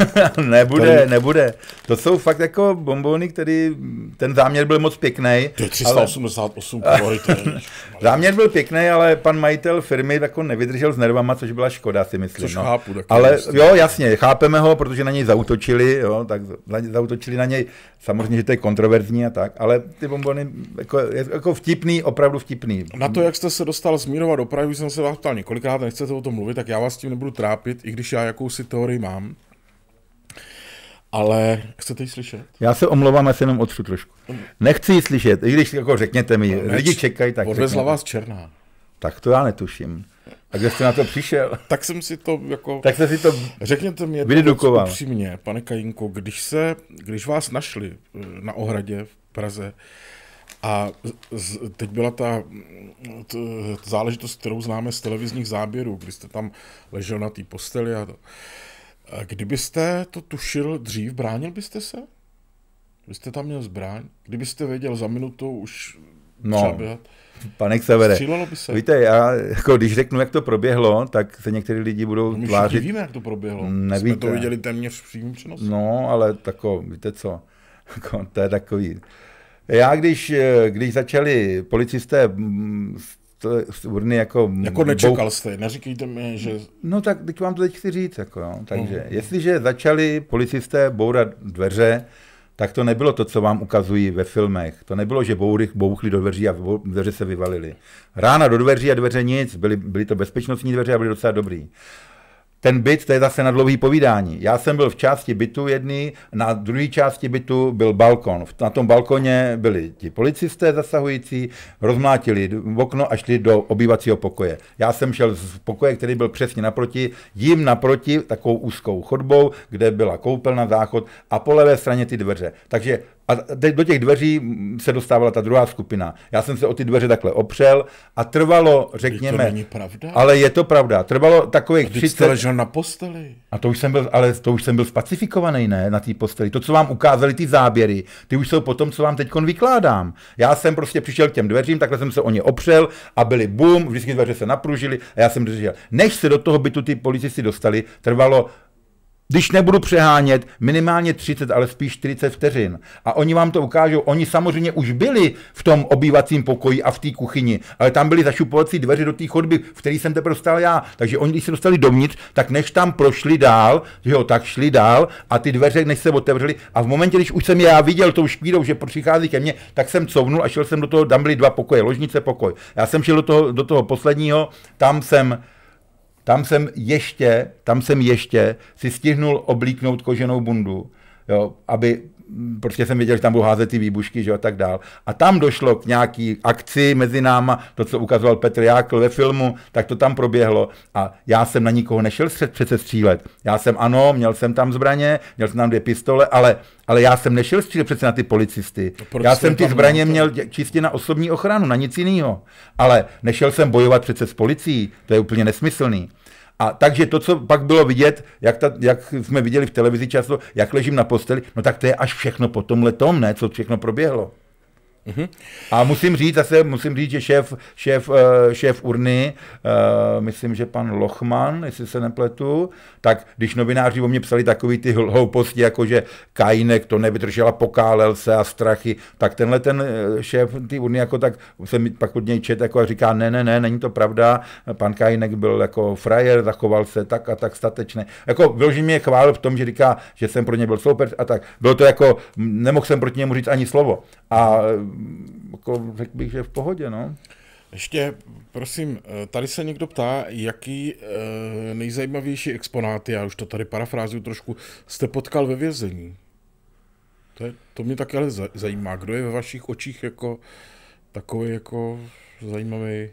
nebude, Tady... nebude. To jsou fakt jako bombony, který, ten záměr byl moc pěkný. To je 388 ale... Je... záměr byl pěkný, ale pan majitel firmy jako nevydržel s nervama, což byla škoda, si myslím. Což no. chápu, tak ale jasně. jo, jasně, chápeme ho, protože na něj zautočili, jo, tak zautočili na něj. Samozřejmě, že to je kontroverzní perverzní a tak, ale ty bombony jako, jako vtipný, opravdu vtipný. Na to, jak jste se dostal z Mírova do Prahy, jsem se vás ptal několikrát, nechcete o tom mluvit, tak já vás s tím nebudu trápit, i když já jakousi teorii mám. Ale chcete ji slyšet? Já se omlouvám, já se jenom otřu trošku. Nechci ji slyšet, i když jako řekněte mi, no, lidi čekají tak. Odvezla vás Černá. Tak to já netuším. A kde jste na to přišel? tak jsem si to jako... Tak jste si to Řekněte mi vydedukoval. To upřímně, pane Kajinko, když, se, když vás našli eh, na ohradě v Praze, a z, teď byla ta mm, t, záležitost, kterou známe z televizních záběrů, kdy jste tam ležel na té posteli a to. A kdybyste to tušil dřív, bránil byste se? Vy jste tam měl zbraň? Kdybyste věděl za minutu už no. třeba Pane Xavere, by se. víte, já, jako když řeknu, jak to proběhlo, tak se některý lidi budou no, tvářit. víme, jak to proběhlo. Nevíte. Jsme to viděli téměř v přímém přenosu. No, ale tako, víte co, jako, to je takový. Já, když, eh, když začali policisté z mm, urny jako... Jako nečekal jste, neříkejte mi, že... No tak teď vám to teď chci říct, jako jo. Takže, hmm. jestliže začali policisté bourat dveře, tak to nebylo to, co vám ukazují ve filmech. To nebylo, že bouřich bouchly do dveří a dveře se vyvalily. Rána do dveří a dveře nic, byly, byly to bezpečnostní dveře a byly docela dobrý. Ten byt, to je zase na dlouhý povídání. Já jsem byl v části bytu jedný, na druhé části bytu byl balkon. Na tom balkoně byli ti policisté zasahující, rozmlátili okno a šli do obývacího pokoje. Já jsem šel z pokoje, který byl přesně naproti, jim naproti takovou úzkou chodbou, kde byla koupelna, záchod a po levé straně ty dveře. Takže a teď do těch dveří se dostávala ta druhá skupina. Já jsem se o ty dveře takhle opřel a trvalo, řekněme... Je to není pravda. Ale je to pravda. Trvalo takových a 30... jste ležel na posteli. A to už jsem byl, ale to už jsem byl spacifikovaný, ne, na té posteli. To, co vám ukázali ty záběry, ty už jsou potom, co vám teď vykládám. Já jsem prostě přišel k těm dveřím, takhle jsem se o ně opřel a byli bum, vždycky dveře se napružily a já jsem držel. Než se do toho bytu ty policisty dostali, trvalo když nebudu přehánět, minimálně 30, ale spíš 40 vteřin. A oni vám to ukážou. Oni samozřejmě už byli v tom obývacím pokoji a v té kuchyni, ale tam byly zašupovací dveře do té chodby, v který jsem teprve stál já. Takže oni, když se dostali dovnitř, tak než tam prošli dál, že jo, tak šli dál a ty dveře, než se otevřely. A v momentě, když už jsem já viděl tou škvírou, že přichází ke mně, tak jsem couvnul a šel jsem do toho, tam byly dva pokoje, ložnice, pokoj. Já jsem šel do toho, do toho posledního, tam jsem tam jsem ještě, tam jsem ještě si stihnul oblíknout koženou bundu, jo, aby prostě jsem věděl, že tam budou házet ty výbušky, že a tak dál. A tam došlo k nějaký akci mezi náma, to, co ukazoval Petr Jákl ve filmu, tak to tam proběhlo a já jsem na nikoho nešel střed, přece střílet. Já jsem, ano, měl jsem tam zbraně, měl jsem tam dvě pistole, ale, ale já jsem nešel střílet přece na ty policisty. No já jsem ty zbraně to... měl čistě na osobní ochranu, na nic jiného. Ale nešel jsem bojovat přece s policií, to je úplně nesmyslný. A takže to, co pak bylo vidět, jak, ta, jak jsme viděli v televizi často, jak ležím na posteli, no tak to je až všechno po tomhle tom, ne, co všechno proběhlo. Mhm. A musím říct, zase musím říct, že šéf, šéf, eh, šéf urny, eh, myslím, že pan Lochman, jestli se nepletu, tak když novináři o mě psali takový ty hlouposti, jako že Kajinek to nevydržela, pokálel se a strachy, tak tenhle ten eh, šéf ty urny jako tak jsem pak od něj čet jako a říká, ne, ne, ne, není to pravda, pan Kajinek byl jako frajer, zachoval se tak a tak statečně. Jako vyloženě mě chválil v tom, že říká, že jsem pro ně byl soupeř a tak. Bylo to jako, nemohl jsem proti němu říct ani slovo a mm, jako řekl bych, že v pohodě, no. Ještě, prosím, eh, tady se někdo ptá, jaký eh, nejzajímavější exponáty, já už to tady parafrázuju trošku, jste potkal ve vězení? To, je, to mě taky ale zajímá. Kdo je ve vašich očích jako takový jako zajímavý?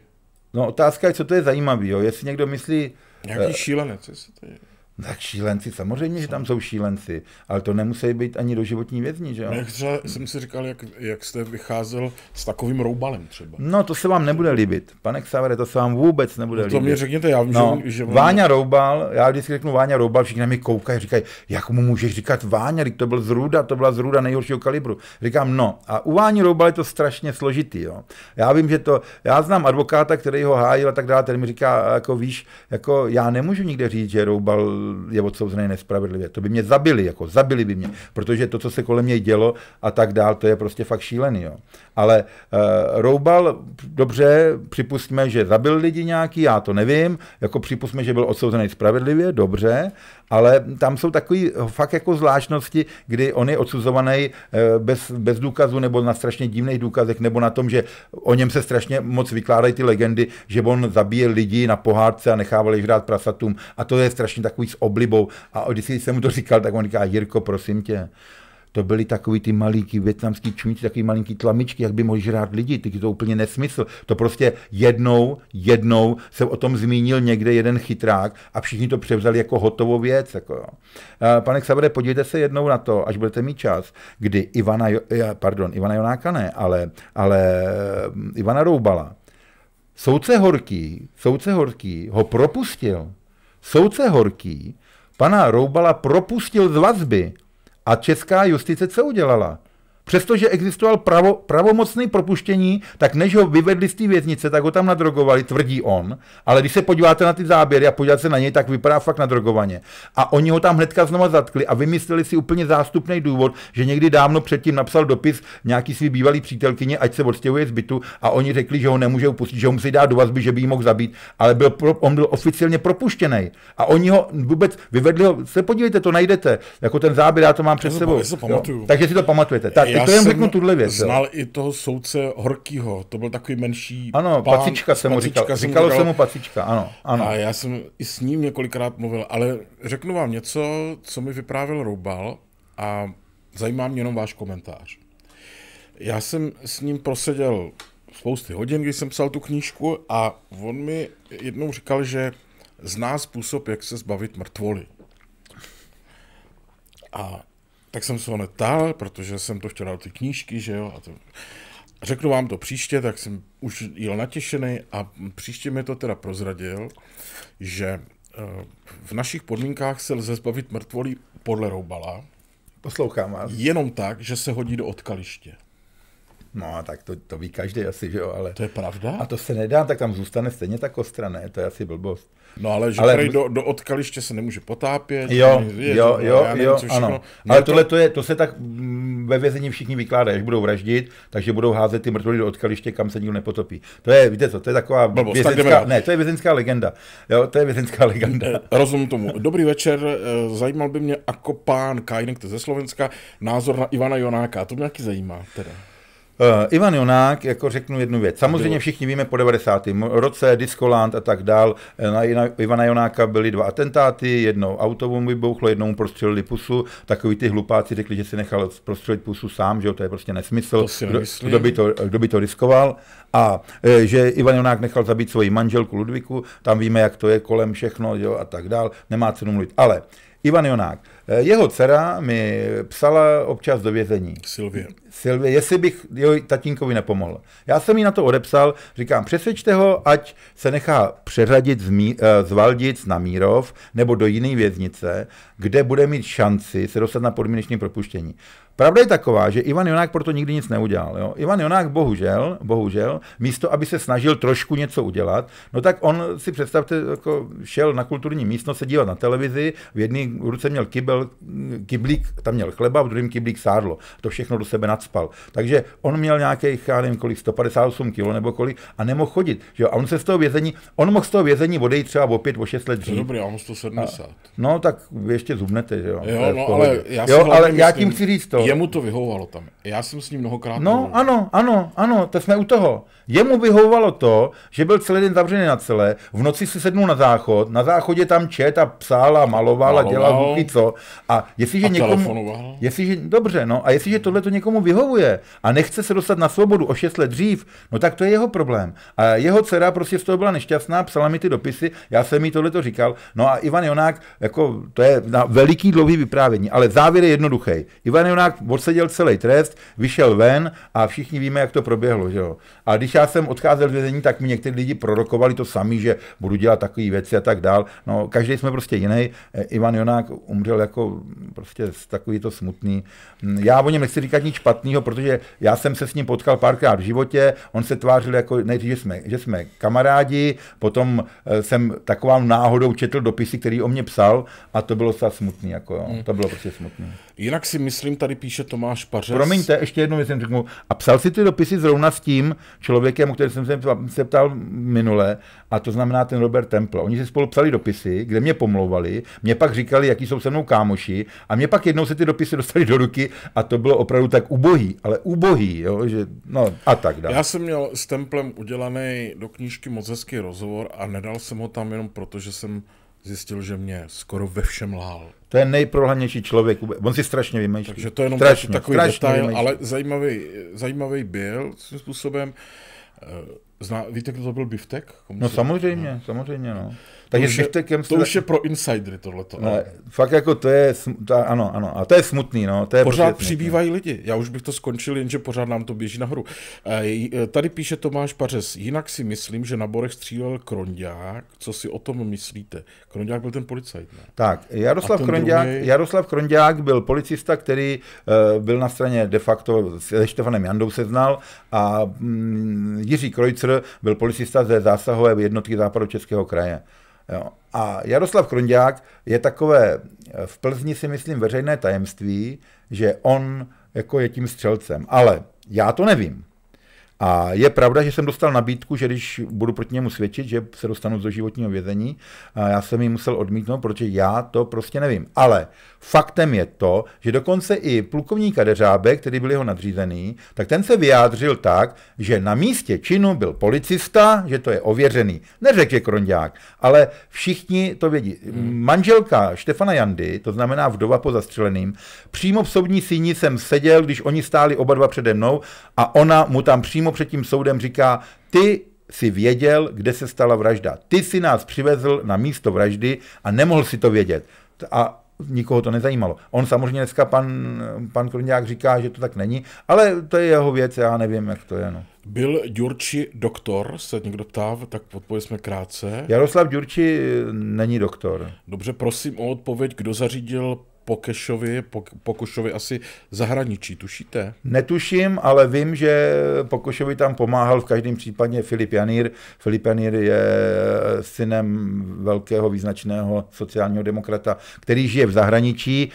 No otázka je, co to je zajímavý, jo? jestli někdo myslí... Nějaký eh, šílenec, jestli to je... Tak šílenci, samozřejmě, že tam jsou šílenci, ale to nemusí být ani doživotní vězni, že jo? No, jak třeba jsem si říkal, jak, jak jste vycházel s takovým roubalem třeba. No, to se vám nebude líbit. Pane Xavere, to se vám vůbec nebude no, to líbit. To mi řekněte, já vím, no, že, že... Váňa Roubal, já vždycky řeknu Váňa Roubal, všichni na mě koukají, říkají, jak mu můžeš říkat Váňa, to byl zruda, to byla zruda nejhoršího kalibru. Říkám, no, a u Váňa Roubal je to strašně složitý, jo. Já vím, že to, já znám advokáta, který ho hájil a tak dále, ten mi říká, jako víš, jako já nemůžu nikde říct, že Roubal je odsouzený nespravedlivě. To by mě zabili, jako zabili by mě, protože to, co se kolem něj dělo a tak dál, to je prostě fakt šílený. Jo. Ale uh, Roubal, dobře, připustíme, že zabil lidi nějaký, já to nevím, jako připustíme, že byl odsouzený spravedlivě, dobře, ale tam jsou takové fakt jako zvláštnosti, kdy on je odsuzovaný eh, bez, bez důkazu nebo na strašně divných důkazech, nebo na tom, že o něm se strašně moc vykládají ty legendy, že on zabíjel lidi na pohádce a nechával jich hrát prasatům. A to je strašně takový s oblibou. A když jsem mu to říkal, tak on říká, Jirko, prosím tě, to byly takový ty malíky větnamský čumíci, takový malinký tlamičky, jak by mohli žrát lidi, ty to úplně nesmysl. To prostě jednou, jednou se o tom zmínil někde jeden chytrák a všichni to převzali jako hotovou věc. Jako jo. Eh, pane Xavere, podívejte se jednou na to, až budete mít čas, kdy Ivana, eh, pardon, Ivana Jonáka ne, ale, ale eh, Ivana Roubala, Soudce Horký, soudce Horký ho propustil. Soudce Horký pana Roubala propustil z vazby a česká justice co udělala? Přestože existoval pravo, pravomocný propuštění, tak než ho vyvedli z té věznice, tak ho tam nadrogovali, tvrdí on. Ale když se podíváte na ty záběry a podíváte se na něj, tak vypadá fakt nadrogovaně. A oni ho tam hnedka znova zatkli a vymysleli si úplně zástupný důvod, že někdy dávno předtím napsal dopis nějaký svý bývalý přítelkyně, ať se odstěhuje z bytu a oni řekli, že ho nemůže upustit, že ho musí dát do vazby, že by ji mohl zabít, ale byl, on byl oficiálně propuštěný. A oni ho vůbec vyvedli ho, se podívejte, to najdete, jako ten záběr, já to mám před sebou. Takže si to pamatujete. Tak, já to jen řeknu tuhle věc. Znal jo. i toho soudce Horkýho, to byl takový menší Ano, pán, pacička jsem mu říkal, jsem říkalo se mu pacička, ano, ano. A já jsem i s ním několikrát mluvil, ale řeknu vám něco, co mi vyprávěl Roubal a zajímá mě jenom váš komentář. Já jsem s ním proseděl spousty hodin, když jsem psal tu knížku a on mi jednou říkal, že zná způsob, jak se zbavit mrtvoly. A tak jsem se ho netal, protože jsem to chtěl dát ty knížky, že jo, a to... Řeknu vám to příště, tak jsem už jel natěšený a příště mi to teda prozradil, že eh, v našich podmínkách se lze zbavit mrtvolí podle Roubala. Poslouchám vás. Jenom tak, že se hodí do odkaliště. No, a tak to, to ví každý asi, že jo, ale... To je pravda? A to se nedá, tak tam zůstane stejně tak kostra, To je asi blbost. No ale že ale... do, do odkaliště se nemůže potápět. Jo, je, jo, no, jo, jo, nevím, jo ano. No Ale to... tohle to je, to se tak mm, ve vězení všichni vykládají, až budou vraždit, takže budou házet ty mrtvoly do odkaliště, kam se nikdo nepotopí. To je, víte co, to je taková Blbost, vězeňská, tak ne, to je vězeňská legenda. Jo, to je vězeňská legenda. Eh, rozumím tomu. Dobrý večer, eh, zajímal by mě jako pán Kajnek, ze Slovenska, názor na Ivana Jonáka. To mě taky zajímá teda. Uh, Ivan Jonák, jako řeknu jednu věc. Samozřejmě všichni víme po 90. roce, diskolant a tak dál. Eh, na Ivana Jonáka byly dva atentáty, jednou mu vybouchlo, jednou mu prostřelili pusu. Takový ty hlupáci řekli, že si nechal prostřelit pusu sám, že jo, to je prostě nesmysl. Kdo, kdo, by to, kdo by to riskoval? A eh, že Ivan Jonák nechal zabít svoji manželku Ludviku, tam víme, jak to je kolem všechno, jo, a tak dál. Nemá cenu mluvit. Ale Ivan Jonák, jeho dcera mi psala občas do vězení. Silvie. Silvě, jestli bych jeho tatínkovi nepomohl. Já jsem jí na to odepsal, říkám, přesvědčte ho, ať se nechá přeřadit z, Mí, eh, z Valdic na Mírov nebo do jiné věznice, kde bude mít šanci se dostat na podmínečné propuštění. Pravda je taková, že Ivan Jonák proto nikdy nic neudělal. Jo? Ivan Jonák bohužel, bohužel, místo, aby se snažil trošku něco udělat, no tak on si představte, jako šel na kulturní místnost se dívat na televizi, v jedné ruce měl kybel, kyblík, tam měl chleba, v druhém kyblík sádlo. To všechno do sebe nad nacpal. Takže on měl nějakých, já nevím kolik, 158 kg nebo kolik a nemohl chodit. Že jo? A on se z toho vězení, on mohl z toho vězení odejít třeba o 5, o 6 let dřív. Dobrý, já mám 170. A, no tak ještě zubnete, že jo. Jo, no, ale já, jo, ale myslím, já tím chci říct to. Jemu to vyhovovalo tam. Já jsem s ním mnohokrát No, mluvil. ano, ano, ano, to jsme u toho. Jemu vyhovovalo to, že byl celý den zavřený na celé, v noci si sednul na záchod, na záchodě tam čet a psal a maloval, maloval a dělal co. A jestliže a někomu... Telefonoval. Jestliže, dobře, no, a jestliže tohle to někomu vyhovovalo, vyhovuje a nechce se dostat na svobodu o 6 let dřív, no tak to je jeho problém. A jeho dcera prostě z toho byla nešťastná, psala mi ty dopisy, já jsem jí tohle říkal. No a Ivan Jonák, jako to je na veliký dlouhý vyprávění, ale závěr je jednoduchý. Ivan Jonák odseděl celý trest, vyšel ven a všichni víme, jak to proběhlo. Že jo? A když já jsem odcházel z vězení, tak mi někteří lidi prorokovali to sami, že budu dělat takové věci a tak dál. No, každý jsme prostě jiný. Eh, Ivan Jonák umřel jako prostě takový to smutný. Hm, já o něm nechci říkat nic špatného špatného, protože já jsem se s ním potkal párkrát v životě, on se tvářil jako nejdřív, že jsme, že jsme kamarádi, potom eh, jsem takovou náhodou četl dopisy, který o mě psal a to bylo docela smutný, jako jo. Hmm. to bylo prostě smutný. Jinak si myslím, tady píše Tomáš Pařes. Promiňte, ještě jednu věc jsem řeknu. A psal si ty dopisy zrovna s tím člověkem, o kterém jsem se ptal minule, a to znamená ten Robert Temple. Oni si spolu psali dopisy, kde mě pomlouvali, mě pak říkali, jaký jsou se mnou kámoši, a mě pak jednou se ty dopisy dostali do ruky a to bylo opravdu tak ubo ubohý, ale ubohý, jo, že, no a tak dále. Já jsem měl s Templem udělaný do knížky moc hezký rozhovor a nedal jsem ho tam jenom proto, že jsem zjistil, že mě skoro ve všem lhal. To je nejprohlednější člověk. On si strašně vymýšlí. Takže to je jenom strašně, takový strašně detail, vymýšlí. ale zajímavý, zajímavý byl svým způsobem. Eh, zná, víte, kdo to byl Biftek? Komu no samozřejmě, no. samozřejmě. No. Takže to, je, to už je pro insidery tohleto. Ne, fakt jako to je, sm... ta, ano, ano, a to je smutný, no. To je pořád prostě přibývají lidi, já už bych to skončil, jenže pořád nám to běží nahoru. E, tady píše Tomáš Pařes, jinak si myslím, že na Borech střílel Kronďák, co si o tom myslíte? Kronďák byl ten policajt, ne? Tak, Jaroslav Kronďák, druhý... Jaroslav Kronďák byl policista, který uh, byl na straně de facto, se Štefanem Jandou se znal a mm, Jiří Krojcr byl policista ze zásahové jednotky západu Českého kraje. Jo. A Jaroslav Kronďák je takové, eh, v Plzni si myslím, veřejné tajemství, že on jako je tím střelcem. Ale já to nevím. A je pravda, že jsem dostal nabídku, že když budu proti němu svědčit, že se dostanu do životního vězení, a já jsem ji musel odmítnout, protože já to prostě nevím. Ale Faktem je to, že dokonce i plukovník Kadeřábek, který byl jeho nadřízený, tak ten se vyjádřil tak, že na místě činu byl policista, že to je ověřený. Neřekl je Kronďák, ale všichni to vědí. Hmm. Manželka Štefana Jandy, to znamená vdova po zastřeleným, přímo v soudní síni jsem seděl, když oni stáli oba dva přede mnou a ona mu tam přímo před tím soudem říká, ty si věděl, kde se stala vražda. Ty si nás přivezl na místo vraždy a nemohl si to vědět. A nikoho to nezajímalo. On samozřejmě dneska pan, pan Kroniák říká, že to tak není, ale to je jeho věc, já nevím, jak to je. No. Byl Ďurči doktor, se někdo ptá, tak odpovězme krátce. Jaroslav Ďurči e, není doktor. Dobře, prosím o odpověď, kdo zařídil Pokešovi, Pokušovi asi zahraničí, tušíte? Netuším, ale vím, že Pokušovi tam pomáhal v každém případě Filip Janír. Filip Janír je eh, synem velkého význačného sociálního demokrata, který žije v zahraničí,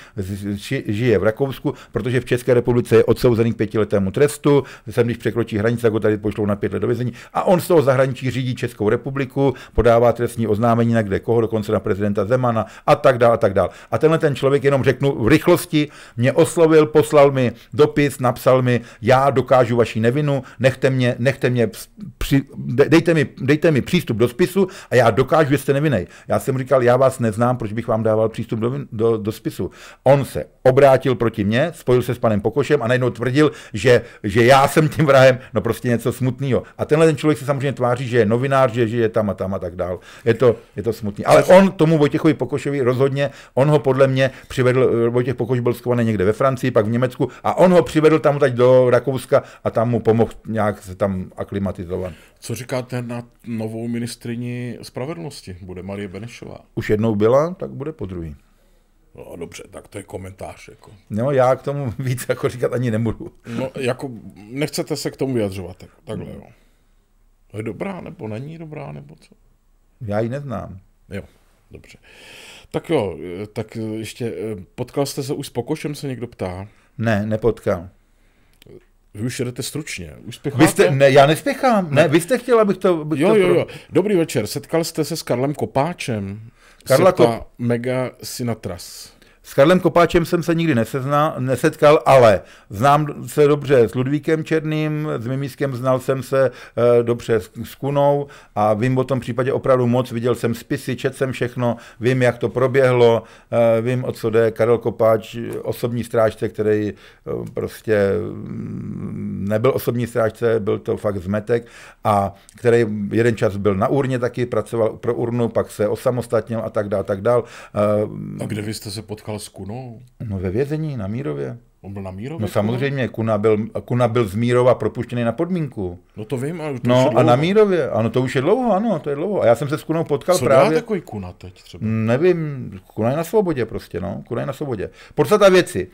žije v Rakousku, protože v České republice je odsouzený k pětiletému trestu, sem když překročí hranice, tak ho tady pošlou na pět let do vězení a on z toho zahraničí řídí Českou republiku, podává trestní oznámení na kde koho, dokonce na prezidenta Zemana a tak dále a tak dále. A tenhle ten člověk jenom jenom řeknu v rychlosti, mě oslovil, poslal mi dopis, napsal mi, já dokážu vaši nevinu, nechte mě, nechte mě při, dejte, mi, dejte mi přístup do spisu a já dokážu, že jste nevinný. Já jsem říkal, já vás neznám, proč bych vám dával přístup do, do, do spisu. On se obrátil proti mně, spojil se s panem Pokošem a najednou tvrdil, že, že já jsem tím vrahem, no prostě něco smutného. A tenhle ten člověk se samozřejmě tváří, že je novinář, že, je tam a tam a tak dál. Je to, je to smutný. Ale on tomu Vojtěchovi Pokošovi rozhodně, on ho podle mě přivedl vedl, eh, Vojtěch Pokoš byl schovaný někde ve Francii, pak v Německu a on ho přivedl tam teď do Rakouska a tam mu pomohl nějak se tam aklimatizovat. Co říkáte na novou ministrini spravedlnosti? Bude Marie Benešová? Už jednou byla, tak bude po druhý. No dobře, tak to je komentář. Jako. No já k tomu víc jako říkat ani nebudu. No jako nechcete se k tomu vyjadřovat, tak, takhle no. jo. To je dobrá nebo není dobrá nebo co? Já ji neznám. Jo. Dobře. Tak jo, eh, tak eh, ještě, eh, potkal jste se už s Pokošem, se někdo ptá? Ne, nepotkal. Vy už jedete stručně. Už Vy jste, ne, já nespěchám. Ne, vy jste chtěl, abych to... Abych jo, to... jo, jo. Dobrý večer. Setkal jste se s Karlem Kopáčem. Karla Kopáč. Mega Sinatras. S Karlem Kopáčem jsem se nikdy nesezna, nesetkal, ale znám se dobře s Ludvíkem Černým, s Mimískem znal jsem se e, dobře s, s Kunou a vím o tom případě opravdu moc, viděl jsem spisy, čet jsem všechno, vím, jak to proběhlo, e, vím, o co jde Karel Kopáč, osobní strážce, který e, prostě mm, nebyl osobní strážce, byl to fakt zmetek a který jeden čas byl na urně taky, pracoval pro urnu, pak se osamostatnil a tak dále, tak dále. E, a kde vy jste se potkal s Kunou? No ve vězení, na Mírově. On byl na Mírově? No, no samozřejmě, Kuna byl, Kuna byl z Mírova propuštěný na podmínku. No to vím, ale to No a na Mírově, ano, to už je dlouho, ano, to je dlouho. A já jsem se s Kunou potkal Co právě. Co dělá takový Kuna teď třeba? Nevím, Kuna je na svobodě prostě, no, Kuna je na svobodě. Podstata věci,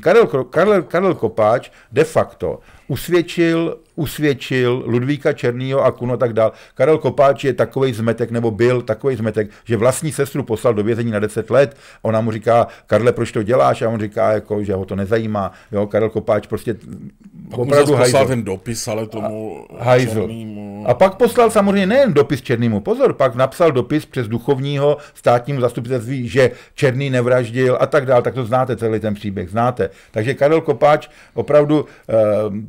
Karel, Karel, Karel Kopáč de facto usvědčil, usvědčil Ludvíka Černýho a Kuno a tak dál. Karel Kopáč je takový zmetek, nebo byl takový zmetek, že vlastní sestru poslal do vězení na 10 let. Ona mu říká, Karle, proč to děláš? A on říká, jako, že ho to nezajímá. Jo, Karel Kopáč prostě pak opravdu mu poslal ten dopis, ale tomu a, černýmu. A pak poslal samozřejmě nejen dopis černýmu, pozor, pak napsal dopis přes duchovního státnímu zastupitelství, že Černý nevraždil a tak dále, tak to znáte celý ten příběh, znáte. Takže Karel Kopáč opravdu, eh,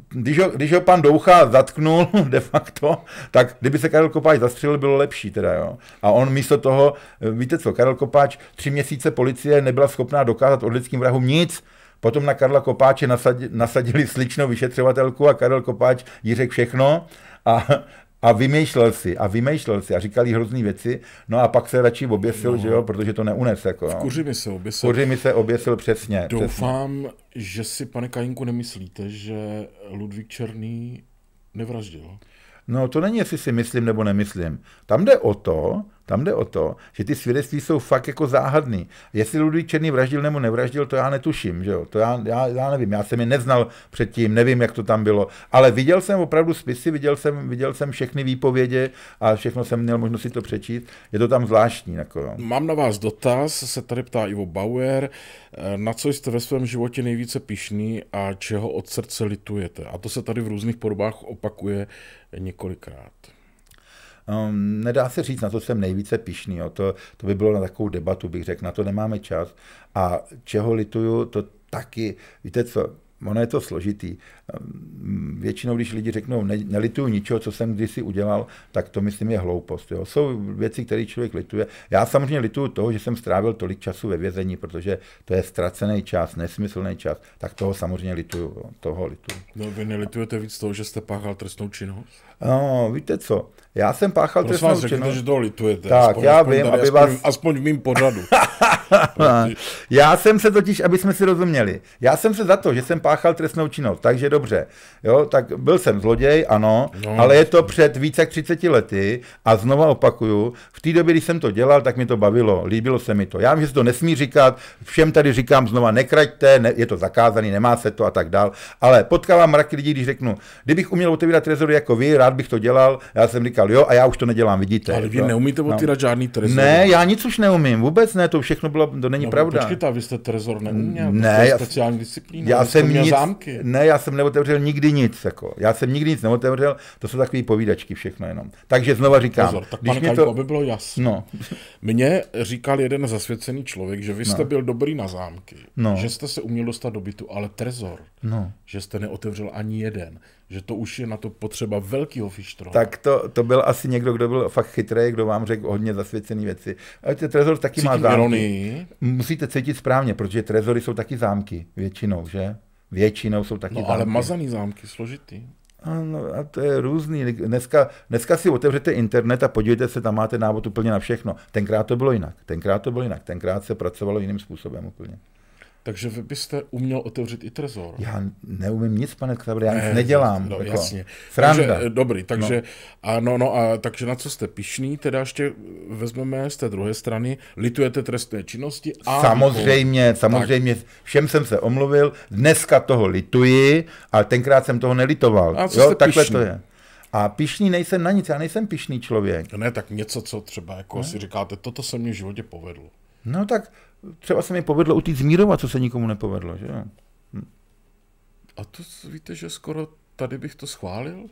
když ho, když ho pan Doucha zatknul de facto, tak kdyby se Karel Kopáč zastřelil, bylo lepší teda, jo. A on místo toho, eh, víte co, Karel Kopáč, tři měsíce policie nebyla schopná dokázat od lidským vrahům nic, Potom na Karla Kopáče nasadili, nasadili sličnou vyšetřovatelku a Karel Kopáč jí řekl všechno a, a vymýšlel si, a vymýšlel si a říkal jí hrozný věci, no a pak se radši oběsil, no. že jo, protože to neunes. Jako, no. V kuři mi se oběsil. kuři mi se oběsil přesně. Doufám, přesně. že si, pane Kajinku, nemyslíte, že Ludvík Černý nevraždil. No to není, jestli si myslím nebo nemyslím. Tam jde o to, tam jde o to, že ty svědectví jsou fakt jako záhadný. Jestli Ludvík Černý vraždil nebo nevraždil, to já netuším, že jo? To já, já, já, nevím, já jsem je neznal předtím, nevím, jak to tam bylo. Ale viděl jsem opravdu spisy, viděl jsem, viděl jsem všechny výpovědi a všechno jsem měl možnost si to přečíst. Je to tam zvláštní. Jako, jo. Mám na vás dotaz, se tady ptá Ivo Bauer, eh, na co jste ve svém životě nejvíce pišný a čeho od srdce litujete? A to se tady v různých podobách opakuje několikrát. Um, nedá se říct, na to jsem nejvíce pišný. Jo. To, to by bylo na takovou debatu, bych řekl, na to nemáme čas. A čeho lituju, to taky, víte co, ono je to složitý. Um, většinou, když lidi řeknou, ne, nelituju ničeho, co jsem kdysi udělal, tak to myslím je hloupost. Jo. Jsou věci, které člověk lituje. Já samozřejmě lituju toho, že jsem strávil tolik času ve vězení, protože to je ztracený čas, nesmyslný čas. Tak toho samozřejmě lituju. Toho lituju. No, vy nelitujete víc toho, že jste páchal trestnou činnost? No, víte co, já jsem páchal Prosím trestnou vás, činnost. Řeknete, že to litujete. Tak, aspoň, já aspoň vím, aby aspoň, vás... Aspoň v mým pořadu. já jsem se totiž, aby jsme si rozuměli, já jsem se za to, že jsem páchal trestnou činnost, takže dobře, jo, tak byl jsem zloděj, ano, no, ale je to před více jak 30 lety a znova opakuju, v té době, když jsem to dělal, tak mi to bavilo, líbilo se mi to. Já vím, že se to nesmí říkat, všem tady říkám znova, nekraďte, ne, je to zakázané, nemá se to a tak dál, ale potkávám mraky lidí, když řeknu, kdybych uměl otevírat trezory jako vy, rád rád bych to dělal. Já jsem říkal, jo, a já už to nedělám, vidíte. Ale vy to, neumíte otvírat no. žádný trezor. Ne, já nic už neumím, vůbec ne, to všechno bylo, to není no, pravda. Počkejte, vy jste trezor neuměl, ne, já, speciální disciplína, já jsem nic, zámky. Ne, já jsem neotevřel nikdy nic, jako. Já jsem nikdy nic neotevřel, to jsou takové povídačky všechno jenom. Takže znova říkám. Trezor, tak když pane Kajko, to... aby bylo jasné. No. Mně říkal jeden zasvěcený člověk, že vy jste no. byl dobrý na zámky, no. že jste se uměl dostat do bytu, ale trezor, no. že jste neotevřel ani jeden že to už je na to potřeba velkého fištrohu. Tak to, to byl asi někdo, kdo byl fakt chytrý, kdo vám řekl hodně zasvěcený věci. Ale Trezor taky Cítím má zámky. Ironii. Musíte cítit správně, protože trezory jsou taky zámky většinou, že? Většinou jsou taky no, zámky. ale mazaný zámky, složitý. Ano, a to je různý. Dneska, dneska si otevřete internet a podívejte se, tam máte návod úplně na všechno. Tenkrát to bylo jinak, tenkrát to bylo jinak, tenkrát se pracovalo jiným způsobem úplně. Takže vy byste uměl otevřít i trezor. Já neumím nic, pane Ksabr, já ne, nic nedělám. No, jako. jasně. Takže, eh, dobrý, no. takže, no. A, no, no, a, takže na co jste pišný, teda ještě vezmeme z té druhé strany, litujete trestné činnosti a... Samozřejmě, jako, samozřejmě, tak. všem jsem se omluvil, dneska toho lituji, ale tenkrát jsem toho nelitoval. A co jo, jste takhle pišný? to je. A pišný nejsem na nic, já nejsem pišný člověk. Ne, tak něco, co třeba jako ne? si říkáte, toto se mě v životě povedlo. No tak třeba se mi povedlo utíct z Mírova, co se nikomu nepovedlo, že jo? Hm. A to víte, že skoro tady bych to schválil,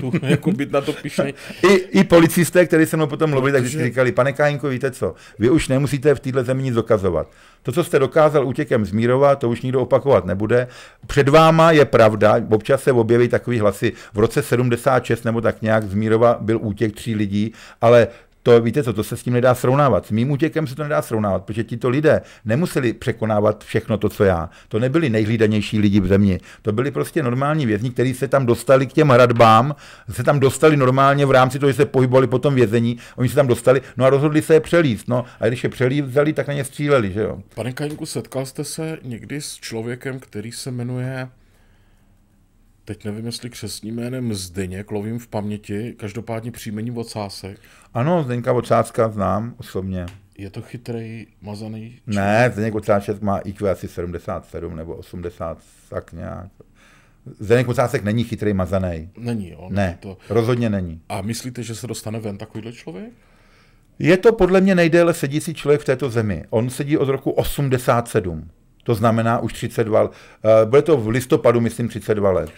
tu, jako být na to pišnej. I, I policisté, kteří se mnou potom mluvili, tak říkali, pane Kájinko, víte co, vy už nemusíte v této zemi nic dokazovat. To, co jste dokázal útěkem z Mírova, to už nikdo opakovat nebude. Před váma je pravda, občas se objeví takový hlasy, v roce 76 nebo tak nějak z Mírova byl útěk tří lidí, ale to víte co, to se s tím nedá srovnávat. S mým útěkem se to nedá srovnávat, protože tito lidé nemuseli překonávat všechno to, co já. To nebyli nejhlídanější lidi v zemi. To byli prostě normální vězni, kteří se tam dostali k těm hradbám, se tam dostali normálně v rámci toho, že se pohybovali po tom vězení, oni se tam dostali, no a rozhodli se je přelíst. No a když je přelízali, tak na ně stříleli, že jo. Pane Kajinku, setkal jste se někdy s člověkem, který se jmenuje teď nevím, jestli křesním jménem Zdeněk, lovím v paměti, každopádně příjmení Vocásek. Ano, Zdeňka Vocáska znám osobně. Je to chytrý, mazaný? Člověk? Ne, Zdeněk Vocásek má IQ asi 77 nebo 80, tak nějak. Zdeněk Vocásek není chytrý mazaný. Není, on ne, to... rozhodně není. A myslíte, že se dostane ven takovýhle člověk? Je to podle mě nejdéle sedící člověk v této zemi. On sedí od roku 87. To znamená už 32. Eh, bude to v listopadu, myslím, 32 let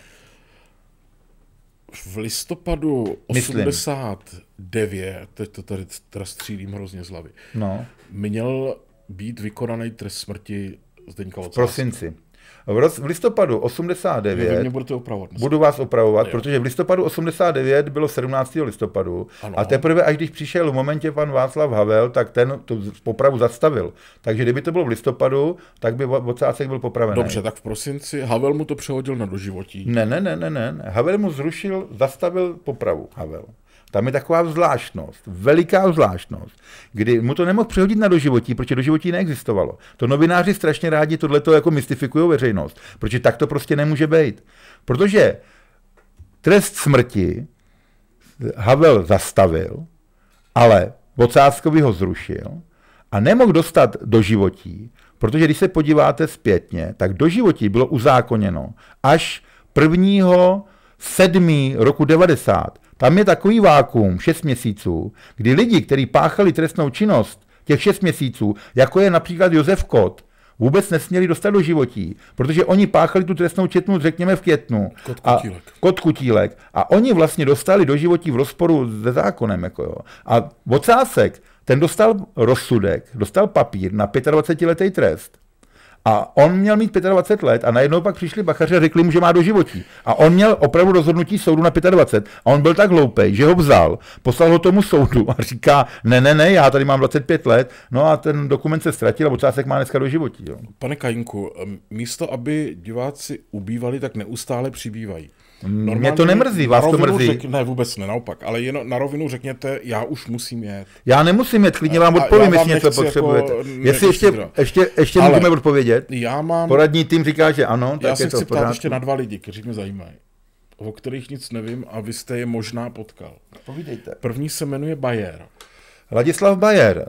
v listopadu 89, teď to tady střílím hrozně z hlavy, no. měl být vykonaný trest smrti Zdeňka Ocáska. V prosinci. V, roz, v listopadu 89 mě budete opravovat. Budu vás opravovat, jo. protože v listopadu 89 bylo 17. listopadu ano. a teprve až když přišel v momentě pan Václav Havel, tak ten tu popravu zastavil. Takže kdyby to bylo v listopadu, tak by Vocácek byl popraven. Dobře, tak v prosinci Havel mu to přehodil na doživotí. Ne, ne, ne, ne, ne. Havel mu zrušil, zastavil popravu Havel. Tam je taková zvláštnost, veliká zvláštnost, kdy mu to nemohl přehodit na doživotí, protože doživotí neexistovalo. To novináři strašně rádi tohleto jako mystifikují veřejnost, protože tak to prostě nemůže být. Protože trest smrti Havel zastavil, ale Vocáckovi ho zrušil a nemohl dostat do životí, protože když se podíváte zpětně, tak do životí bylo uzákoněno až 1. 7. roku 90, tam je takový vákum 6 měsíců, kdy lidi, kteří páchali trestnou činnost těch 6 měsíců, jako je například Josef Kot, vůbec nesměli dostat do životí, protože oni páchali tu trestnou četnu, řekněme, v květnu. Kot kutílek. A, kot kutílek. A oni vlastně dostali do životí v rozporu se zákonem. Jako jo. A ocásek, ten dostal rozsudek, dostal papír na 25-letý trest. A on měl mít 25 let a najednou pak přišli bachaři a řekli mu, že má životí. A on měl opravdu rozhodnutí soudu na 25. A on byl tak hloupej, že ho vzal, poslal ho tomu soudu a říká, ne, ne, ne, já tady mám 25 let, no a ten dokument se ztratil a Bocásek má dneska životí. Jo. Pane Kajinku, místo, aby diváci ubývali, tak neustále přibývají. Normálně Mě to nemrzí, vás to mrzí. Řek, ne, vůbec ne, naopak, ale jen na rovinu řekněte, já už musím jet. Já nemusím jet, klidně vám odpovím, jestli něco jako potřebujete. Jako, jestli ještě, ještě, ještě, ale můžeme odpovědět. Já mám... Poradní tým říká, že ano, tak já je se to chci ptát ještě na dva lidi, kteří mě zajímají, o kterých nic nevím a vy jste je možná potkal. Povídejte. První se jmenuje Bayer. Ladislav Bayer eh,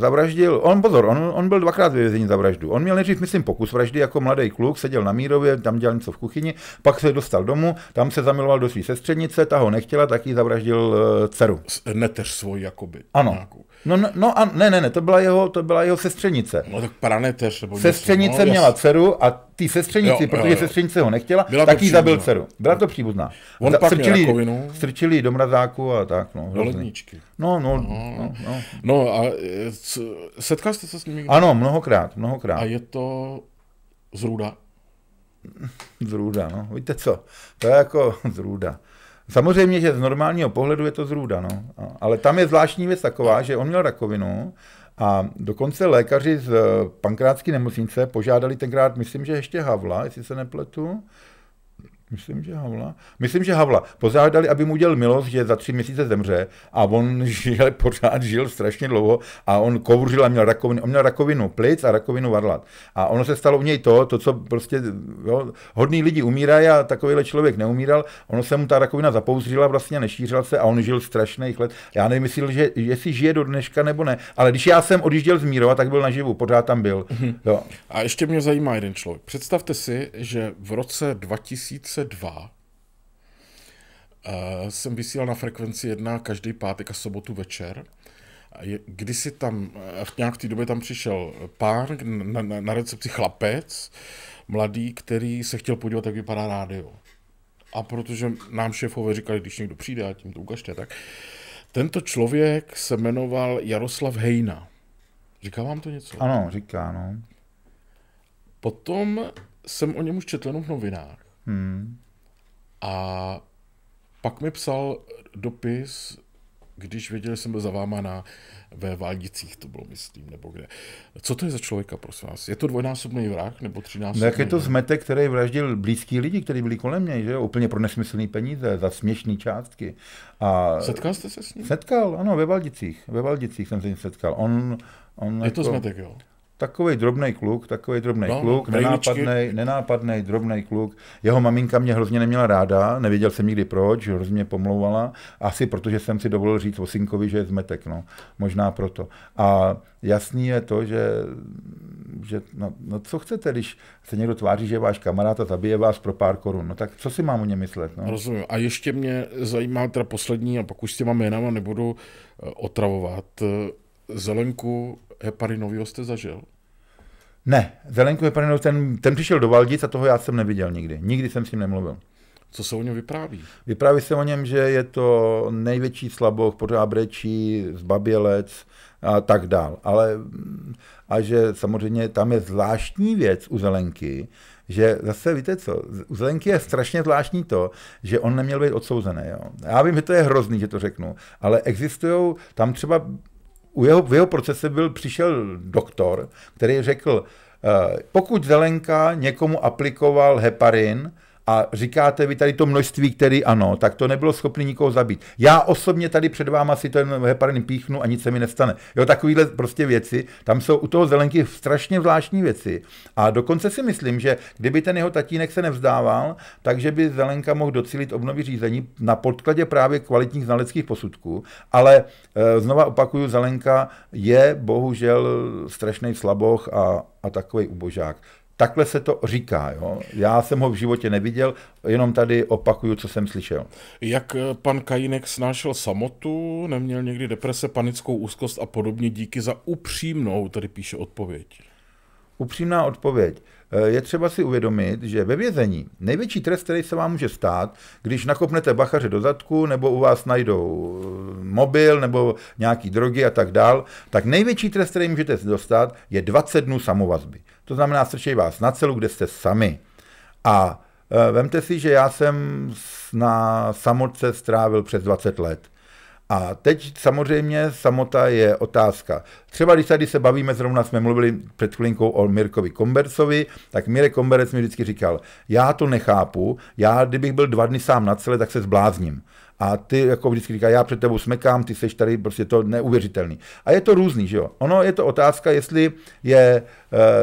zavraždil, on pozor, on, on byl dvakrát ve vězení za vraždu. On měl nejdřív, myslím, pokus vraždy jako mladý kluk, seděl na Mírově, tam dělal něco v kuchyni, pak se dostal domů, tam se zamiloval do své sestřenice, ta ho nechtěla, tak ji zavraždil eh, dceru. Neteř svůj, jakoby. Ano. Nějakou. No, no, no a ne, ne, ne, to byla jeho, to byla jeho sestřenice. No tak praneteř. sestřenice no, měla jas... dceru a ty sestřenici, jo, protože jo, jo. sestřenice ho nechtěla, byla tak jí zabil dceru. Byla to příbuzná. On pak strčili, rakovinu. Strčili do mrazáku a tak. No, do ledničky. No, no, no. No, no. no a e, setkal jste se s nimi. Ano, mnohokrát, mnohokrát. A je to zrůda? Zrůda, no. Víte co, to je jako zrůda. Samozřejmě, že z normálního pohledu je to zrůda, no. ale tam je zvláštní věc taková, že on měl rakovinu a dokonce lékaři z pankrátské nemocnice požádali tenkrát, myslím, že ještě Havla, jestli se nepletu, Myslím, že Havla. Myslím, že Havla. Požádali, aby mu udělal milost, že za tři měsíce zemře a on žil, pořád žil strašně dlouho a on kouřil a měl rakovinu. On měl rakovinu plic a rakovinu varlat. A ono se stalo u něj to, to, co prostě jo, hodný lidi umírají a takovýhle člověk neumíral. Ono se mu ta rakovina zapouzřila vlastně, nešířila se a on žil strašných let. Já nevím, jestli, že, jestli žije do dneška nebo ne, ale když já jsem odjížděl z Mírova, tak byl naživu, pořád tam byl. Mhm. Jo. A ještě mě zajímá jeden člověk. Představte si, že v roce 2000 2002 Uh, eh, jsem vysílal na frekvenci 1 každý pátek a sobotu večer. si tam, eh, v nějak té době tam přišel pán na, na, na recepci chlapec, mladý, který se chtěl podívat, jak vypadá rádio. A protože nám šéfové říkali, když někdo přijde, a tím to ukažte, tak tento člověk se jmenoval Jaroslav Hejna. Říká vám to něco? Ano, říká, no. Potom jsem o něm už četl v novinách Hmm. A pak mi psal dopis, když věděl, že jsem byl za váma na, ve Vádicích, to bylo, myslím, nebo kde. Co to je za člověka, prosím vás? Je to dvojnásobný vrah nebo no, třinásobný? No, je to zmetek, který vraždil blízký lidi, kteří byli kolem mě, že úplně pro nesmyslný peníze, za směšné částky. A setkal jste se s ním? Setkal, ano, ve Valdicích. Ve Valdicích jsem se s ním setkal. On, on je jako... to zmetek, jo? takový drobný kluk, takový drobný no, kluk, nenápadný, nenápadný, drobný kluk. Jeho maminka mě hrozně neměla ráda, nevěděl jsem nikdy proč, hrozně mě pomlouvala, asi protože jsem si dovolil říct synkovi, že je zmetek, no, možná proto. A jasný je to, že, že no, no, co chcete, když se někdo tváří, že je váš kamarád a zabije vás pro pár korun, no tak co si mám o něm myslet, no? Rozumím. A ještě mě zajímá teda poslední, a pak už s těma jménama nebudu eh, otravovat, eh, Zelenku heparinovýho jste zažil? Ne, Zelenku heparinou, ten, ten přišel do Valdic a toho já jsem neviděl nikdy. Nikdy jsem s ním nemluvil. Co se o něm vypráví? Vypráví se o něm, že je to největší slaboch, pořád brečí, zbabělec a tak dál. Ale, a že samozřejmě tam je zvláštní věc u Zelenky, že zase víte co, u Zelenky je strašně zvláštní to, že on neměl být odsouzený. Jo? Já vím, že to je hrozný, že to řeknu, ale existují, tam třeba u jeho, v jeho procese byl, přišel doktor, který řekl, eh, pokud Zelenka někomu aplikoval heparin, a říkáte vy tady to množství, který ano, tak to nebylo schopné nikoho zabít. Já osobně tady před váma si ten heparin píchnu a nic se mi nestane. Jo, takovýhle prostě věci, tam jsou u toho zelenky strašně zvláštní věci. A dokonce si myslím, že kdyby ten jeho tatínek se nevzdával, takže by zelenka mohl docílit obnovy řízení na podkladě právě kvalitních znaleckých posudků. Ale e, znova opakuju, zelenka je bohužel strašný slaboch a, a takový ubožák. Takhle se to říká. Jo? Já jsem ho v životě neviděl, jenom tady opakuju, co jsem slyšel. Jak eh, pan Kajinek snášel samotu, neměl někdy deprese, panickou úzkost a podobně, díky za upřímnou, tady píše odpověď. Upřímná odpověď. Eh, je třeba si uvědomit, že ve vězení největší trest, který se vám může stát, když nakopnete bachaře do zadku, nebo u vás najdou eh, mobil, nebo nějaký drogy a tak dál, tak největší trest, který můžete dostat, je 20 dnů samovazby. To znamená, strčej vás na celu, kde jste sami. A e, vemte si, že já jsem na samotce strávil přes 20 let. A teď samozřejmě samota je otázka. Třeba když tady se bavíme, zrovna jsme mluvili před chvilinkou o Mirkovi Kombercovi, tak Mirek Komberec mi vždycky říkal, já to nechápu, já kdybych byl dva dny sám na celé, tak se zblázním a ty jako vždycky říká, já před tebou smekám, ty seš tady, prostě to neuvěřitelný. A je to různý, že jo. Ono je to otázka, jestli je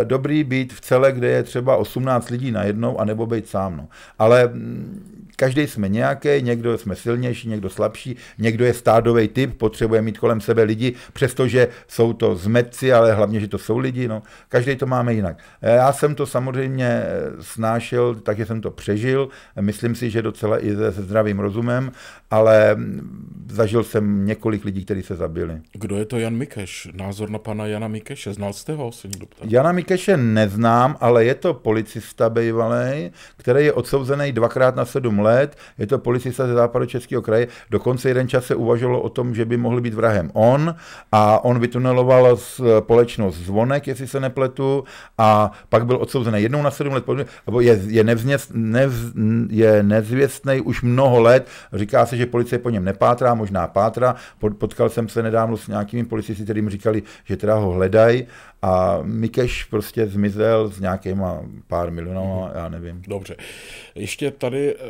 e, dobrý být v celé, kde je třeba 18 lidí najednou, anebo být sám, no. Ale mm, Každý jsme nějaký, někdo jsme silnější, někdo slabší, někdo je stádový typ, potřebuje mít kolem sebe lidi, přestože jsou to zmetci, ale hlavně, že to jsou lidi. No. Každý to máme jinak. E, já jsem to samozřejmě e, snášel, takže jsem to přežil. E, myslím si, že docela i se zdravým rozumem, ale zažil jsem několik lidí, kteří se zabili. Kdo je to Jan Mikeš? Názor na pana Jana Mikeše? Znal jste ho? Se někdo ptá. Jana Mikeše neznám, ale je to policista bývalý, který je odsouzený dvakrát na sedm let let, je to policista ze západu Českého kraje, dokonce jeden čas se uvažovalo o tom, že by mohl být vrahem on a on vytuneloval společnost Zvonek, jestli se nepletu, a pak byl odsouzen jednou na sedm let, nebo je, je, nevzněst, nevz, je nezvěstný už mnoho let, říká se, že policie po něm nepátrá, možná pátrá, potkal jsem se nedávno s nějakými policisty, kterým říkali, že teda ho hledají a Mikeš prostě zmizel s nějakýma pár milionů, mhm. já nevím. Dobře. Ještě tady uh,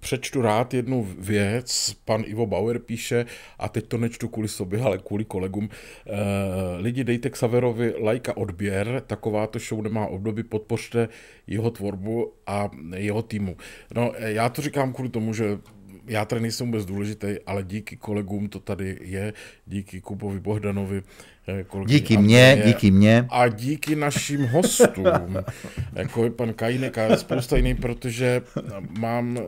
přečtu rád jednu věc. Pan Ivo Bauer píše, a teď to nečtu kvůli sobě, ale kvůli kolegům. Uh, lidi, dejte k Saverovi lajka odběr, takováto show nemá období, podpořte jeho tvorbu a jeho týmu. No, eh, já to říkám kvůli tomu, že já tady nejsem vůbec důležitý, ale díky kolegům to tady je, díky Kubovi Bohdanovi. Eh, díky mně, díky mně. A díky našim hostům, jako je pan Kajinek a spousta jiných, protože mám eh,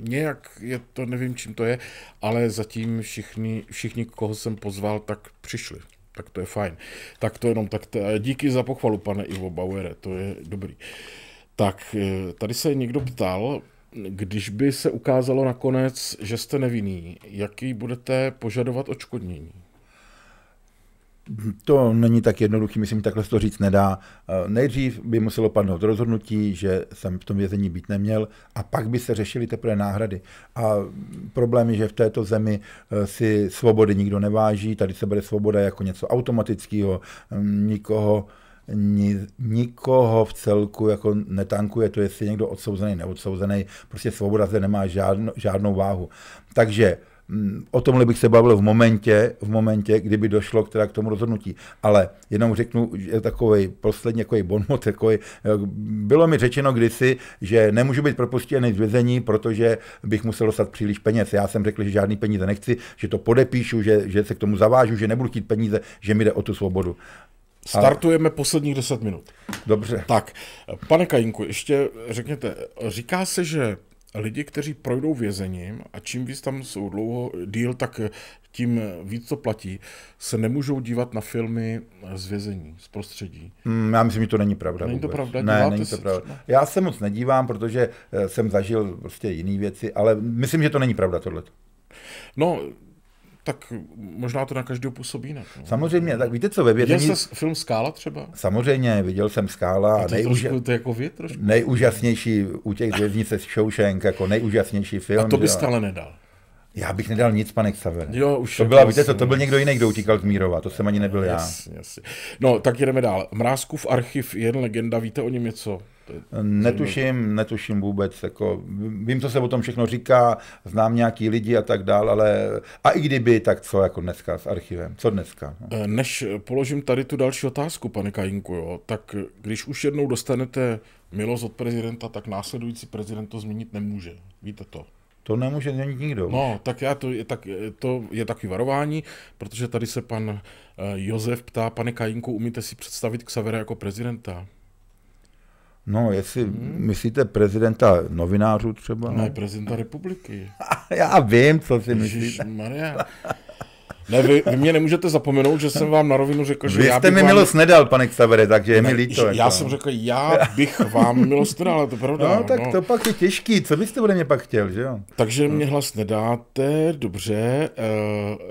nějak, je to, nevím čím to je, ale zatím všichni, všichni koho jsem pozval, tak přišli tak to je fajn. Tak to jenom, tak to, eh, díky za pochvalu, pane Ivo Bauere, to je dobrý. Tak tady se někdo ptal, když by se ukázalo nakonec, že jste nevinný, jaký budete požadovat odškodnění? To není tak jednoduché, myslím, takhle to říct nedá. Eh, nejdřív by muselo padnout rozhodnutí, že jsem v tom vězení být neměl, a pak by se řešily teprve náhrady. A problém je, že v této zemi eh, si svobody nikdo neváží, tady se bude svoboda jako něco automatického, hm, nikoho ni, nikoho v celku jako netankuje to, jestli je někdo odsouzený, neodsouzený, prostě svoboda zde nemá žádno, žádnou váhu. Takže mm, o tomhle bych se bavil v momentě, v momentě, kdyby došlo k, teda k tomu rozhodnutí. Ale jenom řeknu, že takový poslední takový bonmot, takový, eh, bylo mi řečeno kdysi, že nemůžu být propuštěný z vězení, protože bych musel dostat příliš peněz. Já jsem řekl, že žádný peníze nechci, že to podepíšu, že, že se k tomu zavážu, že nebudu chtít peníze, že mi jde o tu svobodu. Startujeme posledních 10 minut. Dobře. Tak, pane Kajinku, ještě řekněte, říká se, že lidi, kteří projdou vězením a čím víc tam jsou dlouho díl, tak tím víc to platí, se nemůžou dívat na filmy z vězení, z prostředí. Mm, já myslím, že to není pravda. Není vůbec. pravda? Ne, není to pravda. Já se moc nedívám, protože eh, jsem zažil prostě jiné věci, ale myslím, že to není pravda tohle. No, tak možná to na každého působí jinak. No. Samozřejmě, tak víte co, ve vězení... Viděl jste film Skála třeba? Samozřejmě, viděl jsem Skála. A to, nejúža... trošku, to jako vy, trošku. Nejúžasnější u těch věznic z Shawshank, jako nejúžasnější film. A to byste ale nedal. Já bych nedal nic, pane Xaver. Jo, už to byla, jako víte co, to byl někdo jiný, kdo utíkal z Mírova, to jsem ani nebyl já. Jasně, jasně. No, tak jdeme dál. Mrázkův archiv, jen legenda, víte o něm něco? Netuším, netuším vůbec. Jako, vím, co se o tom všechno říká, znám nějaký lidi a tak dál, ale a i kdyby, tak co jako dneska s archivem? Co dneska? No. Eh, než položím tady tu další otázku, pane Kajinku, jo, tak když už jednou dostanete milost od prezidenta, tak následující prezident to změnit nemůže. Víte to? To nemůže změnit nikdo. No, tak, já to, je, tak eh, to je takový varování, protože tady se pan eh, Josef ptá, pane Kajinku, umíte si představit Xavera jako prezidenta? No, jestli hmm. myslíte prezidenta novinářů třeba? Ne, prezidenta republiky. Já vím, co si myslíte. Maria. Ne, vy, vy mě nemůžete zapomenout, že jsem vám na rovinu řekl, že vy já mi vám... milost nedal, pane Xavere, takže je mi líto. Já jako. jsem řekl, já bych vám milost nedal, ale to je pravda. No, tak no. to pak je těžký, co byste ode mě pak chtěl, že jo? Takže no. mě hlas nedáte, dobře. Uh,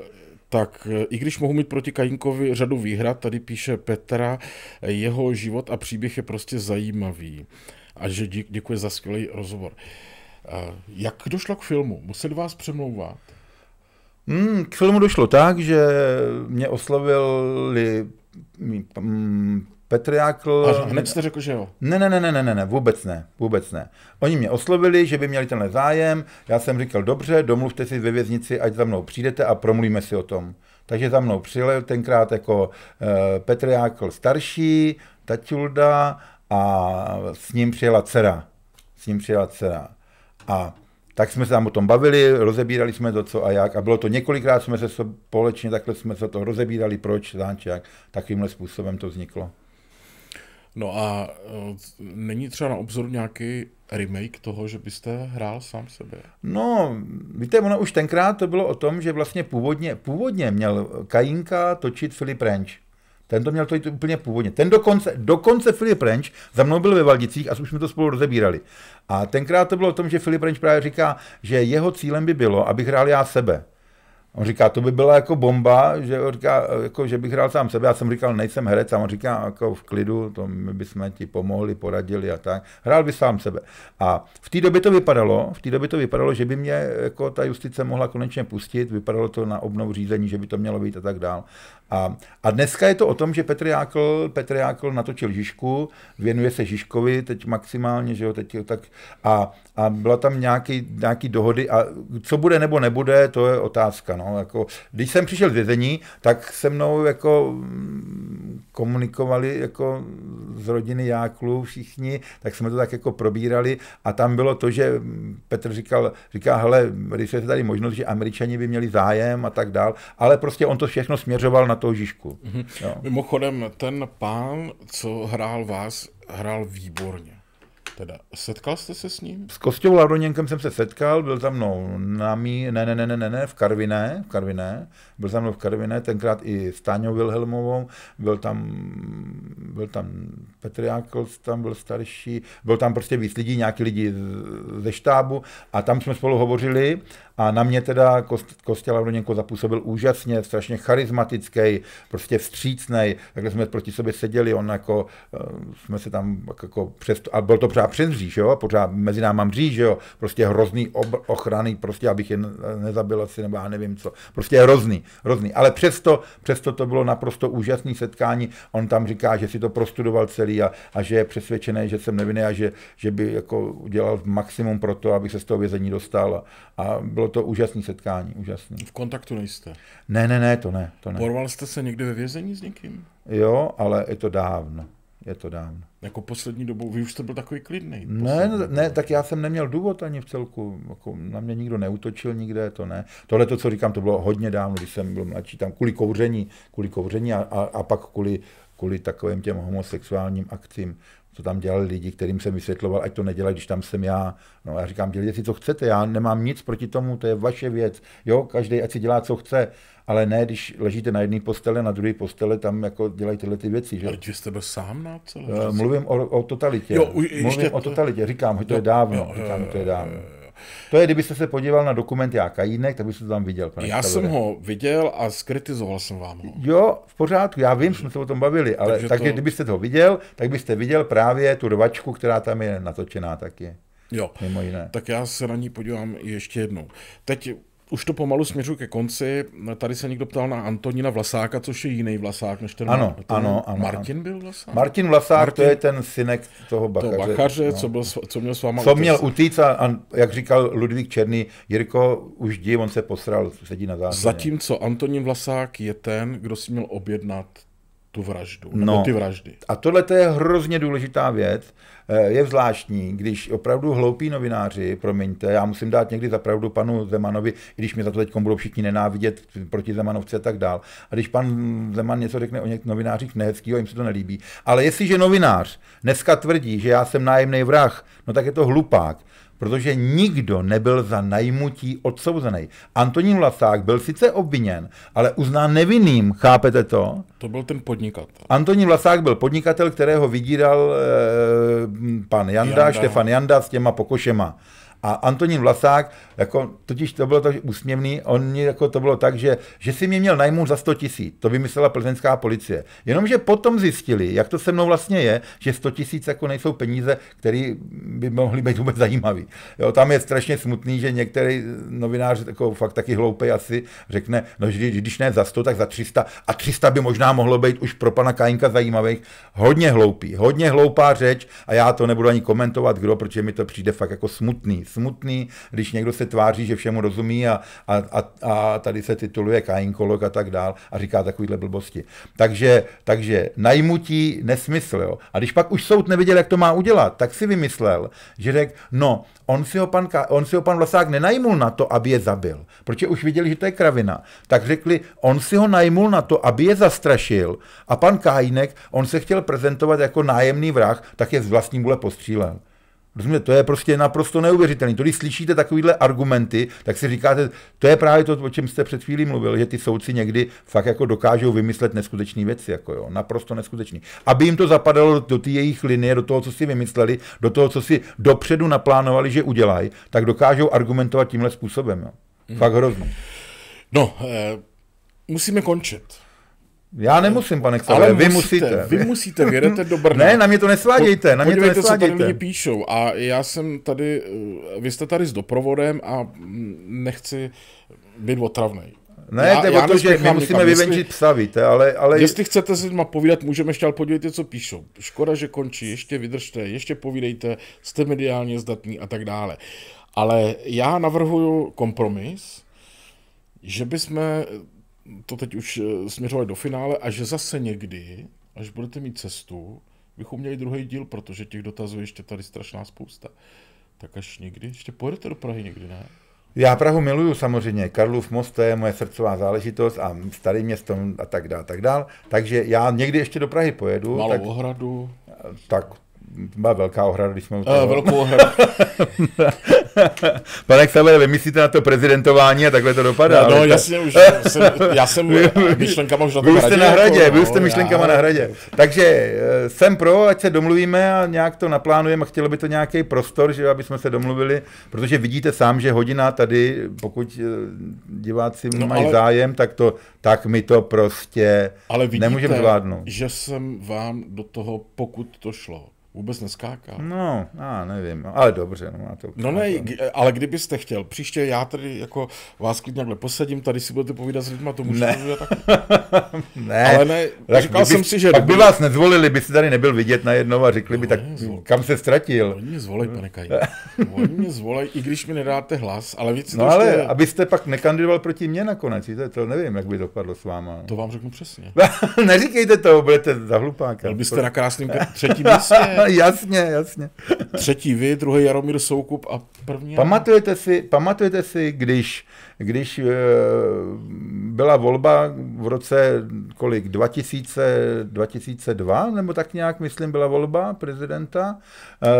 tak e, i když mohu mít proti Kajinkovi řadu výhrad, tady píše Petra, jeho život a příběh je prostě zajímavý. A že dě, děkuji za skvělý rozhovor. Jak došlo k filmu? Museli vás přemlouvat? Hmm, k filmu došlo tak, že mě oslovili mm, Petr Jákl... A hned jste řekl, že jo? Ne, ne, ne, ne, ne, ne, vůbec ne, vůbec ne. Oni mě oslovili, že by měli tenhle zájem, já jsem říkal, dobře, domluvte si ve věznici, ať za mnou přijdete a promluvíme si o tom. Takže za mnou přijel tenkrát jako uh, Petr Jákl starší, Tatilda a s ním přijela dcera. S ním přijela dcera. A tak jsme se tam o tom bavili, rozebírali jsme to, co a jak. A bylo to několikrát, jsme se společně takhle jsme se to rozebírali, proč, jak. takovýmhle způsobem to vzniklo. No a eh, není třeba na obzoru nějaký remake toho, že byste hrál sám sebe? No, víte, ono už tenkrát to bylo o tom, že vlastně původně, původně měl Kajinka točit Filip Renč. Ten to měl to úplně původně. Ten dokonce, dokonce Filip Renč za mnou byl ve Valdicích a už jsme to spolu rozebírali. A tenkrát to bylo o tom, že Filip Renč právě říká, že jeho cílem by bylo, abych hrál já sebe. On říká, to by byla jako bomba, že, on říká, jako, že bych hrál sám sebe. Já jsem říkal, nejsem herec, a on říká, jako v klidu, to my bychom ti pomohli, poradili a tak. Hrál by sám sebe. A v té době to vypadalo, v té době to vypadalo, že by mě jako ta justice mohla konečně pustit, vypadalo to na obnovu řízení, že by to mělo být a tak dál. A, a dneska je to o tom, že Petr Jákl, Petr Jákl natočil Žižku, věnuje se Žižkovi teď maximálně, že jo, teď tak a, a byla tam nějaký, nějaký dohody a co bude nebo nebude, to je otázka, no, jako, když jsem přišel z vězení, tak se mnou jako komunikovali jako z rodiny Jáklu všichni, tak jsme to tak jako probírali a tam bylo to, že Petr říkal, říká, hele, když je tady možnost, že američani by měli zájem a tak dál, ale prostě on to všechno směřoval na toho Žižku. Mm-hmm. Mimochodem, ten pán, co hrál vás, hrál výborně. Teda, setkal jste se s ním? S Kostou Laroněnkem jsem se setkal, byl za mnou na mí, ne, ne, ne, ne, ne, ne, v Karviné, v Karviné, byl za mnou v Karviné, tenkrát i s Táňou Wilhelmovou, byl tam, byl tam Petr Jákos, tam byl starší, byl tam prostě víc lidí, nějaký lidi ze štábu a tam jsme spolu hovořili a na mě teda Kost, Kostě Lavroněnko zapůsobil úžasně, strašně charismatický, prostě vstřícný. Takhle jsme proti sobě seděli, on jako, eh, jsme se tam jako přes, a byl to pořád přes mříž, jo, pořád mezi náma mříž, jo, prostě hrozný ob, ochrany, prostě abych je nezabil asi, nebo já nevím co. Prostě hrozný, hrozný. Ale přesto, přesto to bylo naprosto úžasné setkání. On tam říká, že si to prostudoval celý a, a že je přesvědčený, že jsem nevinný a že, že by jako udělal maximum pro to, abych se z toho vězení dostal. A, a bylo bylo to úžasné setkání, úžasný. V kontaktu nejste? Ne, ne, ne, to ne, to ne. Porval jste se někde ve vězení s někým? Jo, ale je to dávno. Je to dávno. Jako poslední dobou, vy už jste byl takový klidný. Ne, ne, tak já jsem neměl důvod ani v celku, jako na mě nikdo neutočil nikde, to ne. Tohle to, co říkám, to bylo hodně dávno, když jsem byl mladší, tam kvůli kouření, kvůli kouření a, a, a pak kvůli, kvůli takovým těm homosexuálním akcím, co tam dělali lidi, kterým jsem vysvětloval, ať to nedělají, když tam jsem já. No já říkám, dělejte si, co chcete, já nemám nic proti tomu, to je vaše věc. Jo, každý ať si dělá, co chce, ale ne, když ležíte na jedné postele, na druhé postele, tam jako dělají tyhle ty věci. Že? Ale jste byl sám na celé eh, Mluvím o, o totalitě. Jo, ještě... Mluvím o totalitě, říkám, to je dávno. Jo, jo, jo, jo, jo, jo, to je dávno. Jo, jo, jo. To je, kdybyste se podíval na dokument Já Kajínek, tak byste to tam viděl. Pane já Stavere. jsem ho viděl a skritizoval jsem vám ho. Jo, v pořádku, já vím, jsme se o tom bavili, ale takže, takže to... kdybyste to viděl, tak byste viděl právě tu rvačku, která tam je natočená taky. Jo, mimo jiné. tak já se na ní podívám ještě jednou. Teď už to pomalu směřuji ke konci. Tady se někdo ptal na Antonína Vlasáka, což je jiný Vlasák než ten, ano, ten ano, ano, Martin byl Vlasák? Martin Vlasák, Martin, to je ten synek toho Bakaře. Toho Bakaře, no. co, byl, co měl s váma Co utíc. měl utíc a, a, jak říkal Ludvík Černý, Jirko, už dí, on se posral, sedí na zákoně. Zatímco Antonín Vlasák je ten, kdo si měl objednat tu vraždu, no, ty vraždy. A tohle je hrozně důležitá věc Eh, je zvláštní, když opravdu hloupí novináři, promiňte, já musím dát někdy za panu Zemanovi, i když mi za to teď budou všichni nenávidět proti Zemanovci a tak dál. A když pan Zeman něco řekne o něk novinářích nehezkýho, jim se to nelíbí. Ale jestliže novinář dneska tvrdí, že já jsem nájemný vrah, no tak je to hlupák protože nikdo nebyl za najmutí odsouzený. Antonín Vlasák byl sice obviněn, ale uznán nevinným, chápete to? To byl ten podnikatel. Antonín Vlasák byl podnikatel, kterého vydíral eh, pan Janda, Janda, Štefan Janda s těma pokošema. A Antonín Vlasák, jako, totiž to bylo tak úsměvný, on mě, jako to bylo tak, že, že si mě měl najmout za 100 tisíc, to vymyslela plzeňská policie. Jenomže potom zjistili, jak to se mnou vlastně je, že 100 tisíc jako nejsou peníze, které by mohly být vůbec zajímavé. Tam je strašně smutný, že některý novinář, jako fakt taky hloupý asi, řekne, no, že když ne za 100, tak za 300. A 300 by možná mohlo být už pro pana Kajinka zajímavých. Hodně hloupý, hodně hloupá řeč a já to nebudu ani komentovat, kdo, protože mi to přijde fakt jako smutný být smutný, když někdo se tváří, že všemu rozumí a, a, a, a tady se tituluje kainkolog a tak dál a říká takovýhle blbosti. Takže, takže najmutí nesmysl. Jo. A když pak už soud nevěděl, jak to má udělat, tak si vymyslel, že řekl, no, on si ho pan, on si ho pan Vlasák nenajmul na to, aby je zabil, protože už viděli, že to je kravina. Tak řekli, on si ho najmul na to, aby je zastrašil a pan Kájínek, on se chtěl prezentovat jako nájemný vrah, tak je z vlastní vůle postřílel. Rozumíte, to je prostě naprosto neuvěřitelné. když slyšíte takovéhle argumenty, tak si říkáte, to je právě to, o čem jste před chvílí mluvil, že ty soudci někdy fakt jako dokážou vymyslet neskutečné věci, jako jo, naprosto neskutečný. Aby jim to zapadalo do té jejich linie, do toho, co si vymysleli, do toho, co si dopředu naplánovali, že udělají, tak dokážou argumentovat tímhle způsobem. Jo. Hmm. Fakt hrozně. No, eh, musíme končit. Já nemusím, pane Ksavě, vy musíte. Vy musíte, vy do Brna. Ne, na mě to nesvádějte, na mě Podívejte, to nesvádějte. co tady lidi píšou a já jsem tady, eh, vy jste tady s doprovodem a mm, nechci být otravný. Ne, já, to já to, že my musíme vyvenčit psa, víte, ale, ale... Jestli chcete s lidma povídat, můžeme ještě, ale podívejte, co píšou. Škoda, že končí, ještě vydržte, ještě povídejte, jste mediálně zdatní a tak dále. Ale já navrhuju kompromis, že bychom to teď už eh, směřovali do finále a že zase někdy, až budete mít cestu, bychom měli druhý díl, protože těch dotazů ještě tady strašná spousta. Tak až někdy, ještě pojedete do Prahy někdy, ne? Já Prahu miluju samozřejmě, Karlův most to je moje srdcová záležitost a starý město a tak dále, tak dál. Takže já někdy ještě do Prahy pojedu. Malou tak, ohradu. Tak byla velká ohrada, když jsme Uh, velkou ohradu. Pane Xavere, vy myslíte na to prezidentování a takhle to dopadá. No, no jasně, už jsem, já jsem myšlenkama už na Byl jste na jako- hradě, jako, no, byl jste myšlenkama já, na hradě. Takže eh, jsem pro, ať se domluvíme a nějak to naplánujeme. Chtělo by to nějaký prostor, že aby jsme se domluvili, protože vidíte sám, že hodina tady, pokud eh, diváci no, mají ale, zájem, tak to, tak my to prostě ale vidíte, nemůžeme zvládnout. že jsem vám do toho, pokud to šlo, vůbec neskáká. No, já nevím, no, ale dobře, no má to. No ne, ale kdybyste chtěl, příště já tady jako vás klidně takhle posadím, tady si budete povídat s lidmi, to můžete ne. tak. ne, ale ne, tak říkal kdyby, jsem si, že... Tak by vás nezvolili, byste tady nebyl vidět najednou a řekli no, by, tak zvol... kam se ztratil. Oni mě zvolej, pane Kají. Oni mě zvolej, i když mi nedáte hlas, ale víc No ale je... abyste pak nekandidoval proti mně nakonec, to, to nevím, jak by dopadlo s váma. To vám řeknu přesně. Neříkejte to, budete za hlupáka. Byl byste na krásném třetím místě. jasně, jasně. Třetí vy, druhý Jaromír Soukup a první... Pamatujete si, pamatujete si když, když eh, byla volba v roce kolik, 2000, 2002, nebo tak nějak, myslím, byla volba prezidenta,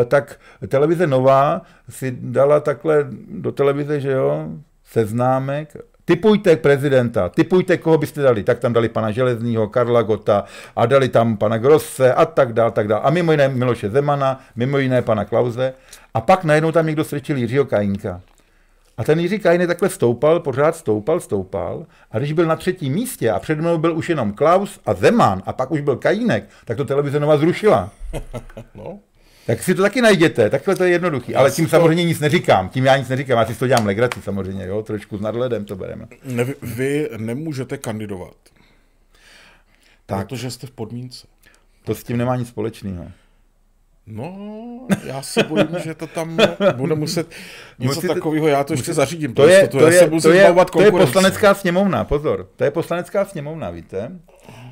eh, tak televize Nová si dala takhle do televize, že jo, seznámek Typujte prezidenta, typujte, koho byste dali. Tak tam dali pana Železního, Karla Gota a dali tam pana Grosse a tak dál, tak dál. A mimo jiné Miloše Zemana, mimo jiné pana Klauze. A pak najednou tam někdo srčil Jiřího Kajínka. A ten Jiří Kajin takhle stoupal, pořád stoupal, stoupal. A když byl na třetím místě a před mnou byl už jenom Klaus a Zeman a pak už byl Kajínek, tak to televize zrušila. No tak si to taky najděte, takhle to je jednoduchý. Ale tím samozřejmě nic neříkám, tím já nic neříkám, já si to dělám legraci samozřejmě, jo, trošku s nadhledem to bereme. Ne, vy nemůžete kandidovat, tak. protože jste v podmínce. To s tím nemá nic společného. No, já se bojím, že to tam bude muset něco Musíte, takového, já to ještě zařídím. To je, to je, to je, to je poslanecká sněmovna, pozor, to je poslanecká sněmovna, víte?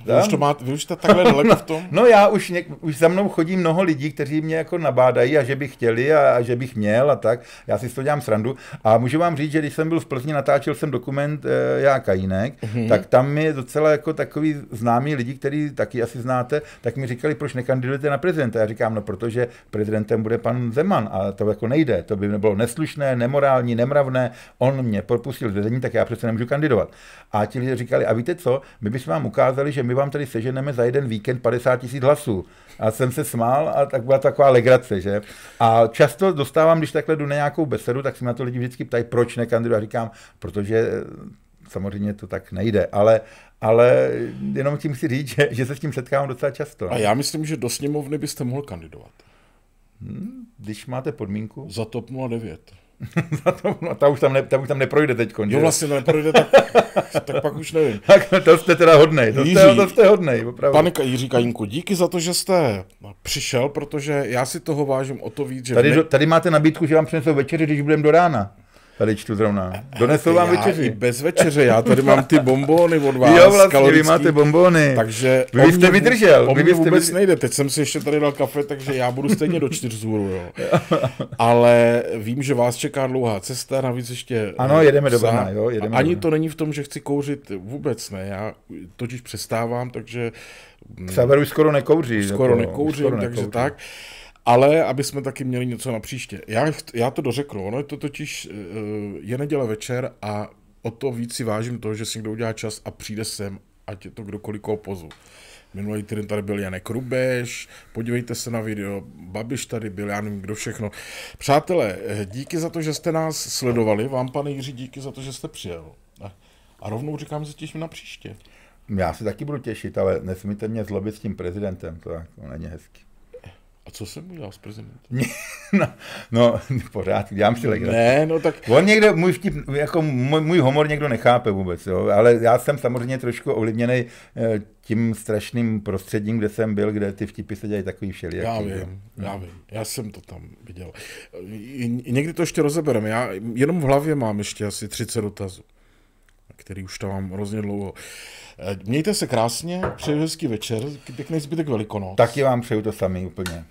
Vy už to máte, vy už jste takhle daleko no, v tom? No já už, něk, už za mnou chodí mnoho lidí, kteří mě jako nabádají a že by chtěli a, a že bych měl a tak. Já si to dělám srandu. A můžu vám říct, že když jsem byl v Plzni, natáčel jsem dokument e, eh, Já Kajínek, mm-hmm. tak tam je docela jako takový známý lidi, který taky asi znáte, tak mi říkali, proč nekandidujete na prezidenta. Já říkám, no protože prezidentem bude pan Zeman a to jako nejde. To by bylo neslušné, nemorální, nemravné. On mě propustil z vězení, tak já přece nemůžu kandidovat. A ti lidé říkali, a víte co, my bychom vám ukázali, říkali, že my vám tady seženeme za jeden víkend 50 tisíc hlasů. A jsem se smál a tak byla taková legrace, že? A často dostávám, když takhle jdu na nějakou besedu, tak se na to lidi vždycky ptají, proč nekandiduji. A říkám, protože eh, samozřejmě to tak nejde, ale, ale jenom tím si říct, že, že se s tím setkávám docela často. A já myslím, že do sněmovny byste mohl kandidovat. Hmm, když máte podmínku. Za TOP 09 za to, no, ta, už tam ne, ta už tam neprojde teď. Jo, vlastně neprojde, tak, tak pak už nevím. Tak to jste teda hodnej, to, Jiří, jste, to jste hodnej, opravdu. Pane Jiří Kajínku, díky za to, že jste no, přišel, protože já si toho vážím o to víc, že... Tady, my... tady máte nabídku, že vám přinesou večeři, když budeme do rána. Tady čtu zrovna. Donesl vám večeři. i bez večeře, já tady mám ty bombóny od vás. Jo, vlastně, kalorický, vy máte bombóny. Takže vy jste vydržel. vy mě vůbec vydržel. nejde, teď jsem si ještě tady dal kafe, takže já budu stejně do čtyř zůru, jo. Ale vím, že vás čeká dlouhá cesta, navíc ještě... Ano, eh, jedeme do Brna, jo. Jedeme ani do to není v tom, že chci kouřit, vůbec ne, já totiž přestávám, takže... Sever mm, už skoro nekouří. Skoro jako- nekouřím, takže nekouřím. tak ale aby jsme taky měli něco na příště. Já, já to dořeknu, ono je to totiž, eh, je neděle večer a o to víc si vážím toho, že si někdo udělá čas a přijde sem, ať je to kdokoliv koho Minulý týden tady byl Janek Rubeš, podívejte se na video, Babiš tady byl, já nevím kdo všechno. Přátelé, eh, díky za to, že jste nás sledovali, vám pane Jiří, díky za to, že jste přijel. A rovnou říkám, že se těším na příště. Já se taky budu těšit, ale nesmíte mě zlobit s tím prezidentem, to, to jako není hezky. A co jsem udělal s prezidentem? no, no, pořád, dělám si legraci. Ne, no tak... On někde můj vtip, jako můj, můj humor někdo nechápe vůbec, jo, ale já jsem samozřejmě trošku ovlivněný eh, tím strašným prostředím, kde jsem byl, kde ty vtipy se dělají takový všelijaký. Já vím, no. já vím, já jsem to tam viděl. Někdy to ještě rozebereme, já jenom v hlavě mám ještě asi 30 dotazů, který už tam mám hrozně dlouho. Eh, mějte se krásně, přeju hezký večer, pěkný zbytek Velikonoc. Taky vám přeju to samý úplně.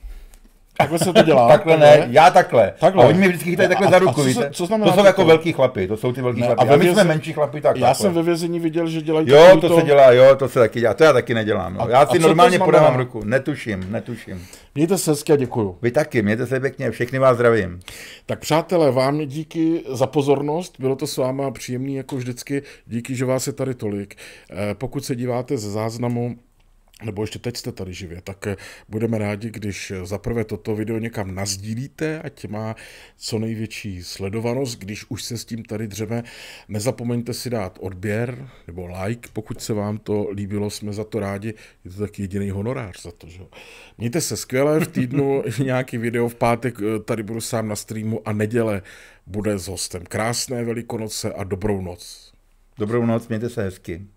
Takhle se to dělá. takhle ne, já takhle. takhle. A oni mi vždycky chytají takhle a, za ruku. co, víte? co znamená to jsou takhle? jako velký chlapy, to jsou ty velký ne, chlapy. A, a my věze... jsme menší chlapy tak. Já takhle. jsem ve vězení viděl, že dělají Jo, to, to se dělá, jo, to se taky dělá. To já taky nedělám. Jo. No. Já a si normálně podávám ruku. Netuším, netuším. Mějte se hezky a děkuju. Vy taky, mějte se pěkně, všechny vás zdravím. Tak přátelé, vám díky za pozornost, bylo to s váma příjemný jako vždycky, díky, že vás je tady tolik. Eh, pokud se díváte ze záznamu, nebo ještě teď jste tady živě, tak eh, budeme rádi, když eh, zaprvé toto video někam nazdílíte, ať má co největší sledovanost, když už se s tím tady dřeme. Nezapomeňte si dát odběr nebo like, pokud se vám to líbilo, jsme za to rádi, je to taky jediný honorář za to. Že? Mějte se skvěle, v týdnu nějaký video, v pátek eh, tady budu sám na streamu a neděle bude s hostem. Krásné velikonoce a dobrou noc. Dobrou noc, mějte se hezky.